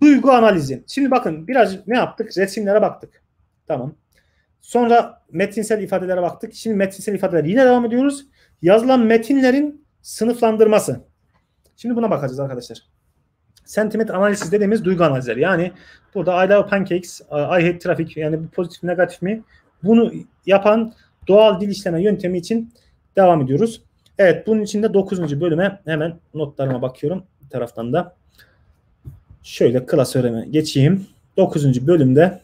Duygu analizi. Şimdi bakın biraz ne yaptık? Resimlere baktık. Tamam. Sonra metinsel ifadelere baktık. Şimdi metinsel ifadeler. yine devam ediyoruz. Yazılan metinlerin sınıflandırması. Şimdi buna bakacağız arkadaşlar. Sentiment analizi dediğimiz duygu analizleri. Yani burada I love pancakes, I hate traffic yani bu pozitif negatif mi? Bunu yapan doğal dil işleme yöntemi için devam ediyoruz. Evet bunun için de 9. bölüme hemen notlarıma bakıyorum bir taraftan da. Şöyle klasörüme geçeyim. 9. bölümde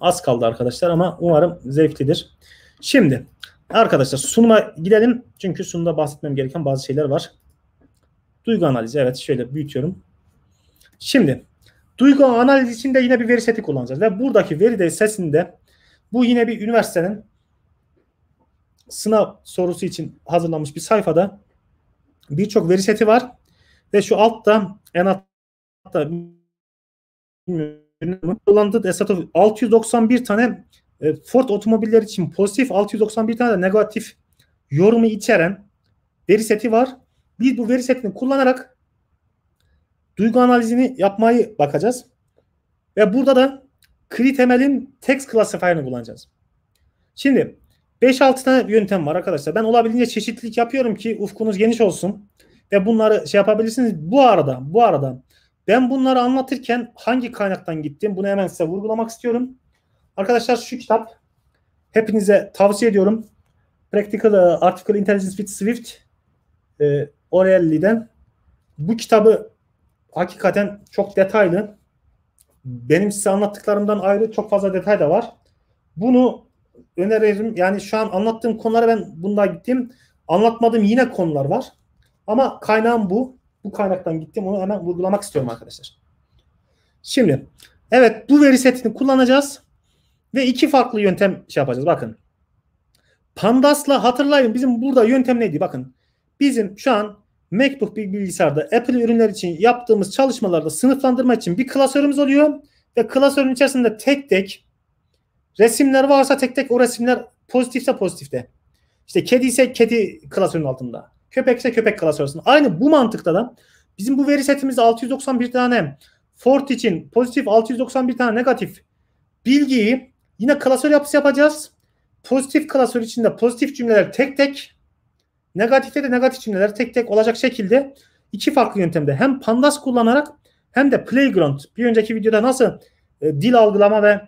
Az kaldı arkadaşlar ama umarım zevklidir. Şimdi arkadaşlar sunuma gidelim. Çünkü sunumda bahsetmem gereken bazı şeyler var. Duygu analizi evet şöyle büyütüyorum. Şimdi duygu analiz içinde yine bir veri seti kullanacağız. Ve buradaki veri sesinde bu yine bir üniversitenin sınav sorusu için hazırlanmış bir sayfada birçok veri seti var. Ve şu altta en altta bilmiyorum kullandığı esnaf 691 tane e, Ford otomobiller için pozitif 691 tane de negatif yorumu içeren veri seti var. Biz bu veri setini kullanarak duygu analizini yapmayı bakacağız. Ve burada da kri temelin text classifier'ını kullanacağız. Şimdi 5-6 tane yöntem var arkadaşlar. Ben olabildiğince çeşitlilik yapıyorum ki ufkunuz geniş olsun ve bunları şey yapabilirsiniz. Bu arada bu arada ben bunları anlatırken hangi kaynaktan gittim bunu hemen size vurgulamak istiyorum. Arkadaşlar şu kitap hepinize tavsiye ediyorum. Practical e, Article Intelligence with Swift e, O'Reilly'den. Bu kitabı hakikaten çok detaylı. Benim size anlattıklarımdan ayrı çok fazla detay da var. Bunu öneririm. Yani şu an anlattığım konulara ben bunda gittim. Anlatmadığım yine konular var. Ama kaynağım bu. Bu kaynaktan gittim onu hemen vurgulamak istiyorum arkadaşlar. Şimdi evet bu veri setini kullanacağız ve iki farklı yöntem şey yapacağız. Bakın Pandas'la hatırlayın bizim burada yöntem neydi? Bakın bizim şu an MacBook bilgisayarda Apple ürünler için yaptığımız çalışmalarda sınıflandırma için bir klasörümüz oluyor ve klasörün içerisinde tek tek resimler varsa tek tek o resimler pozitifse pozitifte. İşte kedi ise kedi klasörün altında. Köpekse köpek klasörüsün. Aynı bu mantıkta da bizim bu veri setimizde 691 tane Ford için pozitif 691 tane negatif bilgiyi yine klasör yapısı yapacağız. Pozitif klasör içinde pozitif cümleler tek tek negatifte de negatif cümleler tek tek olacak şekilde iki farklı yöntemde hem pandas kullanarak hem de playground bir önceki videoda nasıl e, dil algılama ve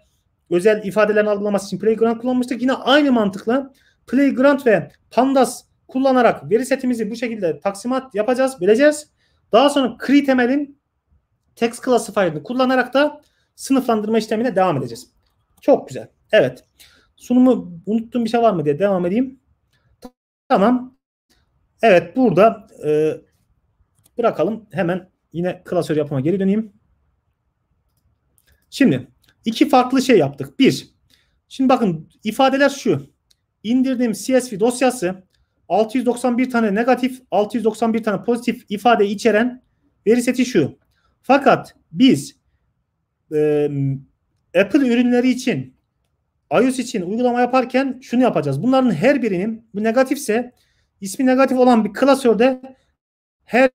özel ifadelerin algılaması için playground kullanmıştık. Yine aynı mantıkla playground ve pandas kullanarak veri setimizi bu şekilde taksimat yapacağız, bileceğiz. Daha sonra Cree temelin text classifier'ını kullanarak da sınıflandırma işlemine devam edeceğiz. Çok güzel. Evet. Sunumu unuttuğum bir şey var mı diye devam edeyim. Tamam. Evet burada e, bırakalım. Hemen yine klasör yapıma geri döneyim. Şimdi iki farklı şey yaptık. Bir, şimdi bakın ifadeler şu. İndirdiğim CSV dosyası 691 tane negatif, 691 tane pozitif ifade içeren veri seti şu. Fakat biz e, Apple ürünleri için iOS için uygulama yaparken şunu yapacağız. Bunların her birinin bu negatifse ismi negatif olan bir klasörde her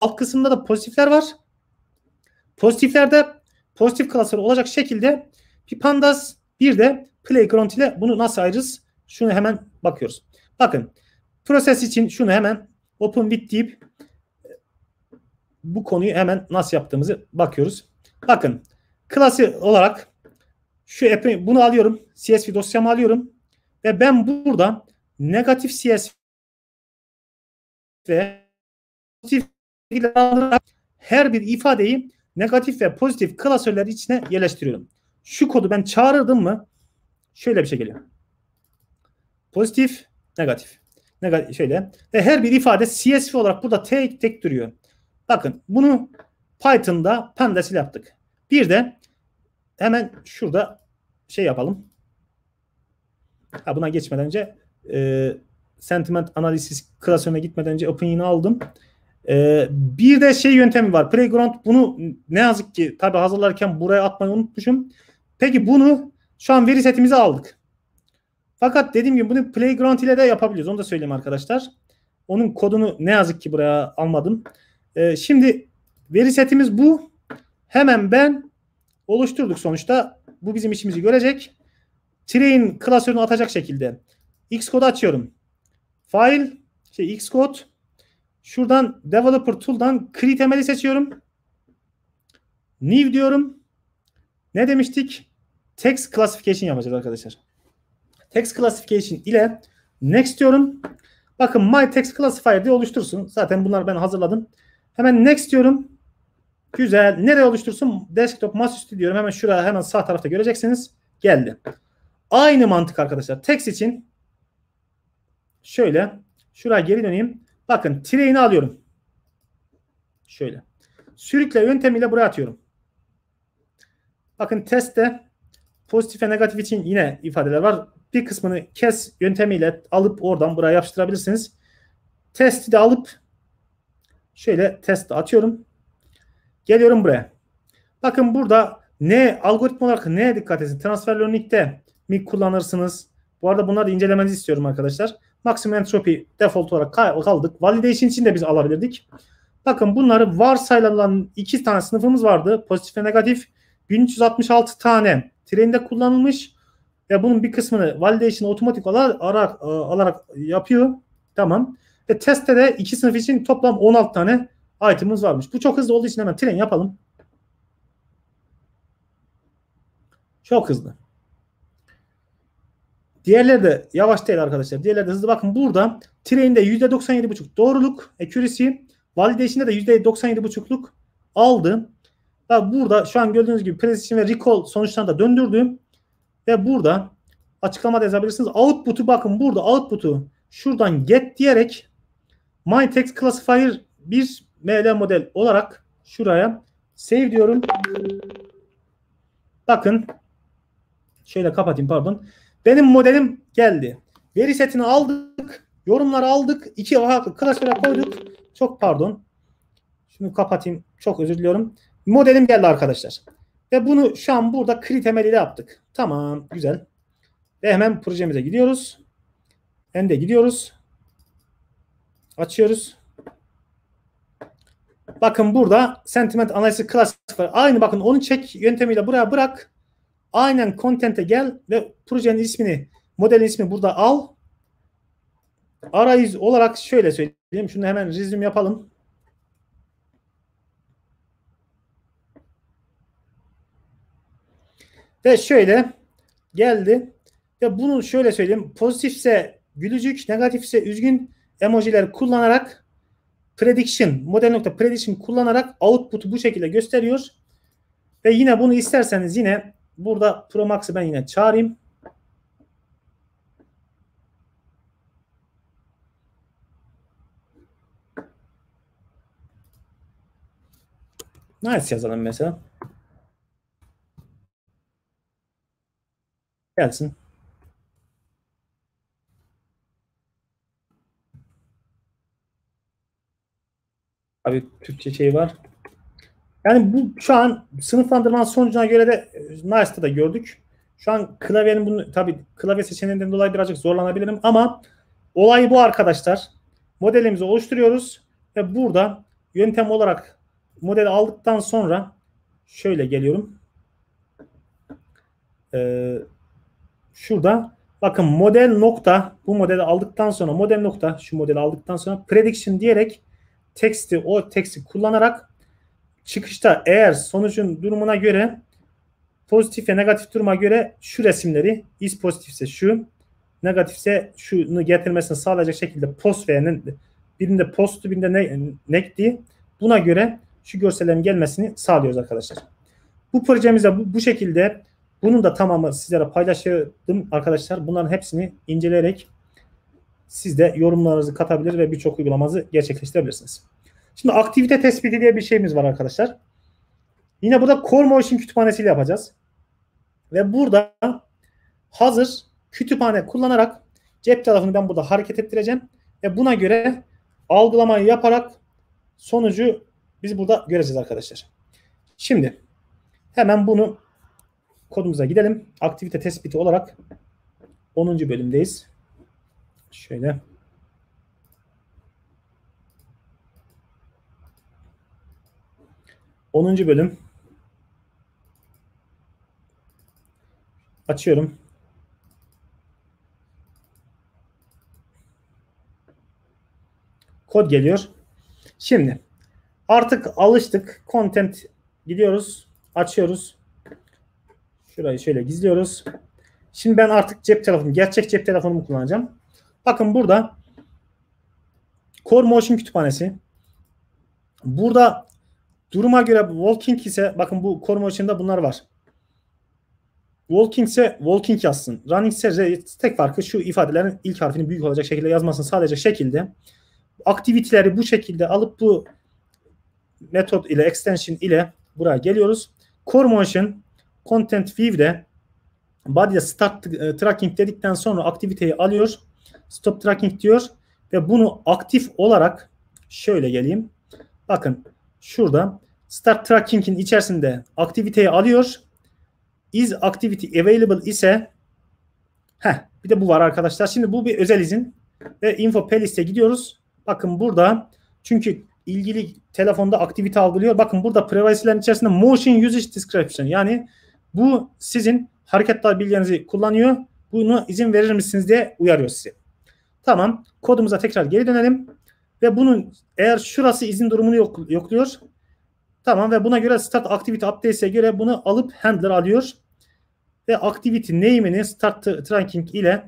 alt kısımda da pozitifler var. Pozitiflerde pozitif klasör olacak şekilde bir pandas bir de playground ile bunu nasıl ayırırız? Şunu hemen bakıyoruz. Bakın proses için şunu hemen open with deyip bu konuyu hemen nasıl yaptığımızı bakıyoruz. Bakın klası olarak şu bunu alıyorum. CSV dosyamı alıyorum. Ve ben burada negatif CSV ve pozitif her bir ifadeyi negatif ve pozitif klasörler içine yerleştiriyorum. Şu kodu ben çağırırdım mı şöyle bir şey geliyor. Pozitif, negatif. Negatif şeyle. Ve her bir ifade CSV olarak burada tek tek duruyor. Bakın bunu Python'da pandas ile yaptık. Bir de hemen şurada şey yapalım. Ha, buna geçmeden önce e, sentiment analisis klasörüne gitmeden önce opinion'ı aldım. E, bir de şey yöntemi var. Playground bunu ne yazık ki tabi hazırlarken buraya atmayı unutmuşum. Peki bunu şu an veri setimizi aldık. Fakat dediğim gibi bunu Playground ile de yapabiliyoruz. Onu da söyleyeyim arkadaşlar. Onun kodunu ne yazık ki buraya almadım. Ee, şimdi veri setimiz bu. Hemen ben oluşturduk sonuçta. Bu bizim işimizi görecek. Train klasörünü atacak şekilde. Xcode açıyorum. File, şey Xcode. Şuradan Developer Tool'dan Create ML'i seçiyorum. New diyorum. Ne demiştik? Text Classification yapacağız arkadaşlar text classification ile next diyorum. Bakın my text classifier diye oluştursun. Zaten bunları ben hazırladım. Hemen next diyorum. Güzel. Nereye oluştursun? Desktop masaüstü diyorum. Hemen şuraya hemen sağ tarafta göreceksiniz. Geldi. Aynı mantık arkadaşlar. Text için şöyle şuraya geri döneyim. Bakın train'i alıyorum. Şöyle. Sürükle yöntemiyle buraya atıyorum. Bakın testte pozitif ve negatif için yine ifadeler var bir kısmını kes yöntemiyle alıp oradan buraya yapıştırabilirsiniz. Testi de alıp şöyle test atıyorum. Geliyorum buraya. Bakın burada ne algoritma olarak ne dikkat edin? Transfer learning'de mi kullanırsınız? Bu arada bunları da incelemenizi istiyorum arkadaşlar. Maximum entropi default olarak kaldık. Validation için de biz alabilirdik. Bakın bunları varsayılan iki tane sınıfımız vardı. Pozitif ve negatif. 1366 tane trende kullanılmış ve bunun bir kısmını validation otomatik olarak, e, alarak, yapıyor. Tamam. Ve testte de iki sınıf için toplam 16 tane item'ımız varmış. Bu çok hızlı olduğu için hemen tren yapalım. Çok hızlı. Diğerleri de yavaş değil arkadaşlar. Diğerleri de hızlı. Bakın burada train'de %97.5 doğruluk accuracy. Validation'da da %97.5'luk aldı. Burada şu an gördüğünüz gibi precision ve recall sonuçlarını da döndürdüm. Ve burada açıklamada yazabilirsiniz. Output'u bakın burada output'u şuradan get diyerek my text Classifier bir ML model olarak şuraya save diyorum. Bakın şöyle kapatayım pardon. Benim modelim geldi. Veri setini aldık. Yorumları aldık. iki farklı klasöre koyduk. Çok pardon. Şunu kapatayım. Çok özür diliyorum. Modelim geldi arkadaşlar. Ve bunu şu an burada kri temeliyle yaptık. Tamam güzel. Ve hemen projemize gidiyoruz. End'e gidiyoruz. Açıyoruz. Bakın burada sentiment analizi class Aynı bakın onu çek yöntemiyle buraya bırak. Aynen content'e gel ve projenin ismini, modelin ismini burada al. Arayüz olarak şöyle söyleyeyim. Şunu hemen resume yapalım. Ve şöyle geldi. Ya bunu şöyle söyleyeyim. Pozitifse gülücük, negatifse üzgün emojiler kullanarak prediction, model nokta prediction kullanarak output'u bu şekilde gösteriyor. Ve yine bunu isterseniz yine burada Pro Max'ı ben yine çağırayım. Nice yazalım mesela. Gelsin. Abi Türkçe şey var. Yani bu şu an sınıflandırma sonucuna göre de e, Nice'da da gördük. Şu an klavyenin bunu tabi klavye seçeneğinden dolayı birazcık zorlanabilirim ama olay bu arkadaşlar. Modelimizi oluşturuyoruz ve burada yöntem olarak modeli aldıktan sonra şöyle geliyorum. Ee, Şurada bakın model nokta bu modeli aldıktan sonra model nokta şu modeli aldıktan sonra prediction diyerek teksti o teksti kullanarak çıkışta eğer sonucun durumuna göre pozitif ve negatif duruma göre şu resimleri is pozitifse şu negatifse şunu getirmesini sağlayacak şekilde post veya birinde postu birinde ne, nekti buna göre şu görselin gelmesini sağlıyoruz arkadaşlar. Bu projemize bu, bu şekilde bunun da tamamı sizlere paylaştım arkadaşlar. Bunların hepsini inceleyerek siz de yorumlarınızı katabilir ve birçok uygulamanızı gerçekleştirebilirsiniz. Şimdi aktivite tespiti diye bir şeyimiz var arkadaşlar. Yine burada Core Motion kütüphanesiyle yapacağız. Ve burada hazır kütüphane kullanarak cep tarafını ben burada hareket ettireceğim. Ve buna göre algılamayı yaparak sonucu biz burada göreceğiz arkadaşlar. Şimdi hemen bunu kodumuza gidelim. Aktivite tespiti olarak 10. bölümdeyiz. Şöyle Onuncu bölüm. Açıyorum. Kod geliyor. Şimdi artık alıştık. Content gidiyoruz. Açıyoruz. Şurayı şöyle gizliyoruz. Şimdi ben artık cep telefonu, gerçek cep telefonumu kullanacağım. Bakın burada Core Motion kütüphanesi. Burada duruma göre Walking ise bakın bu Core Motion'da bunlar var. Walking ise Walking yazsın. Running ise tek farkı şu ifadelerin ilk harfini büyük olacak şekilde yazmasın. Sadece şekilde aktiviteleri bu şekilde alıp bu metot ile extension ile buraya geliyoruz. Core Motion Content View'de body'de start e, tracking dedikten sonra aktiviteyi alıyor. Stop tracking diyor ve bunu aktif olarak şöyle geleyim. Bakın şurada start tracking'in içerisinde aktiviteyi alıyor. Is activity available ise heh, bir de bu var arkadaşlar. Şimdi bu bir özel izin ve info playlist'e gidiyoruz. Bakın burada çünkü ilgili telefonda aktivite algılıyor. Bakın burada privacy'lerin içerisinde motion usage description yani bu sizin hareketler bilgilerinizi kullanıyor. Bunu izin verir misiniz diye uyarıyor sizi. Tamam. Kodumuza tekrar geri dönelim. Ve bunun eğer şurası izin durumunu yok, yokluyor. Tamam ve buna göre start activity update'e göre bunu alıp handler alıyor. Ve activity name'ini start tracking ile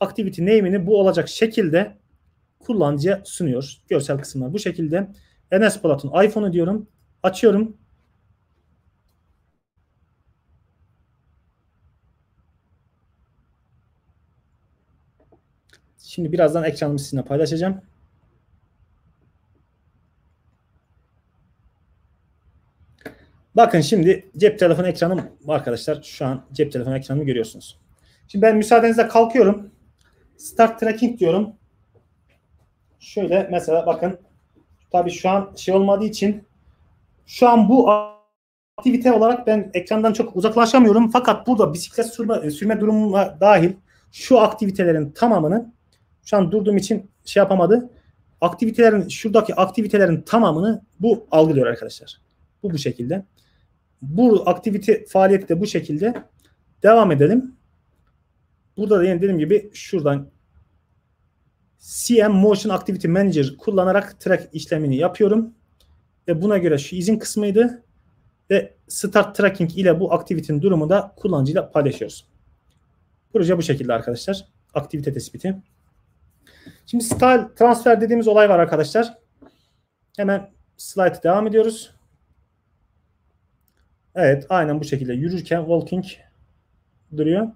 activity name'ini bu olacak şekilde kullanıcıya sunuyor. Görsel kısımlar bu şekilde. Enes Polat'ın iPhone'u diyorum. Açıyorum. Şimdi birazdan ekranımı sizinle paylaşacağım. Bakın şimdi cep telefonu ekranım arkadaşlar. Şu an cep telefonu ekranımı görüyorsunuz. Şimdi ben müsaadenizle kalkıyorum. Start tracking diyorum. Şöyle mesela bakın. Tabii şu an şey olmadığı için şu an bu aktivite olarak ben ekrandan çok uzaklaşamıyorum. Fakat burada bisiklet sürme, sürme durumuna dahil şu aktivitelerin tamamını şu an durduğum için şey yapamadı. Aktivitelerin şuradaki aktivitelerin tamamını bu algılıyor arkadaşlar. Bu bu şekilde. Bu aktivite faaliyeti de bu şekilde. Devam edelim. Burada da yine dediğim gibi şuradan CM Motion Activity Manager kullanarak track işlemini yapıyorum. Ve buna göre şu izin kısmıydı. Ve Start Tracking ile bu aktivitenin durumu da kullanıcıyla paylaşıyoruz. Proje bu şekilde arkadaşlar. Aktivite tespiti. Şimdi style transfer dediğimiz olay var arkadaşlar. Hemen slide devam ediyoruz. Evet aynen bu şekilde yürürken walking duruyor.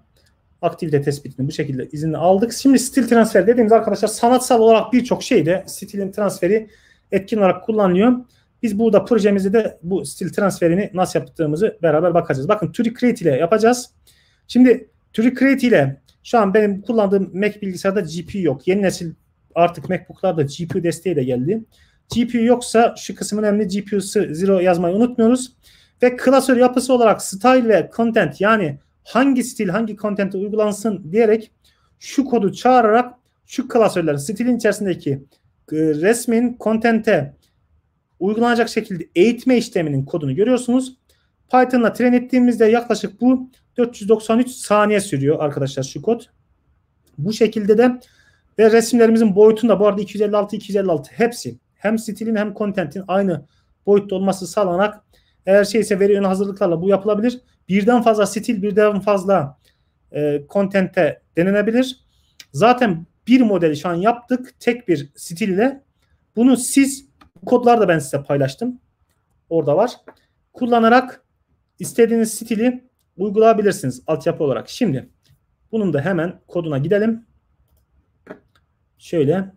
Aktivite tespitini bu şekilde izin aldık. Şimdi stil transfer dediğimiz arkadaşlar sanatsal olarak birçok şeyde stilin transferi etkin olarak kullanılıyor. Biz burada projemizde de bu stil transferini nasıl yaptığımızı beraber bakacağız. Bakın Turi Create ile yapacağız. Şimdi Turi Create ile şu an benim kullandığım Mac bilgisayarda GPU yok. Yeni nesil artık MacBook'larda GPU desteği de geldi. GPU yoksa şu kısmın önemli GPU'su zero yazmayı unutmuyoruz. Ve klasör yapısı olarak style ve content yani hangi stil hangi content'e uygulansın diyerek şu kodu çağırarak şu klasörlerin stilin içerisindeki e, resmin content'e uygulanacak şekilde eğitme işleminin kodunu görüyorsunuz. Python'la train ettiğimizde yaklaşık bu 493 saniye sürüyor arkadaşlar şu kod. Bu şekilde de ve resimlerimizin boyutunda bu arada 256 256 hepsi hem stilin hem contentin aynı boyutta olması sağlanak eğer şeyse veri ön hazırlıklarla bu yapılabilir. Birden fazla stil birden fazla e, content'e denenebilir. Zaten bir modeli şu an yaptık tek bir stil ile. Bunu siz bu kodlar da ben size paylaştım. Orada var. Kullanarak istediğiniz stili uygulayabilirsiniz altyapı olarak. Şimdi bunun da hemen koduna gidelim. Şöyle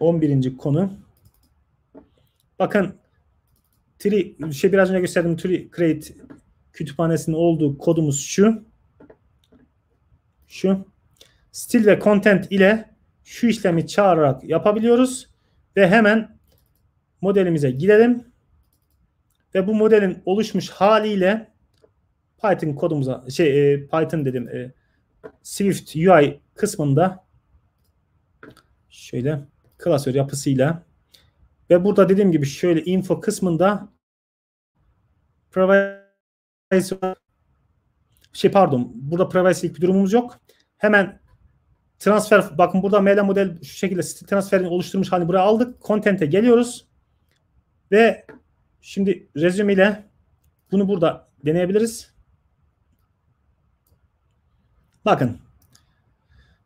11. konu. Bakın tree, şey biraz önce gösterdim tree create kütüphanesinin olduğu kodumuz şu. Şu. Stil ve content ile şu işlemi çağırarak yapabiliyoruz. Ve hemen modelimize gidelim. Ve bu modelin oluşmuş haliyle Python kodumuza şey e, Python dedim e, Swift UI kısmında şöyle klasör yapısıyla ve burada dediğim gibi şöyle info kısmında privacy şey pardon burada privacy'lik bir durumumuz yok. Hemen transfer bakın burada ML model şu şekilde transferini oluşturmuş hani buraya aldık. Content'e geliyoruz ve Şimdi rezüm ile bunu burada deneyebiliriz. Bakın.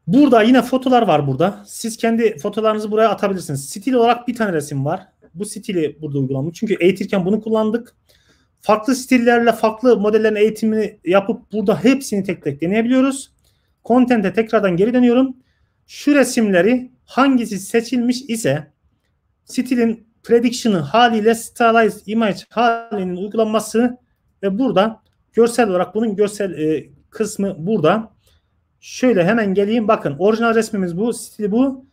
Burada yine fotolar var burada. Siz kendi fotolarınızı buraya atabilirsiniz. Stil olarak bir tane resim var. Bu stili burada uygulanmış. Çünkü eğitirken bunu kullandık. Farklı stillerle farklı modellerin eğitimini yapıp burada hepsini tek tek deneyebiliyoruz. Content'e tekrardan geri dönüyorum. Şu resimleri hangisi seçilmiş ise stilin prediction'ı haliyle stylized image halinin uygulanması ve burada görsel olarak bunun görsel e, kısmı burada. Şöyle hemen geleyim bakın orijinal resmimiz bu stili bu.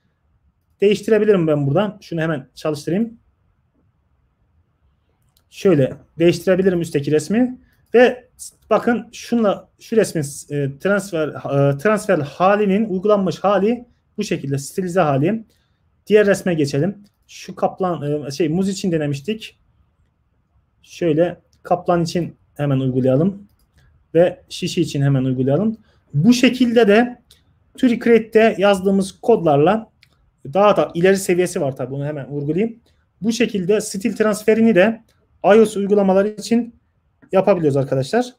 Değiştirebilirim ben buradan. Şunu hemen çalıştırayım. Şöyle değiştirebilirim üstteki resmi ve bakın şunla şu resmin e, transfer e, transfer halinin uygulanmış hali bu şekilde stilize hali. Diğer resme geçelim şu kaplan e, şey muz için denemiştik. Şöyle kaplan için hemen uygulayalım ve şişi için hemen uygulayalım. Bu şekilde de TuriCreate'de yazdığımız kodlarla daha da ileri seviyesi var tabi bunu hemen vurgulayayım. Bu şekilde stil transferini de iOS uygulamaları için yapabiliyoruz arkadaşlar.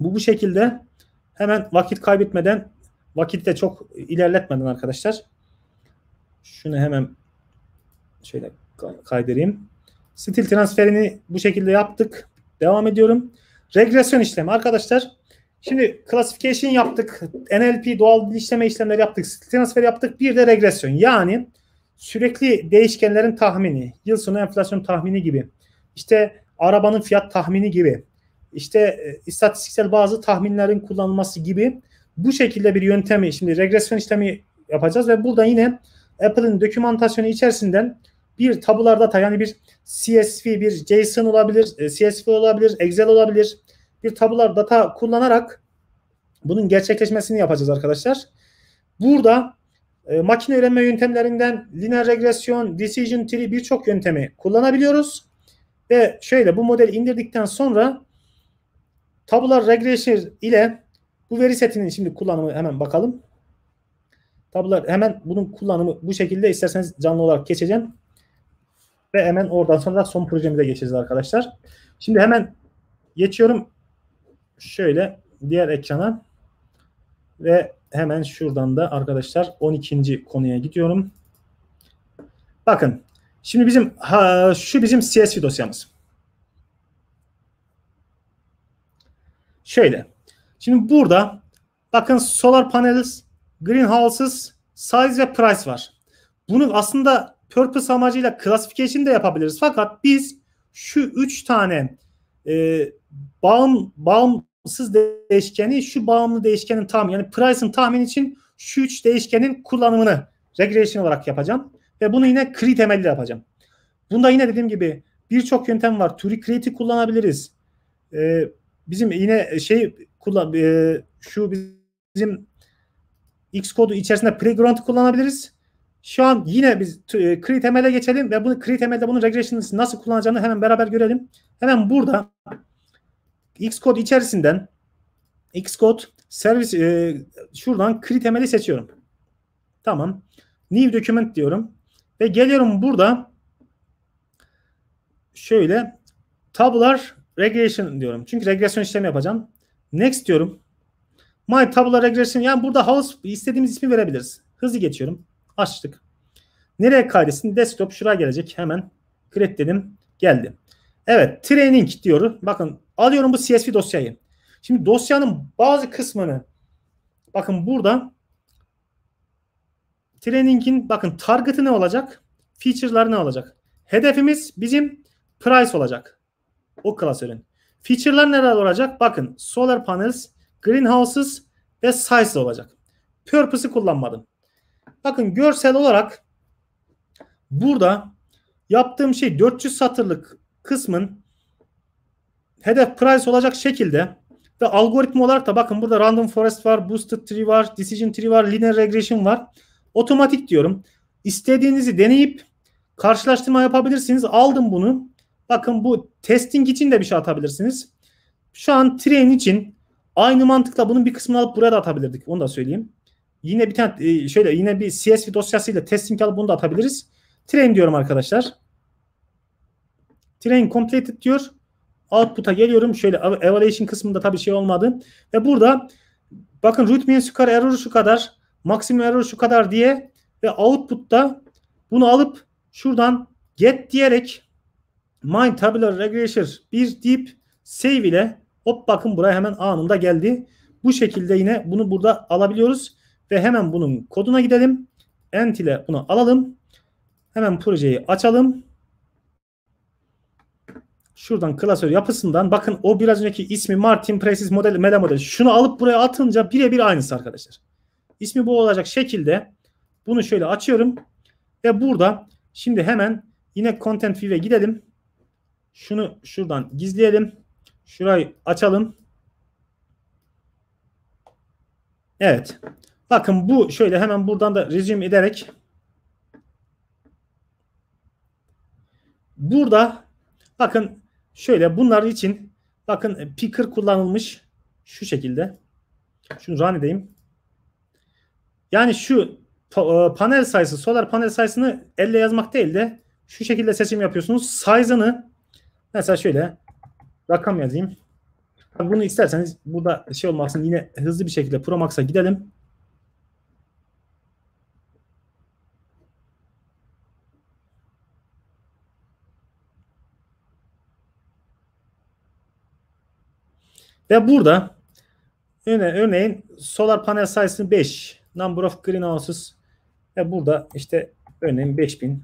Bu bu şekilde hemen vakit kaybetmeden vakit de çok ilerletmeden arkadaşlar. Şunu hemen Şöyle kaydırayım. Stil transferini bu şekilde yaptık. Devam ediyorum. Regresyon işlemi arkadaşlar. Şimdi classification yaptık. NLP doğal dil işleme işlemleri yaptık. Stil transferi yaptık. Bir de regresyon. Yani sürekli değişkenlerin tahmini, yıl sonu enflasyon tahmini gibi, İşte arabanın fiyat tahmini gibi, İşte e, istatistiksel bazı tahminlerin kullanılması gibi bu şekilde bir yöntemi, şimdi regresyon işlemi yapacağız ve burada yine Apple'ın dokümantasyonu içerisinden bir tabular data yani bir CSV, bir JSON olabilir, e, CSV olabilir, Excel olabilir. Bir tabular data kullanarak bunun gerçekleşmesini yapacağız arkadaşlar. Burada e, makine öğrenme yöntemlerinden lineer regresyon, decision tree birçok yöntemi kullanabiliyoruz. Ve şöyle bu modeli indirdikten sonra tabular regression ile bu veri setinin şimdi kullanımı hemen bakalım. Tabular hemen bunun kullanımı bu şekilde isterseniz canlı olarak geçeceğim ve hemen oradan sonra da son projemize geçeceğiz arkadaşlar. Şimdi hemen geçiyorum şöyle diğer ekrana ve hemen şuradan da arkadaşlar 12. konuya gidiyorum. Bakın şimdi bizim ha, şu bizim CSV dosyamız. Şöyle. Şimdi burada bakın solar panels, greenhouses, size ve price var. Bunu aslında purpose amacıyla classification de yapabiliriz. Fakat biz şu üç tane e, bağım, bağımsız değişkeni şu bağımlı değişkenin tahmin yani price'ın tahmin için şu üç değişkenin kullanımını regression olarak yapacağım. Ve bunu yine kri temelli yapacağım. Bunda yine dediğim gibi birçok yöntem var. Turi create'i kullanabiliriz. Ee, bizim yine şey kullan e, şu bizim x kodu içerisinde playground kullanabiliriz. Şu an yine biz e, temele geçelim ve bunu Cree temelde bunun regression'ı nasıl kullanacağını hemen beraber görelim. Hemen burada Xcode içerisinden Xcode servis e, şuradan Cree temeli seçiyorum. Tamam. New document diyorum. Ve geliyorum burada şöyle tabular regression diyorum. Çünkü regresyon işlemi yapacağım. Next diyorum. My tabular regression. Yani burada house istediğimiz ismi verebiliriz. Hızlı geçiyorum. Açtık. Nereye kaydetsin? Desktop şuraya gelecek. Hemen create dedim. Geldi. Evet training diyorum. Bakın alıyorum bu CSV dosyayı. Şimdi dosyanın bazı kısmını bakın burada training'in bakın target'ı ne olacak? Feature'ları ne olacak? Hedefimiz bizim price olacak. O klasörün. Feature'lar neler olacak? Bakın solar panels, greenhouses ve size olacak. Purpose'ı kullanmadım. Bakın görsel olarak burada yaptığım şey 400 satırlık kısmın hedef price olacak şekilde ve algoritma olarak da bakın burada random forest var, boosted tree var, decision tree var, linear regression var. Otomatik diyorum. İstediğinizi deneyip karşılaştırma yapabilirsiniz. Aldım bunu. Bakın bu testing için de bir şey atabilirsiniz. Şu an train için aynı mantıkla bunun bir kısmını alıp buraya da atabilirdik. Onu da söyleyeyim. Yine bir tane e, şöyle yine bir CSV dosyasıyla testing alıp bunu da atabiliriz. Train diyorum arkadaşlar. Train completed diyor. Output'a geliyorum. Şöyle evaluation kısmında tabii şey olmadı. Ve burada bakın root mean square error şu kadar. Maximum error şu kadar diye ve output'ta bunu alıp şuradan get diyerek Mind Tabular Regression bir deyip save ile hop bakın buraya hemen anında geldi. Bu şekilde yine bunu burada alabiliyoruz. Ve hemen bunun koduna gidelim. Ent ile bunu alalım. Hemen projeyi açalım. Şuradan klasör yapısından bakın o biraz önceki ismi Martin Precis model meta model. Şunu alıp buraya atınca birebir aynısı arkadaşlar. İsmi bu olacak şekilde bunu şöyle açıyorum ve burada şimdi hemen yine content view'e gidelim. Şunu şuradan gizleyelim. Şurayı açalım. Evet. Bakın bu şöyle hemen buradan da resume ederek burada bakın şöyle bunlar için bakın picker kullanılmış şu şekilde. Şunu run edeyim. Yani şu e, panel sayısı, solar panel sayısını elle yazmak değil de şu şekilde seçim yapıyorsunuz. Size'ını mesela şöyle rakam yazayım. Bunu isterseniz burada şey olmasın yine hızlı bir şekilde Pro Max'a gidelim. Ve burada örne örneğin solar panel sayısını 5. Number of greenhouses ve burada işte örneğin 5000.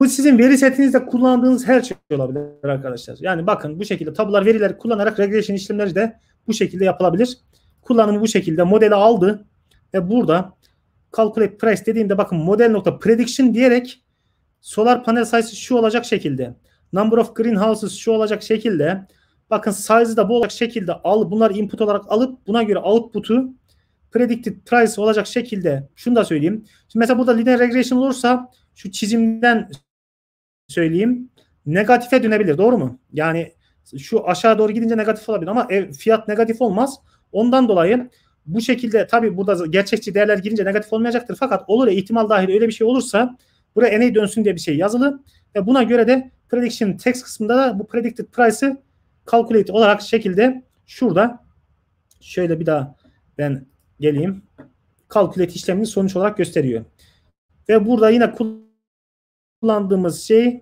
Bu sizin veri setinizde kullandığınız her şey olabilir arkadaşlar. Yani bakın bu şekilde tabular verileri kullanarak regression işlemleri de bu şekilde yapılabilir. Kullanımı bu şekilde modeli aldı ve burada calculate price dediğimde bakın model nokta prediction diyerek solar panel sayısı şu olacak şekilde number of greenhouses şu olacak şekilde Bakın size'ı da bu olacak şekilde al. Bunları input olarak alıp buna göre output'u predicted price olacak şekilde şunu da söyleyeyim. Şimdi mesela burada linear regression olursa şu çizimden söyleyeyim. Negatife dönebilir. Doğru mu? Yani şu aşağı doğru gidince negatif olabilir ama ev, fiyat negatif olmaz. Ondan dolayı bu şekilde tabi burada gerçekçi değerler girince negatif olmayacaktır. Fakat olur ya ihtimal dahil öyle bir şey olursa buraya NE dönsün diye bir şey yazılı. Ve buna göre de prediction text kısmında da bu predicted price'ı calculate olarak şekilde şurada şöyle bir daha ben geleyim. Calculate işlemini sonuç olarak gösteriyor. Ve burada yine kullandığımız şey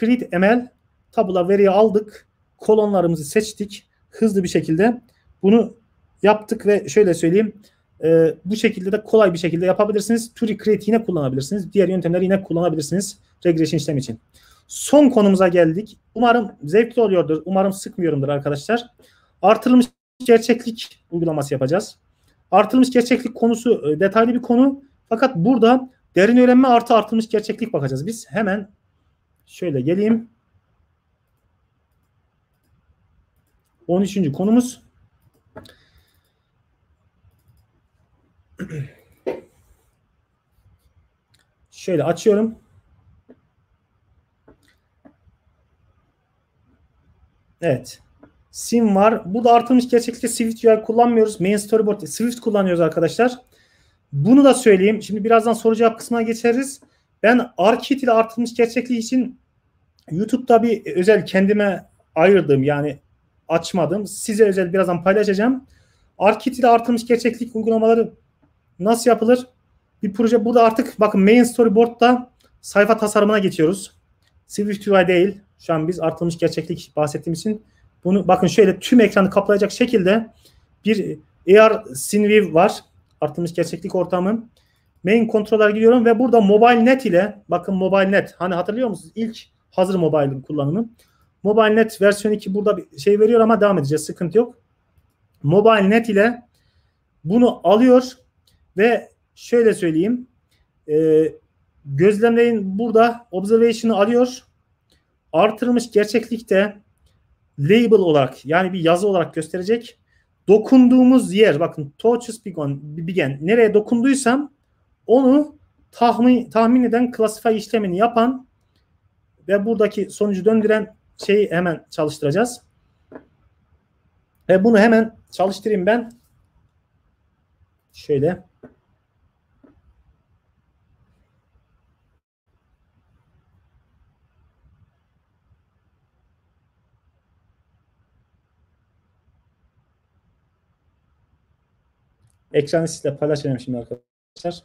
create ml tabula veriyi aldık. Kolonlarımızı seçtik. Hızlı bir şekilde bunu yaptık ve şöyle söyleyeyim. E, bu şekilde de kolay bir şekilde yapabilirsiniz. Turi create yine kullanabilirsiniz. Diğer yöntemleri yine kullanabilirsiniz regression işlem için son konumuza geldik. Umarım zevkli oluyordur. Umarım sıkmıyorumdur arkadaşlar. Artırılmış gerçeklik uygulaması yapacağız. Artırılmış gerçeklik konusu e, detaylı bir konu. Fakat burada derin öğrenme artı artırılmış gerçeklik bakacağız. Biz hemen şöyle geleyim. 13. konumuz Şöyle açıyorum. Evet. Sim var. Bu da artırmış gerçeklikte Swift UI kullanmıyoruz. Main Storyboard Swift kullanıyoruz arkadaşlar. Bunu da söyleyeyim. Şimdi birazdan soru cevap kısmına geçeriz. Ben ARKit ile artırmış gerçeklik için YouTube'da bir özel kendime ayırdım. Yani açmadım. Size özel birazdan paylaşacağım. ARKit ile artırmış gerçeklik uygulamaları nasıl yapılır? Bir proje burada artık bakın main storyboard'da sayfa tasarımına geçiyoruz. Swift UI değil. Şu an biz artılmış gerçeklik bahsettiğimiz için bunu bakın şöyle tüm ekranı kaplayacak şekilde bir AR SynView var. Artılmış gerçeklik ortamı. Main kontroller gidiyorum ve burada net ile bakın net hani hatırlıyor musunuz? ilk hazır mobile'ın kullanımı. net versiyon 2 burada bir şey veriyor ama devam edeceğiz. Sıkıntı yok. net ile bunu alıyor ve şöyle söyleyeyim. E, gözlemleyin burada observation'ı alıyor artırılmış gerçeklikte label olarak yani bir yazı olarak gösterecek. Dokunduğumuz yer bakın touches began, began nereye dokunduysam onu tahmin, tahmin eden classify işlemini yapan ve buradaki sonucu döndüren şeyi hemen çalıştıracağız. Ve bunu hemen çalıştırayım ben. Şöyle. Ekranı sizle paylaşacağım şimdi arkadaşlar.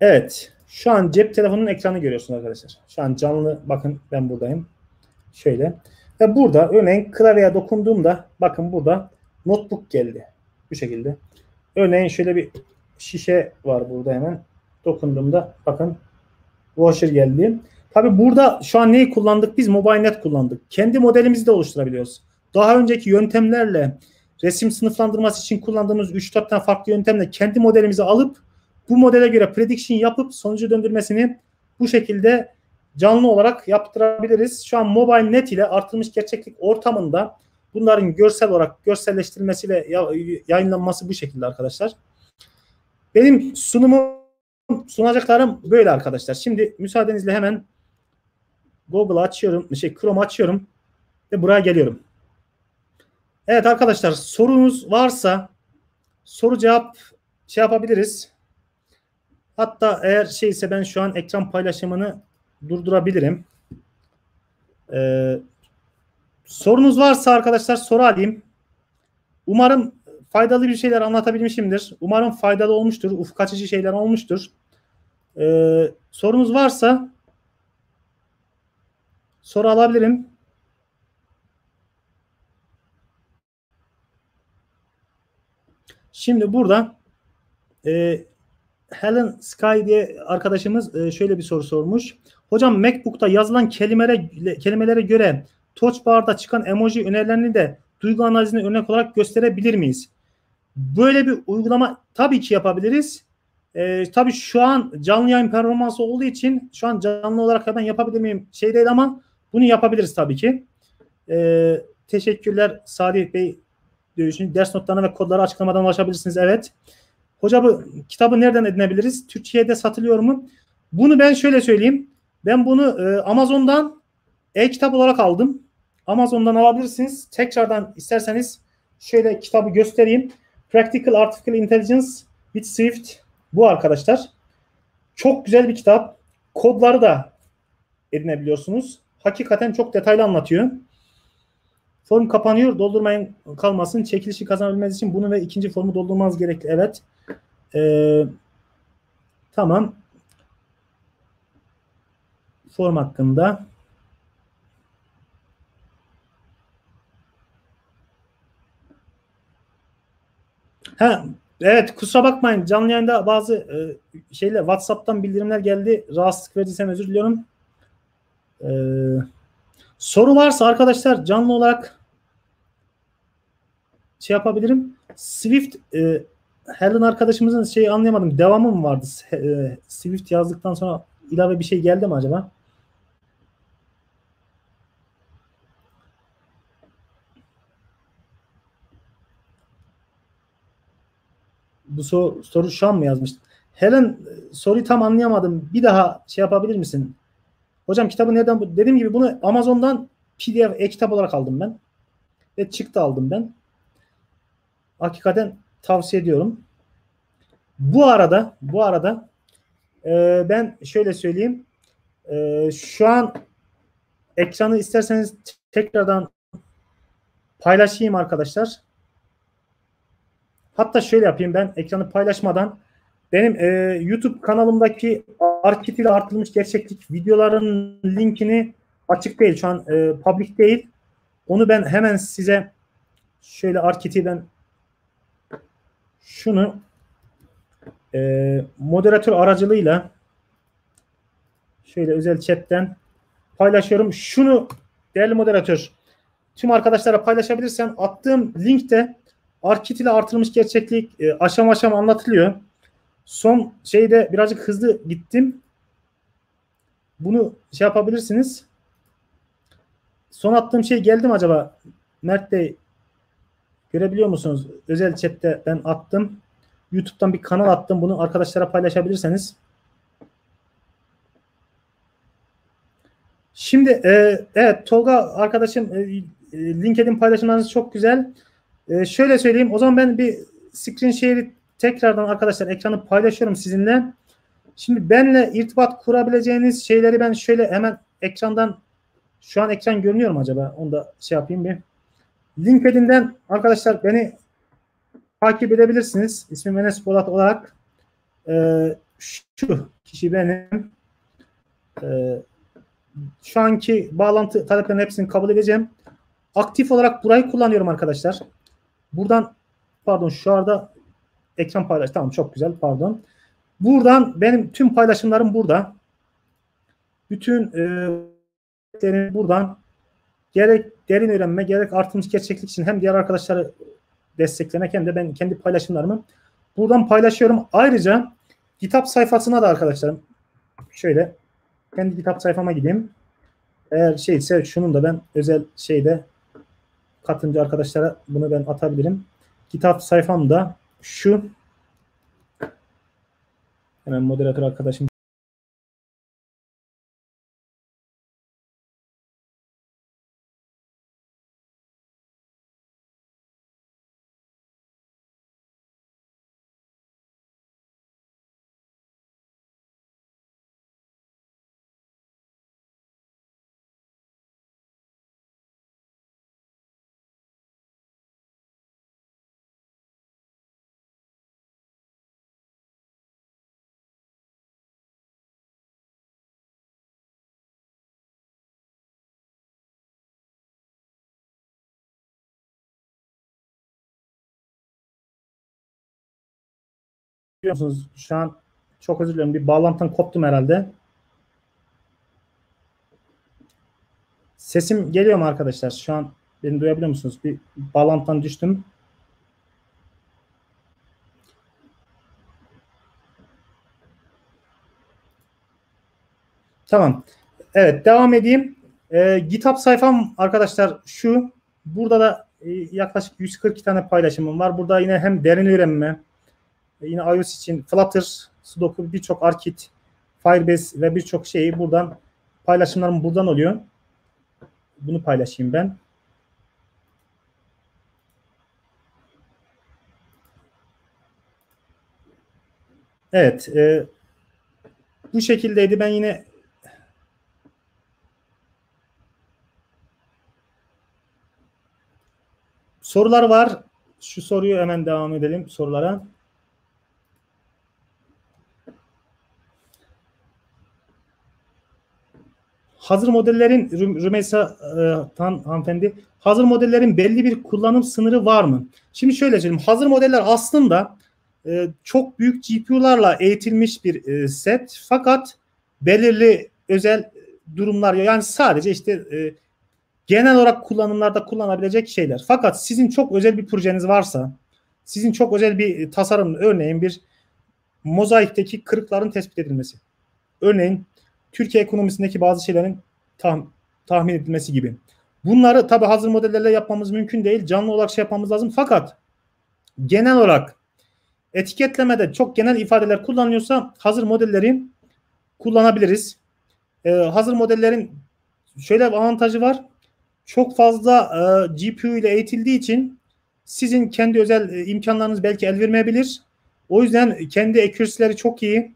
Evet. Şu an cep telefonunun ekranı görüyorsunuz arkadaşlar. Şu an canlı bakın ben buradayım. Şöyle. Ve burada örneğin klavyeye dokunduğumda bakın burada notebook geldi. Bu şekilde. Örneğin şöyle bir şişe var burada hemen. Dokunduğumda bakın washer geldi. Tabi burada şu an neyi kullandık? Biz Mobile Net kullandık. Kendi modelimizi de oluşturabiliyoruz. Daha önceki yöntemlerle resim sınıflandırması için kullandığımız 3-4 tane farklı yöntemle kendi modelimizi alıp bu modele göre prediction yapıp sonucu döndürmesini bu şekilde canlı olarak yaptırabiliriz. Şu an Mobile Net ile artırılmış gerçeklik ortamında bunların görsel olarak görselleştirilmesi ve yayınlanması bu şekilde arkadaşlar. Benim sunumum sunacaklarım böyle arkadaşlar. Şimdi müsaadenizle hemen Google açıyorum. Şey Chrome açıyorum ve buraya geliyorum. Evet arkadaşlar sorunuz varsa soru cevap şey yapabiliriz. Hatta eğer şeyse ben şu an ekran paylaşımını durdurabilirim. Ee, sorunuz varsa arkadaşlar soru alayım. Umarım faydalı bir şeyler anlatabilmişimdir. Umarım faydalı olmuştur. Ufuk açıcı şeyler olmuştur. Ee, sorunuz varsa soru alabilirim. Şimdi burada e, Helen Sky diye arkadaşımız e, şöyle bir soru sormuş. Hocam MacBook'ta yazılan kelimelere, kelimelere göre touch bar'da çıkan emoji önerilerini de duygu analizine örnek olarak gösterebilir miyiz? Böyle bir uygulama tabii ki yapabiliriz. E, tabii şu an canlı yayın performansı olduğu için şu an canlı olarak hemen yapabilir miyim şey değil ama bunu yapabiliriz tabii ki. E, teşekkürler Salih Bey dövüşün ders notlarına ve kodlara açıklamadan ulaşabilirsiniz. Evet. Hoca bu kitabı nereden edinebiliriz? Türkiye'de satılıyor mu? Bunu ben şöyle söyleyeyim. Ben bunu e, Amazon'dan e-kitap olarak aldım. Amazon'dan alabilirsiniz. Tekrardan isterseniz şöyle kitabı göstereyim. Practical Artificial Intelligence with Swift bu arkadaşlar. Çok güzel bir kitap. Kodları da edinebiliyorsunuz. Hakikaten çok detaylı anlatıyor. Form kapanıyor. Doldurmayın kalmasın. Çekilişi kazanabilmeniz için bunu ve ikinci formu doldurmanız gerekli. Evet. Ee, tamam. Form hakkında Ha, evet kusura bakmayın canlı yayında bazı e, şeyle WhatsApp'tan bildirimler geldi. Rahatsızlık verdiysem özür diliyorum. Ee, soru varsa arkadaşlar canlı olarak şey yapabilirim. Swift e, Helen arkadaşımızın şeyi anlayamadım. Devamı mı vardı? E, Swift yazdıktan sonra ilave bir şey geldi mi acaba? bu sor, soru şu an mı yazmıştın? Helen e, soruyu tam anlayamadım. Bir daha şey yapabilir misin? Hocam kitabı neden bu? Dediğim gibi bunu Amazon'dan PDF e-kitap olarak aldım ben. Ve çıktı aldım ben. Hakikaten tavsiye ediyorum. Bu arada bu arada e, ben şöyle söyleyeyim. E, şu an ekranı isterseniz tekrardan paylaşayım arkadaşlar. Hatta şöyle yapayım ben ekranı paylaşmadan benim e, YouTube kanalımdaki arşiv ile artılmış gerçeklik videoların linkini açık değil şu an e, public değil. Onu ben hemen size şöyle arketi ben şunu e, moderatör aracılığıyla şöyle özel chatten paylaşıyorum. Şunu değerli moderatör tüm arkadaşlara paylaşabilirsen attığım linkte Arkit ile artırılmış gerçeklik e, aşama aşama anlatılıyor. Son şeyde birazcık hızlı gittim. Bunu şey yapabilirsiniz. Son attığım şey geldi mi acaba? Mert Bey görebiliyor musunuz? Özel chatte ben attım. YouTube'dan bir kanal attım. Bunu arkadaşlara paylaşabilirseniz. Şimdi e, evet Tolga arkadaşım e, e LinkedIn paylaşımlarınız çok güzel. E, şöyle söyleyeyim. O zaman ben bir screen share'i tekrardan arkadaşlar ekranı paylaşıyorum sizinle. Şimdi benle irtibat kurabileceğiniz şeyleri ben şöyle hemen ekrandan şu an ekran görünüyor mu acaba? Onu da şey yapayım bir. LinkedIn'den arkadaşlar beni takip edebilirsiniz. İsmim Enes Polat olarak. Ee, şu kişi benim. Ee, şu anki bağlantı taleplerinin hepsini kabul edeceğim. Aktif olarak burayı kullanıyorum arkadaşlar. Buradan pardon şu arada ekran paylaş. Tamam çok güzel pardon. Buradan benim tüm paylaşımlarım burada. Bütün e, buradan gerek derin öğrenme gerek artırmış gerçeklik için hem diğer arkadaşları desteklemek hem de ben kendi paylaşımlarımı buradan paylaşıyorum. Ayrıca kitap sayfasına da arkadaşlarım şöyle kendi kitap sayfama gideyim. Eğer şeyse şunun da ben özel şeyde katınca arkadaşlara bunu ben atabilirim. Kitap sayfamda şu hemen moderatör arkadaşım Biliyorsunuz şu an çok özür dilerim bir bağlantıdan koptum herhalde. Sesim geliyor mu arkadaşlar? Şu an beni duyabiliyor musunuz? Bir bağlantıdan düştüm. Tamam. Evet devam edeyim. Ee, GitHub sayfam arkadaşlar şu. Burada da e, yaklaşık 142 tane paylaşımım var. Burada yine hem derin öğrenme, e, yine iOS için Flutter, Sudoku, birçok Arkit, Firebase ve birçok şeyi buradan paylaşımlarım buradan oluyor. Bunu paylaşayım ben. Evet. E, bu şekildeydi. Ben yine sorular var. Şu soruyu hemen devam edelim sorulara. hazır modellerin Rümeysa e, Tan hanımefendi hazır modellerin belli bir kullanım sınırı var mı? Şimdi şöyle söyleyeyim. Hazır modeller aslında e, çok büyük GPU'larla eğitilmiş bir e, set fakat belirli özel durumlar yani sadece işte e, genel olarak kullanımlarda kullanabilecek şeyler. Fakat sizin çok özel bir projeniz varsa sizin çok özel bir e, tasarım örneğin bir mozaikteki kırıkların tespit edilmesi. Örneğin Türkiye ekonomisindeki bazı şeylerin tah- tahmin edilmesi gibi. Bunları tabi hazır modellerle yapmamız mümkün değil. Canlı olarak şey yapmamız lazım. Fakat genel olarak etiketlemede çok genel ifadeler kullanıyorsa hazır modelleri kullanabiliriz. Ee, hazır modellerin şöyle bir avantajı var. Çok fazla e, GPU ile eğitildiği için sizin kendi özel e, imkanlarınız belki el vermeyebilir. O yüzden kendi accuracy'leri çok iyi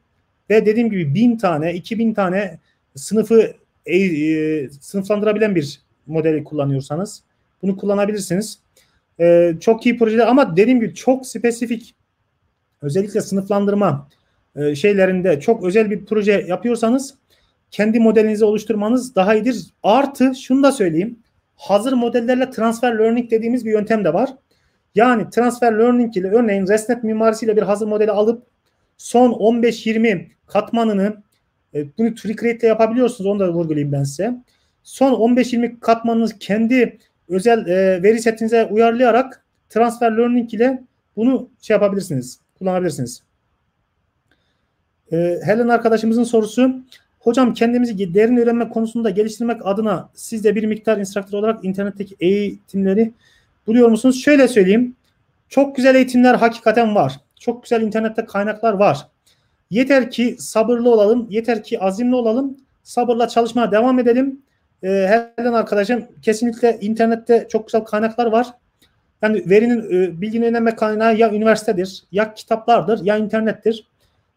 ve dediğim gibi bin tane, iki bin tane sınıfı e, e, sınıflandırabilen bir modeli kullanıyorsanız bunu kullanabilirsiniz. E, çok iyi projeler ama dediğim gibi çok spesifik özellikle sınıflandırma e, şeylerinde çok özel bir proje yapıyorsanız kendi modelinizi oluşturmanız daha iyidir. Artı şunu da söyleyeyim. Hazır modellerle transfer learning dediğimiz bir yöntem de var. Yani transfer learning ile örneğin ResNet mimarisiyle bir hazır modeli alıp son 15-20 katmanını e, bunu trick rate ile yapabiliyorsunuz. Onu da vurgulayayım ben size. Son 15-20 katmanınız kendi özel e, veri setinize uyarlayarak transfer learning ile bunu şey yapabilirsiniz. Kullanabilirsiniz. E, Helen arkadaşımızın sorusu Hocam kendimizi derin öğrenme konusunda geliştirmek adına siz de bir miktar instruktör olarak internetteki eğitimleri buluyor musunuz? Şöyle söyleyeyim. Çok güzel eğitimler hakikaten var. Çok güzel internette kaynaklar var. Yeter ki sabırlı olalım, yeter ki azimli olalım, sabırla çalışmaya devam edelim. E, ee, Helen arkadaşım kesinlikle internette çok güzel kaynaklar var. Yani verinin e, bilginin önemli kaynağı ya üniversitedir, ya kitaplardır, ya internettir.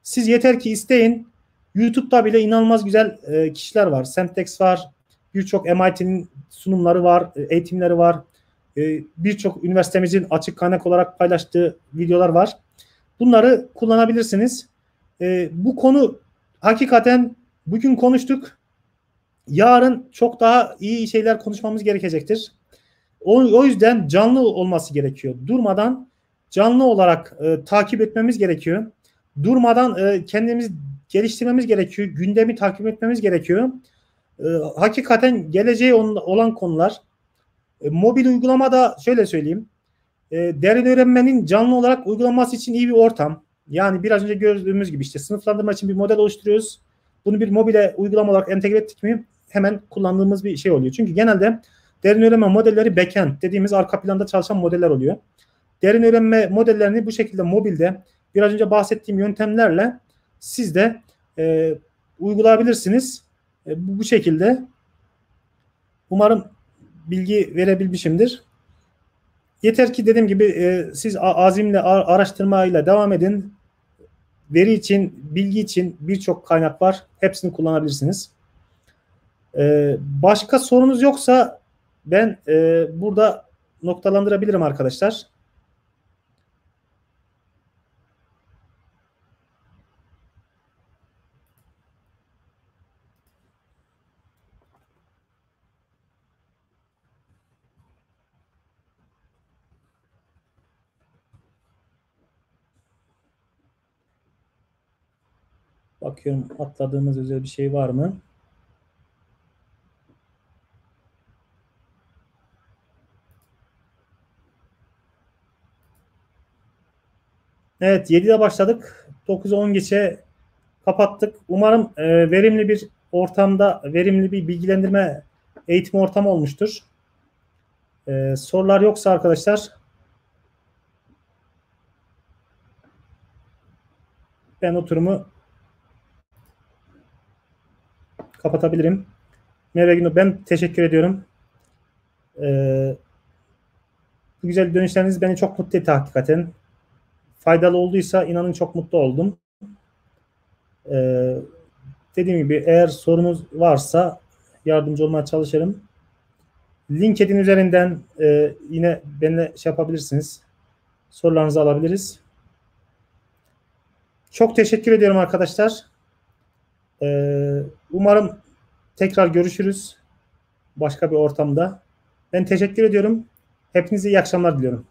Siz yeter ki isteyin. YouTube'da bile inanılmaz güzel e, kişiler var. Semtex var, birçok MIT'nin sunumları var, e, eğitimleri var. E, birçok üniversitemizin açık kaynak olarak paylaştığı videolar var. Bunları kullanabilirsiniz. E, bu konu hakikaten bugün konuştuk. Yarın çok daha iyi şeyler konuşmamız gerekecektir. O, o yüzden canlı olması gerekiyor. Durmadan canlı olarak e, takip etmemiz gerekiyor. Durmadan e, kendimiz geliştirmemiz gerekiyor. Gündemi takip etmemiz gerekiyor. E, hakikaten geleceğe on, olan konular. E, mobil uygulama da şöyle söyleyeyim. Ee, derin öğrenmenin canlı olarak uygulanması için iyi bir ortam. Yani biraz önce gördüğümüz gibi işte sınıflandırma için bir model oluşturuyoruz. Bunu bir mobile uygulama olarak entegre ettik mi hemen kullandığımız bir şey oluyor. Çünkü genelde derin öğrenme modelleri backend dediğimiz arka planda çalışan modeller oluyor. Derin öğrenme modellerini bu şekilde mobilde biraz önce bahsettiğim yöntemlerle siz de e, uygulayabilirsiniz. E, bu şekilde umarım bilgi verebilmişimdir. Yeter ki dediğim gibi e, siz azimle araştırmayla devam edin. Veri için, bilgi için birçok kaynak var. Hepsini kullanabilirsiniz. E, başka sorunuz yoksa ben e, burada noktalandırabilirim arkadaşlar. bakıyorum atladığımız özel bir şey var mı? Evet 7'de başladık. 9'a 10 geçe kapattık. Umarım e, verimli bir ortamda verimli bir bilgilendirme eğitim ortamı olmuştur. E, sorular yoksa arkadaşlar ben oturumu kapatabilirim. Merve günü ben teşekkür ediyorum. Ee, bu güzel dönüşleriniz beni çok mutlu etti hakikaten. Faydalı olduysa inanın çok mutlu oldum. Ee, dediğim gibi eğer sorunuz varsa yardımcı olmaya çalışırım. LinkedIn üzerinden e, yine benimle şey yapabilirsiniz. Sorularınızı alabiliriz. Çok teşekkür ediyorum arkadaşlar. Ee, Umarım tekrar görüşürüz başka bir ortamda. Ben teşekkür ediyorum. Hepinize iyi akşamlar diliyorum.